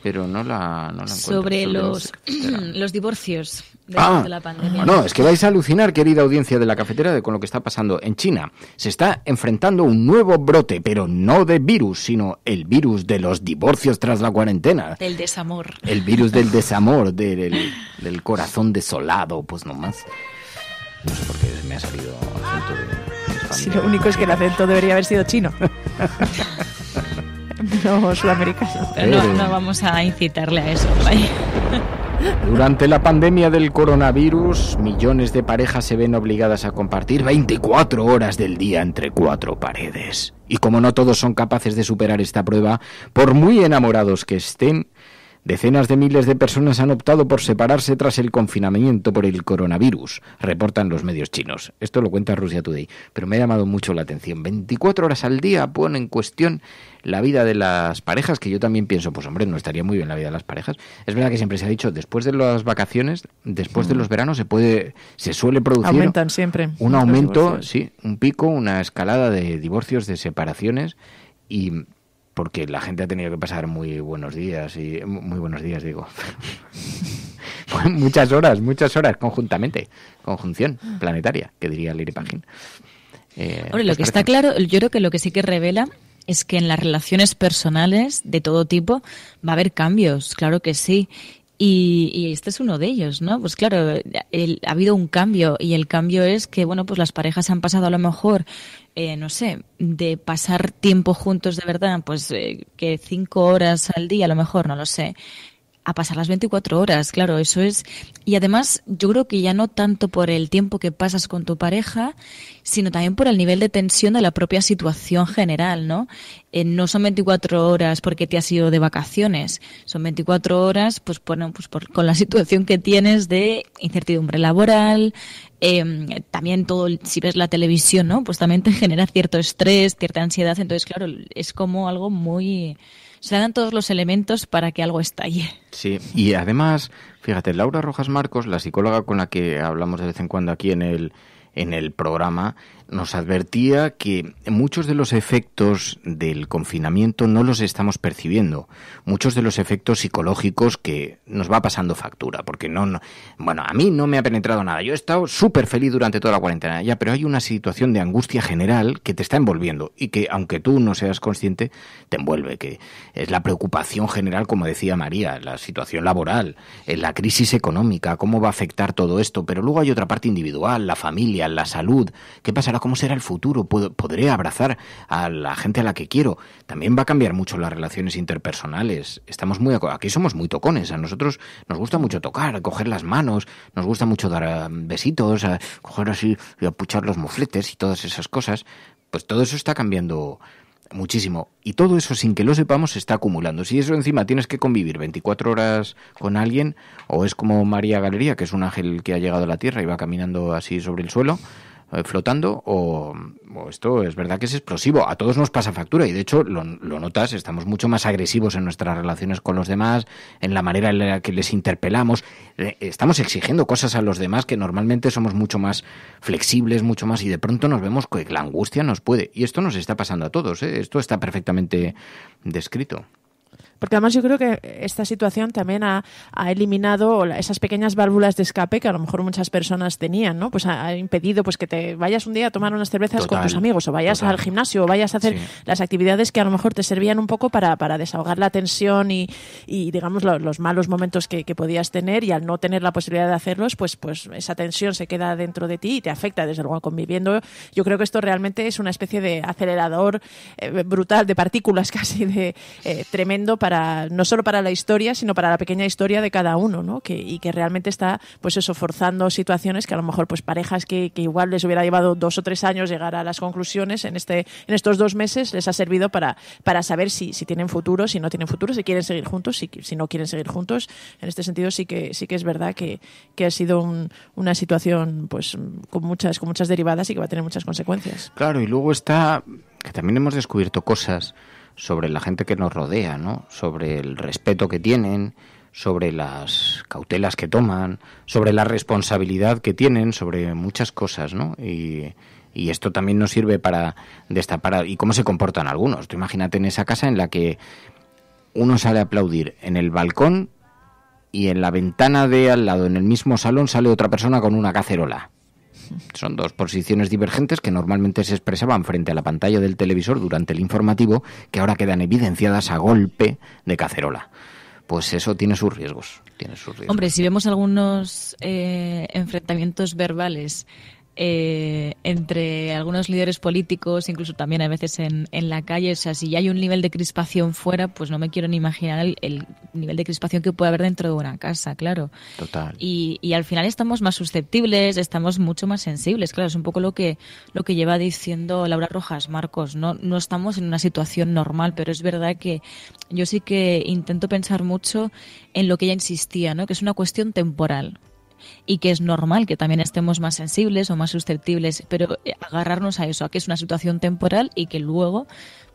G: pero no la, sobre, los,
H: los divorcios ah, de, la pandemia. No, es que vais
G: a alucinar, querida audiencia de la cafetera, de con lo que está pasando en China. Se está enfrentando un nuevo brote, pero no de virus, sino el virus de los divorcios tras la cuarentena.
H: Del
J: desamor. El
G: virus del desamor, del, corazón desolado, pues nomás. No sé por qué me ha salido acento
J: si lo único es que el acento debería haber sido chino. Eh, no vamos a
H: incitarle a eso.
G: Durante la pandemia del coronavirus, millones de parejas se ven obligadas a compartir 24 horas del día entre cuatro paredes. Y como no todos son capaces de superar esta prueba, por muy enamorados que estén, Decenas de miles de personas han optado por separarse tras el confinamiento por el coronavirus, reportan los medios chinos. Esto lo cuenta Rusia Today, pero me ha llamado mucho la atención. 24 horas al día pone en cuestión la vida de las parejas, que yo también pienso, pues hombre, no estaría muy bien la vida de las parejas. Es verdad que siempre se ha dicho, después de las vacaciones, después de mm. los veranos, se puede, se suele producir. siempre. Un aumento, sí, un pico, una escalada de divorcios, de separaciones y porque la gente ha tenido que pasar muy buenos días y muy buenos días digo muchas horas muchas horas conjuntamente conjunción planetaria que diría Liri Pagin eh, lo pues que está claro
H: yo creo que lo que sí que revela es que en las relaciones personales de todo tipo va a haber cambios claro que sí y, este es uno de ellos, ¿no? Pues claro, ha habido un cambio y el cambio es que, bueno, pues las parejas han pasado a lo mejor eh, no sé, de pasar tiempo juntos de verdad, pues eh, que cinco horas al día, a lo mejor, no lo sé, a pasar las 24 horas, claro, eso es. Y además, yo creo que ya no tanto por el tiempo que pasas con tu pareja, sino también por el nivel de tensión de la propia situación general, ¿no? Eh, no son 24 horas porque te has ido de vacaciones, son 24 horas, pues pues con la situación que tienes de incertidumbre laboral, Em, también todo, si ves la televisión, ¿no? Pues también te genera cierto estrés, cierta ansiedad. Entonces, claro, es como algo muy... Se dan todos los elementos para que algo
G: estalle. Sí, y además, fíjate, Laura Rojas Marcos, la psicóloga con la que hablamos de vez en cuando aquí en el, en el programa, nos advertía que muchos de los efectos del confinamiento no los estamos percibiendo, muchos de los efectos psicológicos que nos va pasando factura, porque no, bueno, a mí no me ha penetrado nada, yo he estado súper feliz durante toda la cuarentena, ya, pero hay una situación de angustia general que te está envolviendo y que aunque tú no seas consciente, te envuelve, que es la preocupación general, como decía María, la situación laboral, eh, la crisis económica, cómo va a afectar todo esto, pero luego hay otra parte individual, la familia, la salud, ¿qué pasará cómo será el futuro, podré abrazar a la gente a la que quiero. También va a cambiar mucho las relaciones interpersonales. Estamos muy aquí somos muy tocones, a nosotros nos gusta mucho tocar, coger las manos, nos gusta mucho dar eh, besitos, a eh, coger así y apuchar los mofletes y todas esas cosas. Pues todo eso está cambiando muchísimo. Y todo eso, sin que lo sepamos, se está acumulando. Si eso encima tienes que convivir 24 horas con alguien, o es como María Galería, que es un ángel que ha llegado a la Tierra y va caminando así sobre el suelo, eh, flotando o, esto es verdad que es explosivo. A todos nos pasa factura y de hecho lo, lo, notas, estamos mucho más agresivos en nuestras relaciones con los demás, en la manera en la que les interpelamos, eh, estamos exigiendo cosas a los demás que normalmente somos mucho más flexibles, mucho más y de pronto nos vemos que la angustia nos puede. Y esto nos está pasando a todos, ¿eh? esto está perfectamente descrito.
J: Porque además yo creo que esta situación también ha, ha, eliminado esas pequeñas válvulas de escape que a lo mejor muchas personas tenían, ¿no? Pues ha, impedido pues que te vayas un día a tomar unas cervezas con tus amigos o vayas al gimnasio o vayas a hacer las actividades que a lo mejor te servían un poco para, para desahogar la tensión y, digamos, los, malos momentos que, podías tener y al no tener la posibilidad de hacerlos, pues, pues esa tensión se queda dentro de ti y te afecta desde luego conviviendo. Yo creo que esto realmente es una especie de acelerador eh, brutal de partículas casi de eh, tremendo para no solo para la historia, sino para la pequeña historia de cada uno, ¿no? y que realmente está, pues eso, forzando situaciones que a lo mejor, pues parejas que, igual les hubiera llevado dos o tres años llegar a las conclusiones, en, este, en estos dos meses les ha servido para, para saber si, si tienen futuro, si no tienen futuro, si quieren seguir juntos, si, si no quieren seguir juntos. En este sentido sí que, sí que es verdad que, ha sido una situación pues con muchas, con muchas derivadas y que va a tener muchas consecuencias.
G: Claro, y luego está que también hemos descubierto cosas sobre la gente que nos rodea, ¿no? sobre el respeto que tienen, sobre las cautelas que toman, sobre la responsabilidad que tienen, sobre muchas cosas, ¿no? Y, y esto también nos sirve para destapar y cómo se comportan algunos. imagínate en esa casa en la que uno sale a aplaudir en el balcón y en la ventana de al lado, en el mismo salón, sale otra persona con una cacerola. Son dos posiciones divergentes que normalmente se expresaban frente a la pantalla del televisor durante el informativo, que ahora quedan evidenciadas a golpe de cacerola pues eso tiene sus riesgos. Tiene sus Hombre,
H: si vemos algunos eh, enfrentamientos verbales eh, entre algunos líderes políticos, incluso también a veces en, la calle. O sea, si ya hay un nivel de crispación fuera, pues no me quiero ni imaginar el, el nivel de crispación que puede haber dentro de una casa, claro. Total. Y, y, al final estamos más susceptibles, estamos mucho más sensibles, claro. Es un poco lo que, lo que lleva diciendo Laura Rojas Marcos. No, no estamos en una situación normal, pero es verdad que yo sí que intento pensar mucho en lo que ella insistía, ¿no? que es una cuestión temporal y que es normal que también estemos más sensibles o más susceptibles, pero eh, agarrarnos a eso, a que es una situación temporal y que luego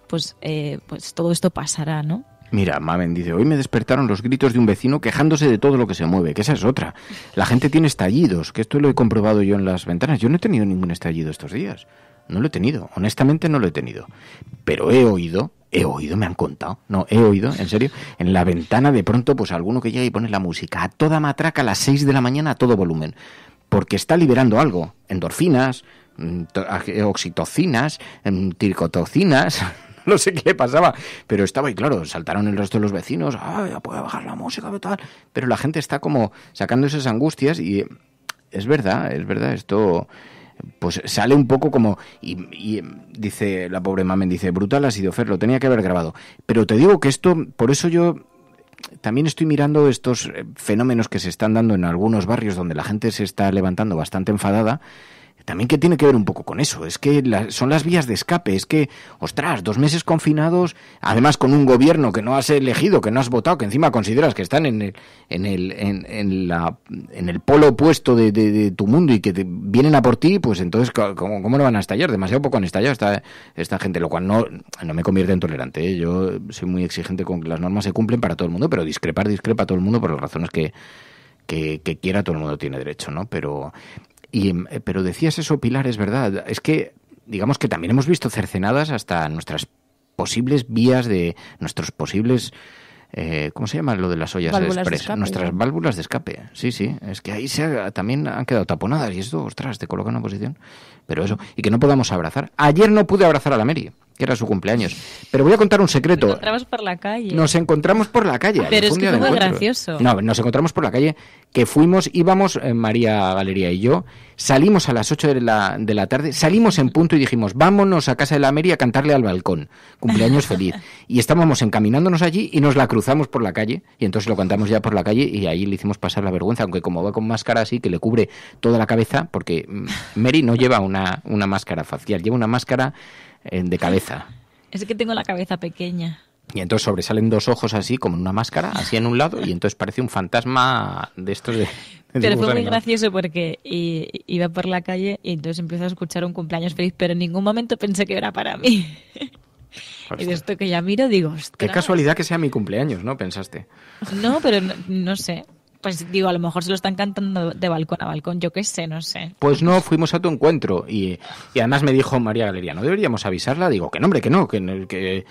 H: pues, eh, pues todo esto pasará, ¿no?
G: Mira, Mamen dice, hoy me despertaron los gritos de un vecino quejándose de todo lo que se mueve, que esa es otra. La gente tiene estallidos, que esto lo he comprobado yo en las ventanas. Yo no he tenido ningún estallido estos días. No lo he tenido, honestamente no lo he tenido. Pero he oído he oído, me han contado, no, he oído, en serio, en la ventana de pronto, pues alguno que llega y pone la música a toda matraca a las 6 de la mañana a todo volumen, porque está liberando algo, endorfinas, mm, eh, oxitocinas, em, tircotocinas, no sé qué le pasaba, pero estaba y claro, saltaron el resto de los vecinos, Ah, ya puede bajar la música, tal, pero la gente está como sacando esas angustias y es verdad, es verdad, esto pues sale un poco como, y, dice la pobre Mamen, dice, brutal ha sido Fer, lo tenía que haber grabado. Pero te digo que esto, por eso yo también estoy mirando estos eh, fenómenos que se están dando en algunos barrios donde la gente se está levantando bastante enfadada también que tiene que ver un poco con eso, es que son las vías de escape, es que, ostras, dos meses confinados, además con un gobierno que no has elegido, que no has votado, que encima consideras que están en el, en el, en, en la, en el polo opuesto de, tu mundo y que vienen a por ti, pues entonces, ¿cómo, cómo no van a estallar? Demasiado poco han estallado esta, esta gente, lo cual no, no me convierte en tolerante. ¿eh? Yo soy muy exigente con que las normas se cumplen para todo el mundo, pero discrepar discrepa todo el mundo por las razones que, que, quiera, todo el mundo tiene derecho, ¿no? Pero Em, eh, pero decías eso, Pilar, es verdad. Es que, digamos que también hemos visto cercenadas hasta nuestras posibles vías de nuestros posibles eh, ¿cómo se llama lo de las ollas De Nuestras válvulas de escape. Sí, sí, es que ahí se también han quedado taponadas y esto, ostras, te coloca en una posición. Pero eso, y que no podamos abrazar. Ayer no pude abrazar a la Mary era su cumpleaños. Pero voy a contar un secreto. Nos
H: encontramos por la calle. Nos
G: encontramos por la calle. Pero es que fue gracioso. No, nos encontramos por la calle, que fuimos, íbamos, eh, María Galería y yo, salimos a las 8 de la, tarde, salimos en punto y dijimos, vámonos a casa de la Mary a cantarle al balcón. Cumpleaños feliz. y estábamos encaminándonos allí y nos la cruzamos por la calle. Y entonces lo cantamos ya por la calle y ahí le hicimos pasar la vergüenza, aunque como va con máscara así, que le cubre toda la cabeza, porque Mary mm, no lleva una, una máscara facial, lleva una máscara de cabeza.
H: Es que tengo la cabeza pequeña.
G: Y entonces sobresalen dos ojos así, como en una máscara, así en un lado, y entonces parece un fantasma de estos de. pero fue muy
H: gracioso porque iba por la calle y entonces empiezo a escuchar un cumpleaños feliz, pero en ningún momento pensé que era para mí. Y de esto que ya miro digo, Qué casualidad
G: que sea mi cumpleaños, ¿no? Pensaste.
H: No, pero no sé pues digo, a lo mejor se lo están cantando de balcón a balcón, yo qué sé, no sé.
G: Pues no, fuimos a tu encuentro y, además me dijo María Galería, ¿no deberíamos avisarla? Digo, que nombre, hombre, que no, que... que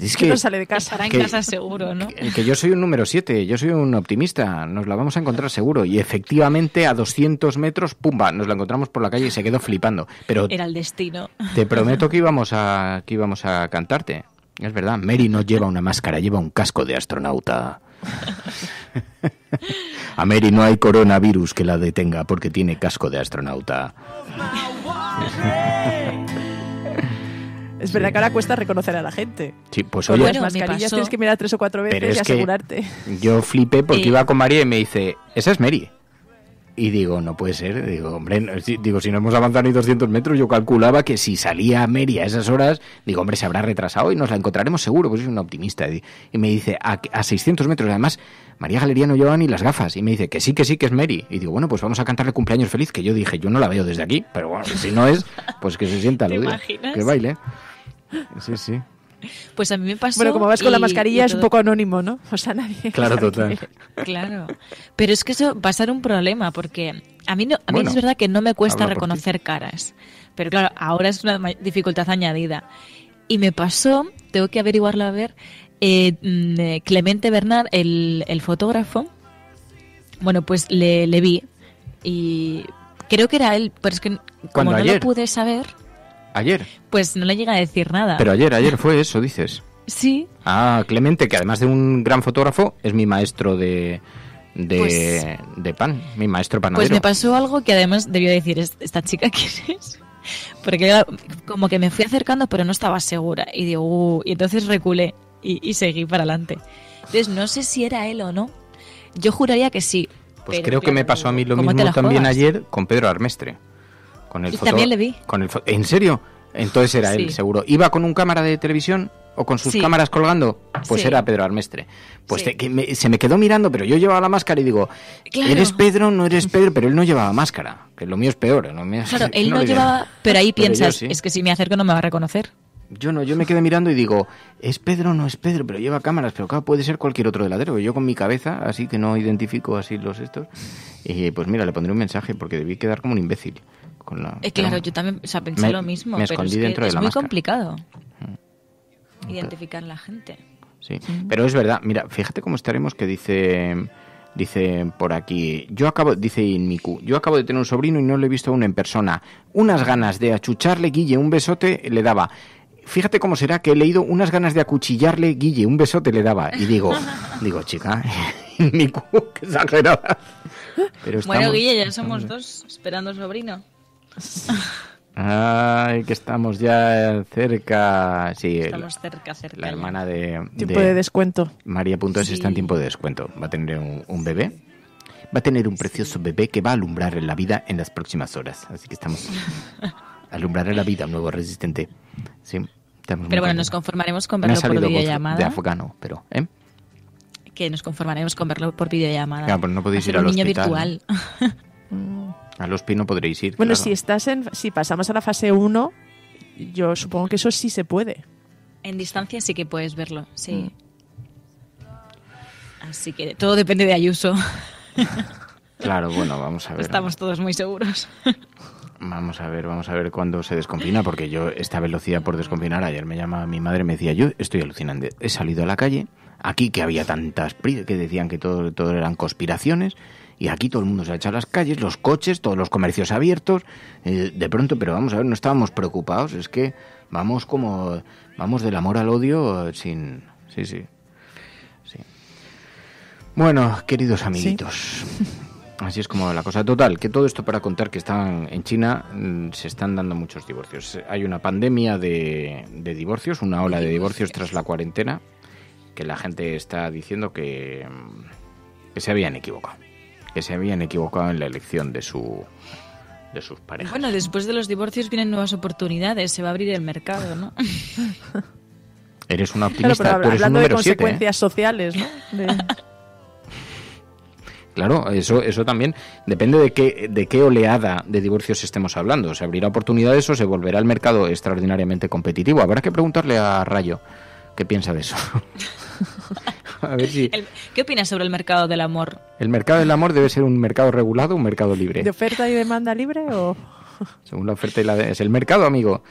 G: es que, no sale
J: de casa. Estará en casa seguro, ¿no?
G: Que, yo soy un número 7, yo soy un optimista, nos la vamos a encontrar seguro. Y efectivamente, a 200 metros, ¡pumba! Nos la encontramos por la calle y se quedó flipando. Pero Era
H: el destino. Te prometo
G: que íbamos a, que íbamos a cantarte. Es verdad, Mary no lleva una máscara, lleva un casco de astronauta. A Mary no hay coronavirus que la detenga porque tiene casco de astronauta.
J: Es verdad que ahora cuesta reconocer a la gente. Sí, pues hoy las mascarillas tienes que mirar tres o cuatro veces y asegurarte.
G: yo flipé porque iba con María y me dice, esa es Mary. Y digo, no puede ser. Digo, hombre, si, digo, si no hemos avanzado ni 200 metros, yo calculaba que si salía a Mary a esas horas, digo, hombre, se habrá retrasado y nos la encontraremos seguro, pues es un optimista. Y me dice, a, a 600 metros, además, María Galería no lleva ni las gafas. Y me dice, que sí, que sí, que es Mary. Y digo, bueno, pues vamos a cantarle cumpleaños feliz, que yo dije, yo no la veo desde aquí, pero bueno, si no es, pues que se sienta, lo Que baile. Sí, sí.
J: Pues a mí me pasó. Bueno, como vas con la mascarilla es un poco anónimo, ¿no? O sea, nadie. Claro,
G: total.
H: Claro. Pero es que eso va a ser un problema, porque a mí, no, a mí es verdad que no me cuesta reconocer caras. Pero claro, ahora es una dificultad añadida. Y me pasó, tengo que averiguarlo a ver, eh, mm, eh, Clemente Bernard, el, fotógrafo, bueno, pues le, vi y creo que era él, pero es que como no lo pude saber... Ayer. Pues no le llega a decir nada. Pero ayer,
G: ayer fue eso, dices. Sí. Ah, Clemente, que además de un gran fotógrafo, es mi maestro de, de, pues pan, mi maestro panadero. Pues me
H: pasó algo que además debió decir, ¿esta chica quién es? Porque como que me fui acercando, pero no estaba segura. Y digo, uh, y entonces reculé y, seguí para adelante. Entonces, no sé si era él o no. Yo juraría que sí. Pues creo que me pasó
G: a mí lo mismo también ayer con Pedro Armestre. Con el Con ¿En serio? Entonces era él, seguro. ¿Iba con un cámara de televisión o con sus cámaras colgando? Pues era Pedro Armestre. Pues que se me quedó mirando, pero yo llevaba la máscara y digo, ¿eres Pedro? No eres Pedro, pero él no llevaba máscara. Que lo mío es peor. claro, él no, llevaba, pero ahí piensas, es
H: que si me acerco no me va a reconocer.
G: Yo no, yo me quedé mirando y digo, es Pedro, no es Pedro, pero lleva cámaras, pero claro, puede ser cualquier otro delantero. Yo con mi cabeza, así que no identifico así los estos, y eh, pues mira, le pondré un mensaje porque debí quedar como un imbécil. Con la, es claro, yo también pensé lo mismo, pero es, que es muy
H: complicado identificar mm. identificar la gente.
G: Sí, pero es verdad, mira, fíjate cómo estaremos que dice... Dice por aquí, yo acabo, dice Inmiku, yo acabo de tener un sobrino y no lo he visto aún en persona. Unas ganas de achucharle, Guille, un besote le daba fíjate cómo será que he leído unas ganas de acuchillarle, Guille, un besote le daba. Y digo, digo, chica, ni qué exagerada. bueno, Guille,
H: ya somos dos esperando sobrino.
G: Ay, que estamos ya cerca. Sí, estamos la, cerca, cerca. La hermana de. Tiempo de, descuento. María Punto está en tiempo de descuento. Va a tener un, bebé. Va a tener un precioso bebé que va a alumbrar en la vida en las próximas horas. Así que estamos. alumbrará la vida un nuevo resistente. Sí, pero bueno,
H: nos conformaremos con verlo por videollamada. De
G: afgano, pero. ¿eh?
H: Que nos conformaremos con
J: verlo por videollamada. Claro, pero no podéis ir al hospital. niño virtual.
G: Mm. al hospital no podréis ir. Bueno, si
J: estás en, si pasamos a la fase 1, yo supongo que eso sí se puede.
H: En distancia sí que puedes verlo, sí. Mm. Así que todo depende de Ayuso.
G: claro, bueno, vamos a ver. Estamos
H: todos muy seguros.
G: Vamos a ver, vamos a ver cuándo se desconfina, porque yo esta velocidad por desconfinar, ayer me llamaba mi madre y me decía, yo estoy alucinante, he salido a la calle, aquí que había tantas que decían que todo, todo eran conspiraciones, y aquí todo el mundo se ha echado a las calles, los coches, todos los comercios abiertos, eh, de pronto, pero vamos a ver, no estábamos preocupados, es que vamos como, vamos del amor al odio eh, sin... Sí, sí. Bueno, queridos amiguitos. Así es como la cosa. Total, que todo esto para contar que están en China mm, se están dando muchos divorcios. Hay una pandemia de, divorcios, una ola de divorcios tras la cuarentena, que la gente está diciendo mm, que, se habían equivocado. Que se habían equivocado en la elección de su de sus parejas.
H: Bueno, después de los divorcios vienen nuevas oportunidades, se va a abrir el mercado, ¿no?
G: Eres una optimista, hablando de ¿eh? consecuencias
J: sociales, ¿no?
G: Claro, eso, eso también depende de qué, de qué oleada de divorcios estemos hablando. ¿Se abrirá oportunidades o se volverá el mercado extraordinariamente competitivo? Habrá que preguntarle a Rayo qué piensa de eso.
H: ¿Qué opinas sobre el mercado
J: del amor?
G: El mercado del amor debe ser un mercado regulado, un mercado libre. ¿De
J: oferta y demanda libre o...?
G: Según la oferta y la... demanda. Es el mercado, amigo.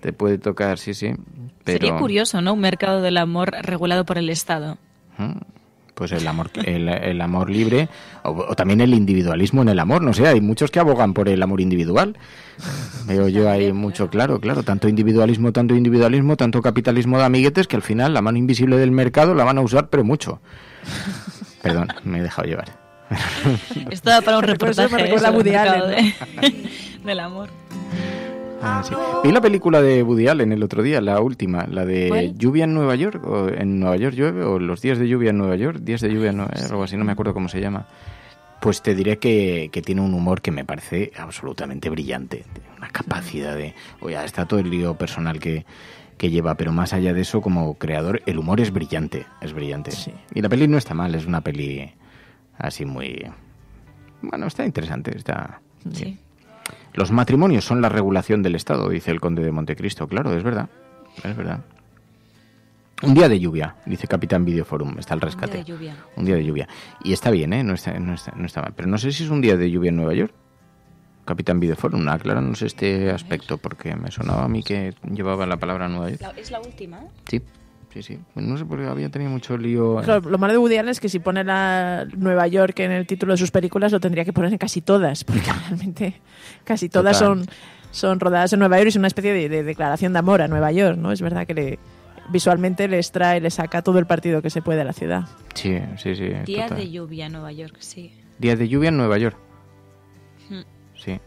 G: Te puede tocar, sí, sí. Sería
H: curioso, ¿no? Un mercado del amor regulado por el Estado
G: pues el amor, el, amor libre o, también el individualismo en el amor, no sé, hay muchos que abogan por el amor individual. Veo yo hay mucho, claro, claro, tanto individualismo, tanto individualismo, tanto capitalismo de amiguetes que al final la mano invisible del mercado la van a usar, pero mucho. Perdón, me he dejado llevar.
J: Esto para un reportaje.
G: del amor. Ah, ah, Vi la película de Woody Allen el otro día, la última, la de Lluvia en Nueva York, o en Nueva York llueve, o los días de lluvia en Nueva York, días de lluvia en Nueva York, algo así, no me acuerdo cómo se llama. Pues te diré que, tiene un humor que me parece absolutamente brillante, una capacidad de... Oye, está todo el lío personal que, lleva, pero más allá de eso, como creador, el humor es brillante, es brillante. Sí. Y la peli no está mal, es una peli así muy... Bueno, está interesante, está... sí. Los matrimonios son la regulación del Estado, dice el conde de Montecristo. Claro, es verdad. Es verdad. Un día de lluvia, dice Capitán Videoforum, está el rescate. Un día de lluvia. Y está bien, ¿eh? No está, no, no está mal. Pero no sé si es un día de lluvia en Nueva York. Capitán Videoforum, acláranos este aspecto, porque me sonaba a mí que llevaba la palabra Nueva York.
J: ¿Es la última?
G: Sí sí, sí. No sé por qué había tenido mucho lío. lo
J: malo de Woody Allen es que si pone la Nueva York en el título de sus películas, lo tendría que poner en casi todas, porque realmente casi todas son, son rodadas en Nueva York y es una especie de, declaración de amor a Nueva York, ¿no? Es verdad que le, visualmente les trae, les saca todo el partido que se puede a la ciudad.
G: Sí, sí, sí. Días de
H: lluvia en Nueva York, sí.
G: Días de lluvia en Nueva York. Hmm. Sí.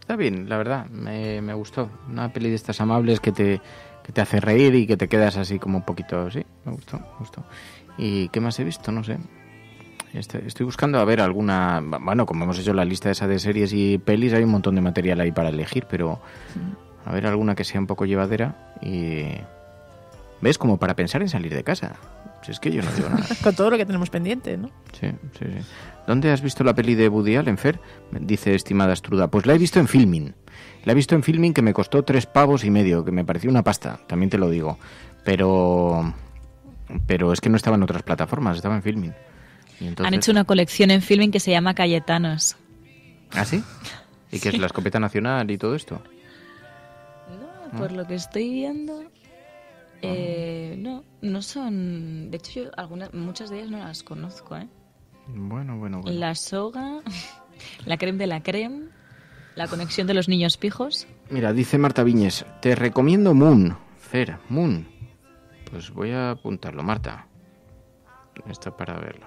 G: Está bien, la verdad, me, me gustó. Una peli de estas amables que te que te hace reír y que te quedas así como un poquito, sí, me gustó, me gustó. ¿Y qué más he visto? No sé. Este, estoy buscando a ver alguna. Bueno, como hemos hecho la lista esa de series y pelis, hay un montón de material ahí para elegir, pero a ver alguna que sea un poco llevadera y. ¿Ves? Como para pensar en salir de casa. es que yo no digo nada.
J: Con todo lo que tenemos pendiente, ¿no?
G: Sí, sí, sí. ¿Dónde has visto la peli de Woody Allen, Fer? Dice estimada Estruda. Pues la he visto en filming. La he visto en filming que me costó tres pavos y medio, que me pareció una pasta, también te lo digo. Pero, pero es que no estaba en otras plataformas, estaba en filming. Han hecho
H: una colección en filming que se llama Cayetanos.
G: ¿Ah, sí? ¿Y que es la escopeta nacional y todo esto?
H: No, por lo que estoy viendo. Ah. Eh, no, no son. De hecho, yo algunas, muchas de ellas no las conozco, ¿eh?
G: Bueno, bueno,
H: bueno. La soga, la creme de la creme. La conexión de los niños pijos.
G: Mira, dice Marta Viñez, te recomiendo Moon. Fer, Moon. Pues voy a apuntarlo, Marta. Está para verlo.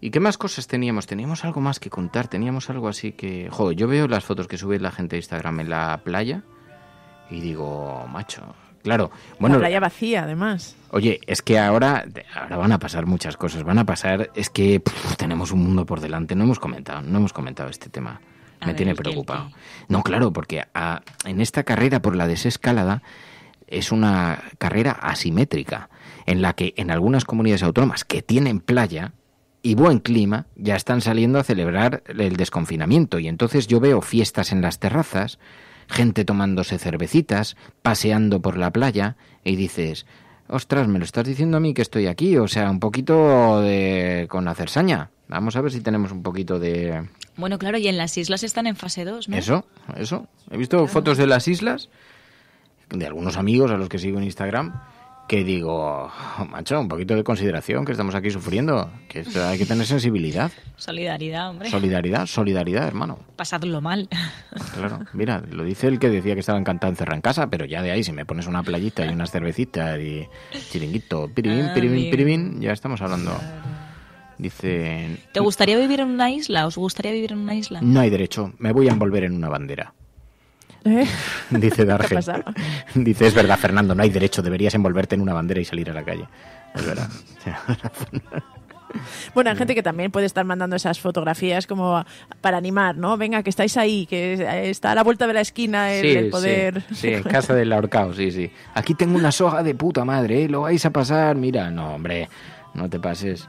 G: ¿Y qué más cosas teníamos? Teníamos algo más que contar, teníamos algo así que... Joder, yo veo las fotos que sube la gente de Instagram en la playa y digo, macho, claro. Bueno, la playa
J: vacía, además.
G: Oye, es que ahora, ahora van a pasar muchas cosas, van a pasar... Es que tenemos un mundo por delante, no hemos comentado, no hemos comentado este tema me tiene preocupado. No, claro, porque ah, en esta carrera por la desescalada es una carrera asimétrica, en la que en algunas comunidades autónomas que tienen playa y buen clima ya están saliendo a celebrar el desconfinamiento. Y entonces yo veo fiestas en las terrazas, gente tomándose cervecitas, paseando por la playa, y dices, ostras, me lo estás diciendo a mí que estoy aquí, o sea, un poquito de... con la cersaña. Vamos a ver si tenemos un poquito de...
H: Bueno, claro, y en las islas están en fase 2, ¿no?
G: Eso, eso. He visto fotos de las islas, de algunos amigos a los que sigo en Instagram, que digo, oh, macho, un poquito de consideración, que estamos aquí sufriendo, que hay que tener sensibilidad.
H: Solidaridad, hombre.
G: Solidaridad, solidaridad, hermano.
H: Pasadlo mal.
G: Claro, mira, lo dice el que decía que estaba encantado encerrar en casa, pero ya de ahí, si me pones una playita y unas cervecitas y chiringuito, pirim, ah, pirim, pirim, ya estamos hablando. Dice... ¿Te
H: gustaría vivir en una isla? ¿Os gustaría vivir en una isla? No
G: hay derecho. Me voy a envolver en una bandera. ¿Eh? Dice Darge. Dice, es verdad, Fernando, no hay derecho. Deberías envolverte en una bandera y salir a la calle. Es verdad.
J: Bueno, hay gente que también puede estar mandando esas fotografías como para animar, ¿no? Venga, que estáis ahí, que está a la vuelta de la esquina el, poder. Sí, en casa
G: del ahorcado, sí, sí. Aquí tengo una soja de puta madre, ¿eh? lo vais a pasar, mira, no, hombre, no te pases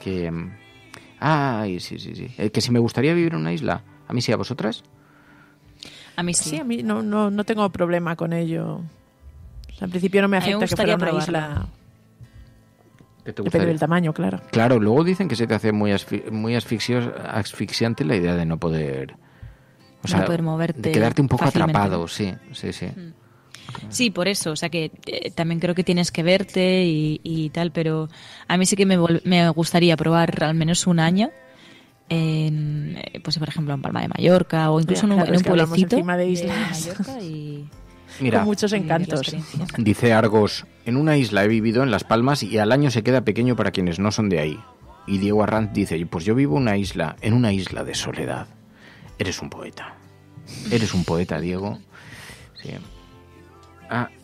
G: que... Mm, ay, sí, sí, sí. Eh, que si me gustaría vivir en una isla. A mí sí, a vosotras.
J: A mí sí. a mí no, no, no, tengo problema con ello. Al principio no me afecta que fuera una isla. te Depende del tamaño, claro.
G: Claro, luego dicen que se te hace muy, muy asfixiante la idea de no poder...
J: O moverte.
G: De quedarte un poco atrapado, sí, sí, sí. Mm.
H: Sí, por eso, o sea que eh, también creo que tienes que verte y, tal, pero a mí sí que me, gustaría probar al menos un año. En, eh, pues por ejemplo en Palma de Mallorca o incluso en, un, pueblecito encima de islas
J: de y,
G: con muchos encantos. Dice Argos, en una isla he vivido en Las Palmas y al año se queda pequeño para quienes no son de ahí. Y Diego Arranz dice, pues yo vivo una isla, en una isla de soledad. Eres un poeta. Eres un poeta, Diego. Sí.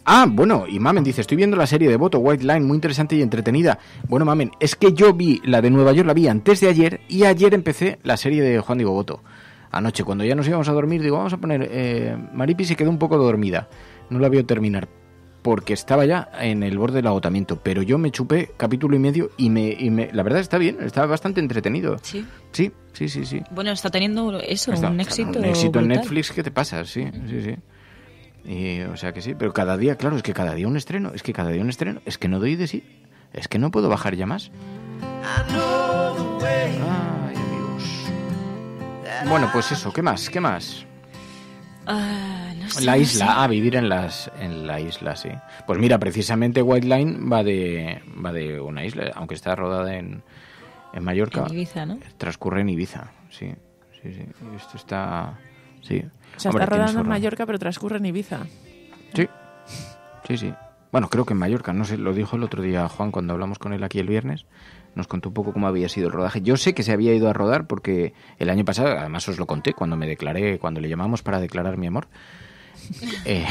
G: Ah, bueno, y Mamen dice, estoy viendo la serie de Voto White Line, muy interesante y entretenida. Bueno, Mamen, es que yo vi la de Nueva York, la vi antes de ayer, y ayer empecé la serie de Juan Diego Voto. Anoche, cuando ya nos íbamos a dormir, digo, vamos a poner... Eh, Maripi se quedó un poco dormida, no la vio terminar, porque estaba ya en el borde del agotamiento, pero yo me chupé capítulo y medio y me, la verdad está bien, está bastante entretenido. Sí. Sí, sí, sí,
H: Bueno, está teniendo eso, un éxito. Un éxito en Netflix
G: ¿qué te pasa, sí, sí, sí. Y, o sea que sí, pero cada día, claro, es que cada día un estreno, es que cada día un estreno, es que no doy de sí, es que no puedo bajar ya más. Ay, Bueno, pues eso, ¿qué más? ¿Qué más?
B: Ah, la isla, a
G: vivir en las en la isla, sí. Pues mira, precisamente White Line va de de una isla, aunque está rodada en, en Mallorca. En Ibiza, ¿no? Transcurre en Ibiza, sí. Sí, sí. Esto está sí. O sea, está rodando en Mallorca,
J: pero transcurre en Ibiza.
G: Sí, sí, sí. Bueno, creo que en Mallorca, no sé, lo dijo el otro día Juan cuando hablamos con él aquí el viernes, nos contó un poco cómo había sido el rodaje. Yo sé que se había ido a rodar porque el año pasado, además os lo conté cuando me declaré, cuando le llamamos para declarar mi amor,
C: eh,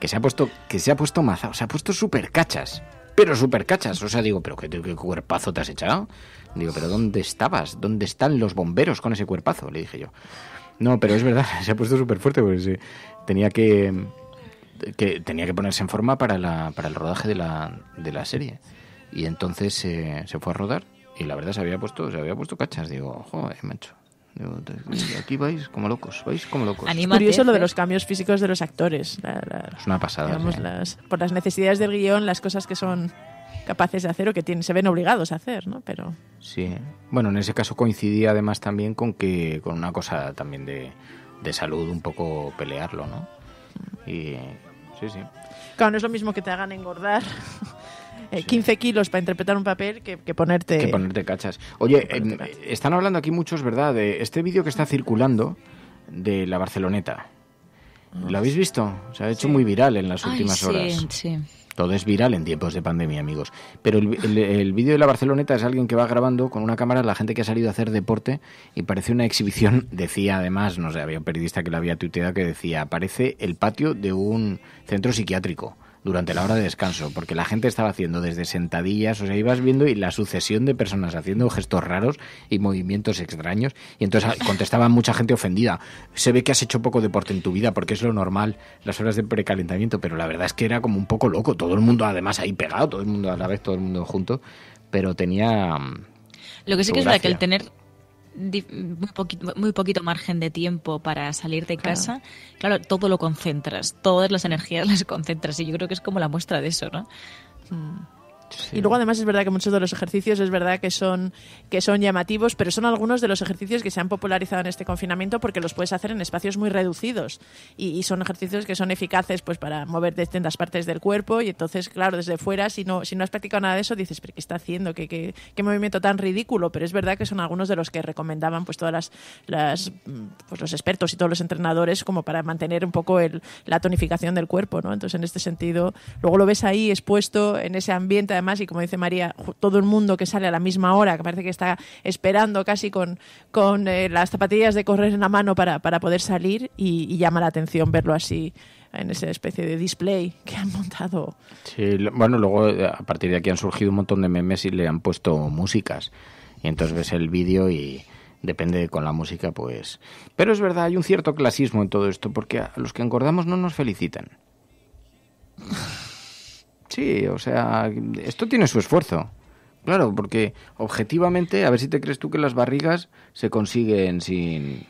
G: que se ha puesto, que se ha puesto se ha puesto súper cachas pero súper cachas. O sea, digo, pero qué, qué, cuerpazo te has echado. Digo, pero ¿dónde estabas? ¿Dónde están los bomberos con ese cuerpazo? Le dije yo. No, pero es verdad, se ha puesto súper fuerte porque tenía que, que, tenía que ponerse en forma para, la, para el rodaje de la, de la serie. Y entonces eh, se fue a rodar y la verdad se había puesto, se había puesto cachas. Digo, joder, eh, macho. aquí vais como locos, vais como locos. Anímate, Curioso lo de ¿eh?
J: los cambios físicos de los actores. es una pasada. por las necesidades del guión, las cosas que son capaces de hacer o que tienen, se ven obligados a hacer, ¿no? Pero...
G: Sí, bueno, en ese caso coincidía además también con que con una cosa también de, salud, un poco pelearlo, ¿no? Y sí, sí.
J: Claro, no es lo mismo que te hagan engordar. 15 eh, kilos para interpretar un papel que, ponerte...
G: Que ponerte cachas. Oye, em, están hablando aquí muchos, ¿verdad? De este vídeo que está circulando de la Barceloneta. ¿Lo habéis visto? Se ha hecho muy viral en las últimas Ay, horas. Sí, sí. Todo es viral en tiempos de pandemia, amigos. Pero el, vídeo de la Barceloneta es alguien que va grabando con una cámara la gente que ha salido a hacer deporte y parece una exhibición, decía además, no sé, había un periodista que lo había tuiteado que decía, aparece el patio de un centro psiquiátrico durante la hora de descanso, porque la gente estaba haciendo desde sentadillas, o sea, ibas viendo y la sucesión de personas haciendo gestos raros y movimientos extraños, y entonces ah, contestaba mucha gente ofendida, se ve que has hecho poco deporte en tu vida, porque es lo normal, las horas de precalentamiento, pero la verdad es que era como un poco loco, todo el mundo además ahí pegado, todo el mundo a la vez, todo el mundo junto, pero tenía... Mm,
H: lo que sí que es verdad que el tener muy poquito, muy poquito margen de tiempo para salir de casa,
J: claro, todo lo concentras, todas las energías las concentras y yo creo que es como la muestra de eso, ¿no? Mm. Y luego además es verdad que muchos de los ejercicios es verdad que son, que son llamativos, pero son algunos de los ejercicios que se han popularizado en este confinamiento porque los puedes hacer en espacios muy reducidos y, son ejercicios que son eficaces pues para mover distintas partes del cuerpo y entonces, claro, desde fuera, si no, si no has practicado nada de eso, dices, pero ¿qué está haciendo? ¿Qué, qué, qué movimiento tan ridículo? Pero es verdad que son algunos de los que recomendaban pues todas las, las pues, los expertos y todos los entrenadores como para mantener un poco el, la tonificación del cuerpo, ¿no? Entonces, en este sentido, luego lo ves ahí expuesto en ese ambiente además, y como dice María, todo el mundo que sale a la misma hora, que parece que está esperando casi con, con eh, las zapatillas de correr en la mano para, para poder salir y, llama la atención verlo así en esa especie de display que han montado.
G: Sí, bueno, luego eh, a partir de aquí han surgido un montón de memes y le han puesto músicas. Y entonces ves el vídeo y depende con la música, pues. Pero es verdad, hay un cierto clasismo en todo esto, porque a los que engordamos no nos felicitan. Sí, o sea, esto tiene su esfuerzo. Claro, porque objetivamente, a ver si te crees tú que las barrigas se consiguen sin.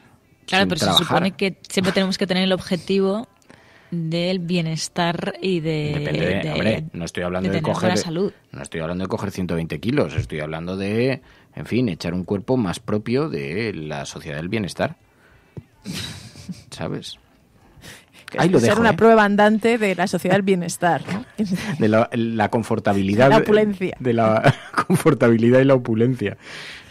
G: Claro, pero se supone
H: que siempre tenemos que tener el objetivo del bienestar y de, Depende, hombre,
G: no estoy hablando de, coger salud. no estoy hablando de coger 120 kilos, estoy hablando de, en fin, echar un cuerpo más propio de la sociedad del bienestar, ¿sabes? Hay ser una ¿eh?
J: prueba andante de la sociedad del bienestar.
G: De la, la confortabilidad. la De la confortabilidad y la opulencia.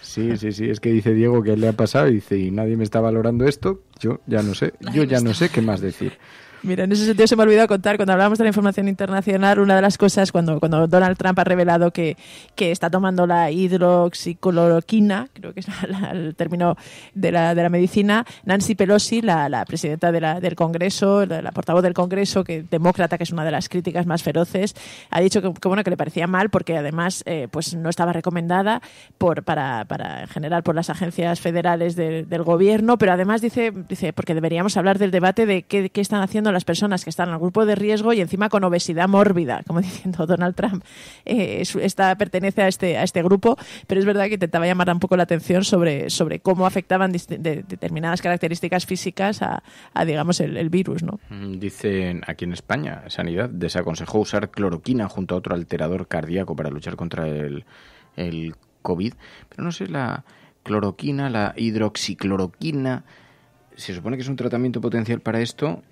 G: Sí, sí, sí. Es que dice Diego que le ha pasado y dice, y nadie me está valorando esto. Yo ya no sé, yo ya no sé qué más decir.
J: Mira, en ese sentido se me ha olvidado contar, cuando hablábamos de la información internacional, una de las cosas, cuando, cuando Donald Trump ha revelado que, que está tomando la hidroxicloroquina, creo que es el término de la, de la medicina, Nancy Pelosi, la, presidenta de del Congreso, la, portavoz del Congreso, que demócrata, que es una de las críticas más feroces, ha dicho que, bueno, que le parecía mal porque además eh, pues no estaba recomendada por, para, para, en general por las agencias federales del gobierno, pero además dice, dice porque deberíamos hablar del debate de qué, qué están haciendo las personas que están en el grupo de riesgo y encima con obesidad mórbida, como diciendo Donald Trump eh, está, pertenece a este, a este grupo, pero es verdad que intentaba llamar un poco la atención sobre, sobre cómo afectaban determinadas características físicas a, digamos, el, virus. ¿no?
G: Mm, dicen aquí en España, Sanidad desaconsejó usar cloroquina junto a otro alterador cardíaco para luchar contra el, el COVID, pero no sé la cloroquina, la hidroxicloroquina se supone que es un tratamiento potencial para esto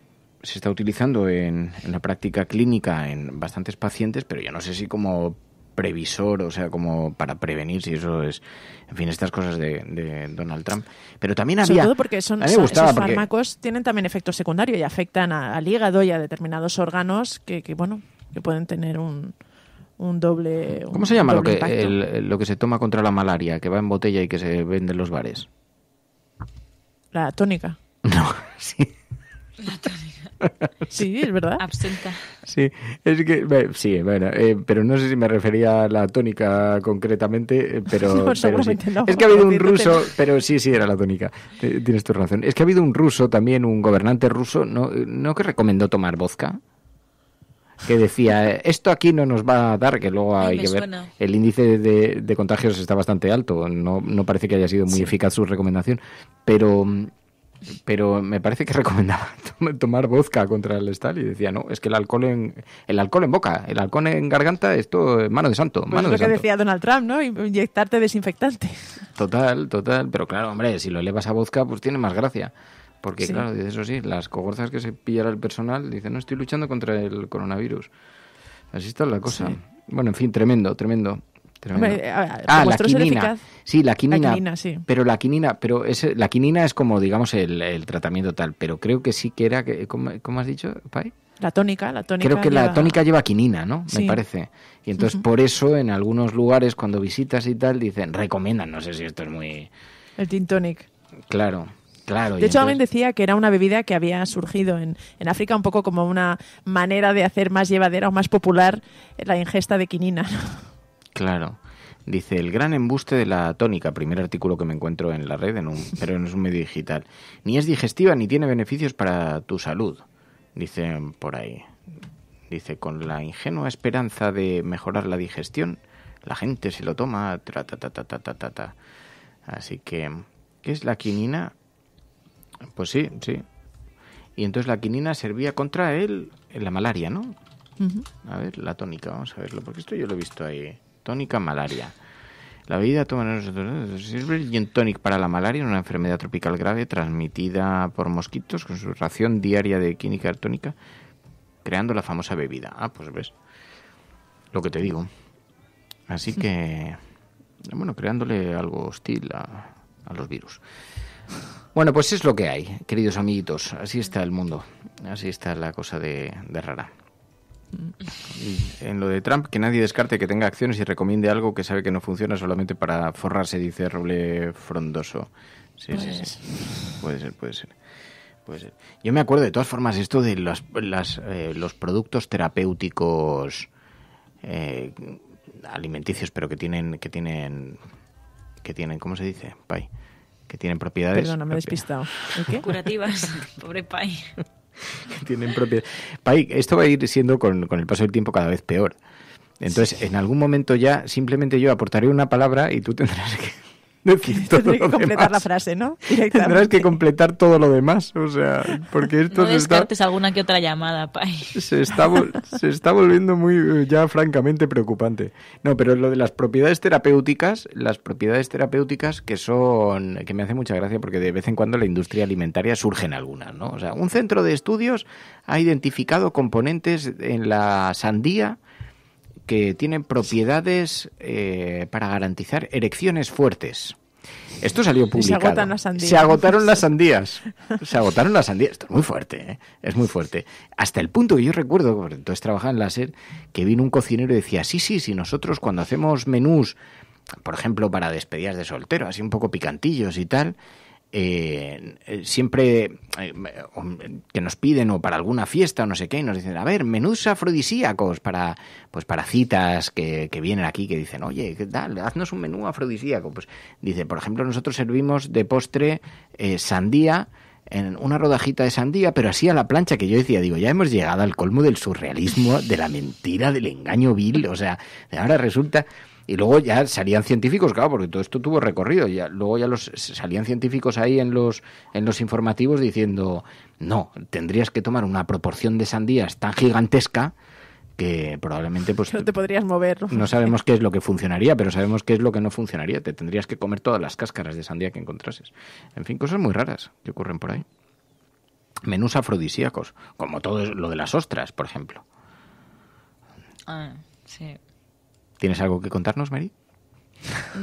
G: se está utilizando en, en la práctica clínica en bastantes pacientes, pero yo no sé si como previsor, o sea, como para prevenir si eso es, en fin, estas cosas de, Donald Trump. Pero también había... Sobre todo porque son, esos fármacos
J: tienen también efectos secundarios y afectan al hígado y a determinados órganos que, bueno, que pueden tener un, doble... ¿Cómo se llama lo que,
G: lo que se toma contra la malaria, que va en botella y que se vende en los bares?
J: La tónica.
G: No, sí. La
J: tónica. Sí, es verdad. Absenta.
G: Sí, es que, sí, bueno, eh, pero no sé si me refería a la tónica concretamente, eh, pero, es que ha habido un ruso, pero sí, sí, era la tónica. tienes tu razón. Es que ha habido un ruso también, un gobernante ruso, no, no que recomendó tomar vodka que decía eh, esto aquí no nos va a dar que luego hay que ver el índice de, contagios está bastante alto no, parece que haya sido muy eficaz su recomendación pero mm, pero me parece que recomendaba tomar vodka contra el Stal y decía, no, es que el alcohol en, el alcohol en boca, el alcohol en garganta, esto es mano de santo. Pues mano es lo que decía
J: Donald Trump, ¿no? Inyectarte desinfectante.
G: Total, total, pero claro, hombre, si lo elevas a vodka, pues tiene más gracia. Porque claro claro, eso oh, sí, las cogorzas que se pillara el personal dice, no, estoy luchando contra el coronavirus. Así está la cosa. Bueno, en fin, tremendo, tremendo ah, la quinina. Sí, la quinina. Pero la quinina, pero es, la quinina es como, digamos, el, tratamiento tal. Pero creo que sí que era, ¿cómo, has dicho, Pai?
J: La tónica, la tónica. Creo que la tónica
G: lleva quinina, ¿no? Me parece. Y entonces por eso en algunos lugares cuando visitas y tal dicen, recomiendan,
J: no sé si esto es muy... El tintonic.
G: tonic. Claro. Claro, de hecho,
J: decía que era una bebida que había surgido en, en, África un poco como una manera de hacer más llevadera o más popular la ingesta de quinina. ¿no?
G: Claro. Dice, el gran embuste de la tónica, primer artículo que me encuentro en la red, en un, pero en un medio digital. Ni es digestiva ni tiene beneficios para tu salud, dicen por ahí. Dice, con la ingenua esperanza de mejorar la digestión, la gente se lo toma, ta, ta, ta, ta, ta, Así que, ¿qué es la quinina? Pues sí, sí. Y entonces la quinina servía contra él la malaria, ¿no? A ver, la tónica, vamos a verlo, porque esto yo lo he visto ahí tónica malaria. La bebida toma sirve gin tonic para la malaria, una enfermedad tropical grave transmitida por mosquitos con su ración diaria de química tónica, creando la famosa bebida. Ah, pues ves lo que te digo. Así que, bueno, creándole algo hostil a, los virus. Bueno, pues es lo que hay, queridos amiguitos. Así está el mundo. Así está la cosa de, de rara. En lo de Trump, que nadie descarte que tenga acciones y recomiende algo que sabe que no funciona solamente para forrarse, dice Roble Frondoso. Pues- puede ser, puede ser. Puede Yo me acuerdo de todas formas esto de los, las, eh, los productos terapéuticos eh, alimenticios, pero que tienen, que tienen, que tienen, ¿cómo se dice? Pai. Que tienen propiedades. Perdona, me he
J: despistado. Curativas. Pobre Pai.
G: tienen propiedad. Esto va a ir siendo con, con el paso del tiempo cada vez peor. Entonces, en algún momento ya simplemente yo aportaré una palabra y tú tendrás que que completar la
J: frase, ¿no? Tendrás
G: que completar todo lo demás, o sea, porque esto no descartes
H: alguna que otra llamada, pai.
G: Se está, se está volviendo muy, ya francamente, preocupante. No, pero lo de las propiedades terapéuticas, las propiedades terapéuticas que son, que me hace mucha gracia porque de vez en cuando en la industria alimentaria surgen algunas, ¿no? O sea, un centro de estudios ha identificado componentes en la sandía que tienen propiedades eh, para garantizar erecciones fuertes. Esto salió publicado. Se agotaron las sandías. Se agotaron las sandías. Esto es muy fuerte, ¿eh? es muy fuerte. Hasta el punto que yo recuerdo, entonces trabajaba en láser, que vino un cocinero y decía, sí, sí, sí, nosotros cuando hacemos menús, por ejemplo, para despedidas de soltero, así un poco picantillos y tal, eh, siempre eh, que nos piden o para alguna fiesta o no sé qué, nos dicen, a ver, menús afrodisíacos para, pues para citas que, vienen aquí, que dicen, oye, ¿qué tal? Haznos un menú afrodisíaco. Pues dice, por ejemplo, nosotros servimos de postre eh, sandía, en una rodajita de sandía, pero así a la plancha que yo decía, digo, ya hemos llegado al colmo del surrealismo, de la mentira, del engaño vil, o sea, ahora resulta y luego ya salían científicos, claro, porque todo esto tuvo recorrido. Ya, luego ya los salían científicos ahí en los, en los informativos diciendo, no, tendrías que tomar una proporción de sandías tan gigantesca que probablemente pues no te
J: podrías mover ¿no? sabemos
G: qué es lo que funcionaría pero sabemos qué es lo que no funcionaría te tendrías que comer todas las cáscaras de sandía que encontrases en fin cosas muy raras que ocurren por ahí menús afrodisíacos como todo lo de las ostras por ejemplo ah, sí ¿Tienes algo que contarnos, Mary?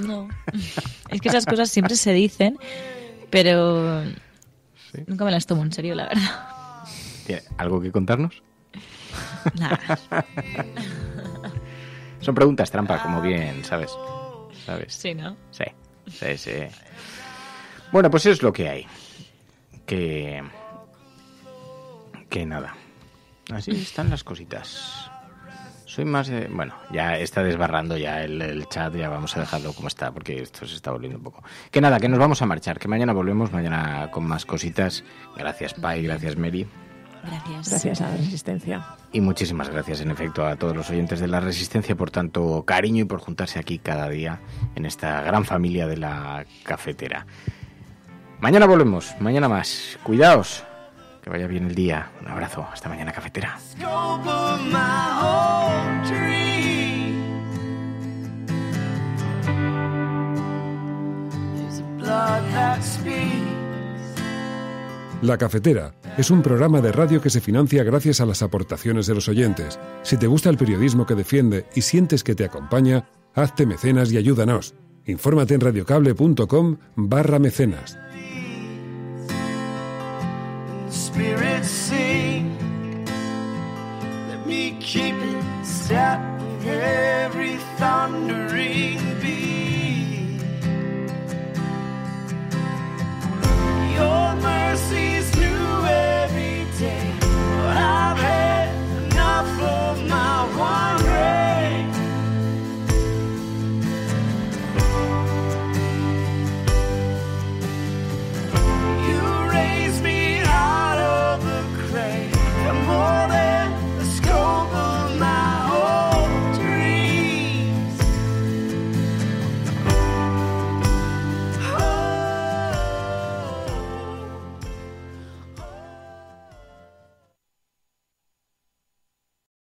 H: No. es que esas cosas siempre se dicen, pero nunca me las tomo en serio, la verdad.
G: algo que contarnos? Nada. Son preguntas trampa, como bien sabes. ¿Sabes? Sí, ¿no? Sí. Sí, sí. Bueno, pues eso es lo que hay. Que. Que nada. Así están las cositas. Soy más Bueno, ya está desbarrando ya el, el, chat, ya vamos a dejarlo como está, porque esto se está volviendo un poco. Que nada, que nos vamos a marchar, que mañana volvemos, mañana con más cositas. Gracias, Pai, gracias, Mary.
J: Gracias. Gracias a la Resistencia.
G: Y muchísimas gracias, en efecto, a todos los oyentes de la Resistencia por tanto cariño y por juntarse aquí cada día en esta gran familia de la cafetera. Mañana volvemos, mañana más. Cuidaos. Que vaya bien el día. Un abrazo. Hasta mañana, cafetera.
A: La Cafetera es un programa de radio que se financia gracias a las aportaciones de los oyentes. Si te gusta el periodismo que defiende y sientes que te acompaña, hazte mecenas y ayúdanos. Infórmate en radiocable.com barra mecenas.
E: Spirit,
J: sing. Let me keep in step with every thundering beat. Your mercy's new every day,
H: but I've
J: had enough of my wandering.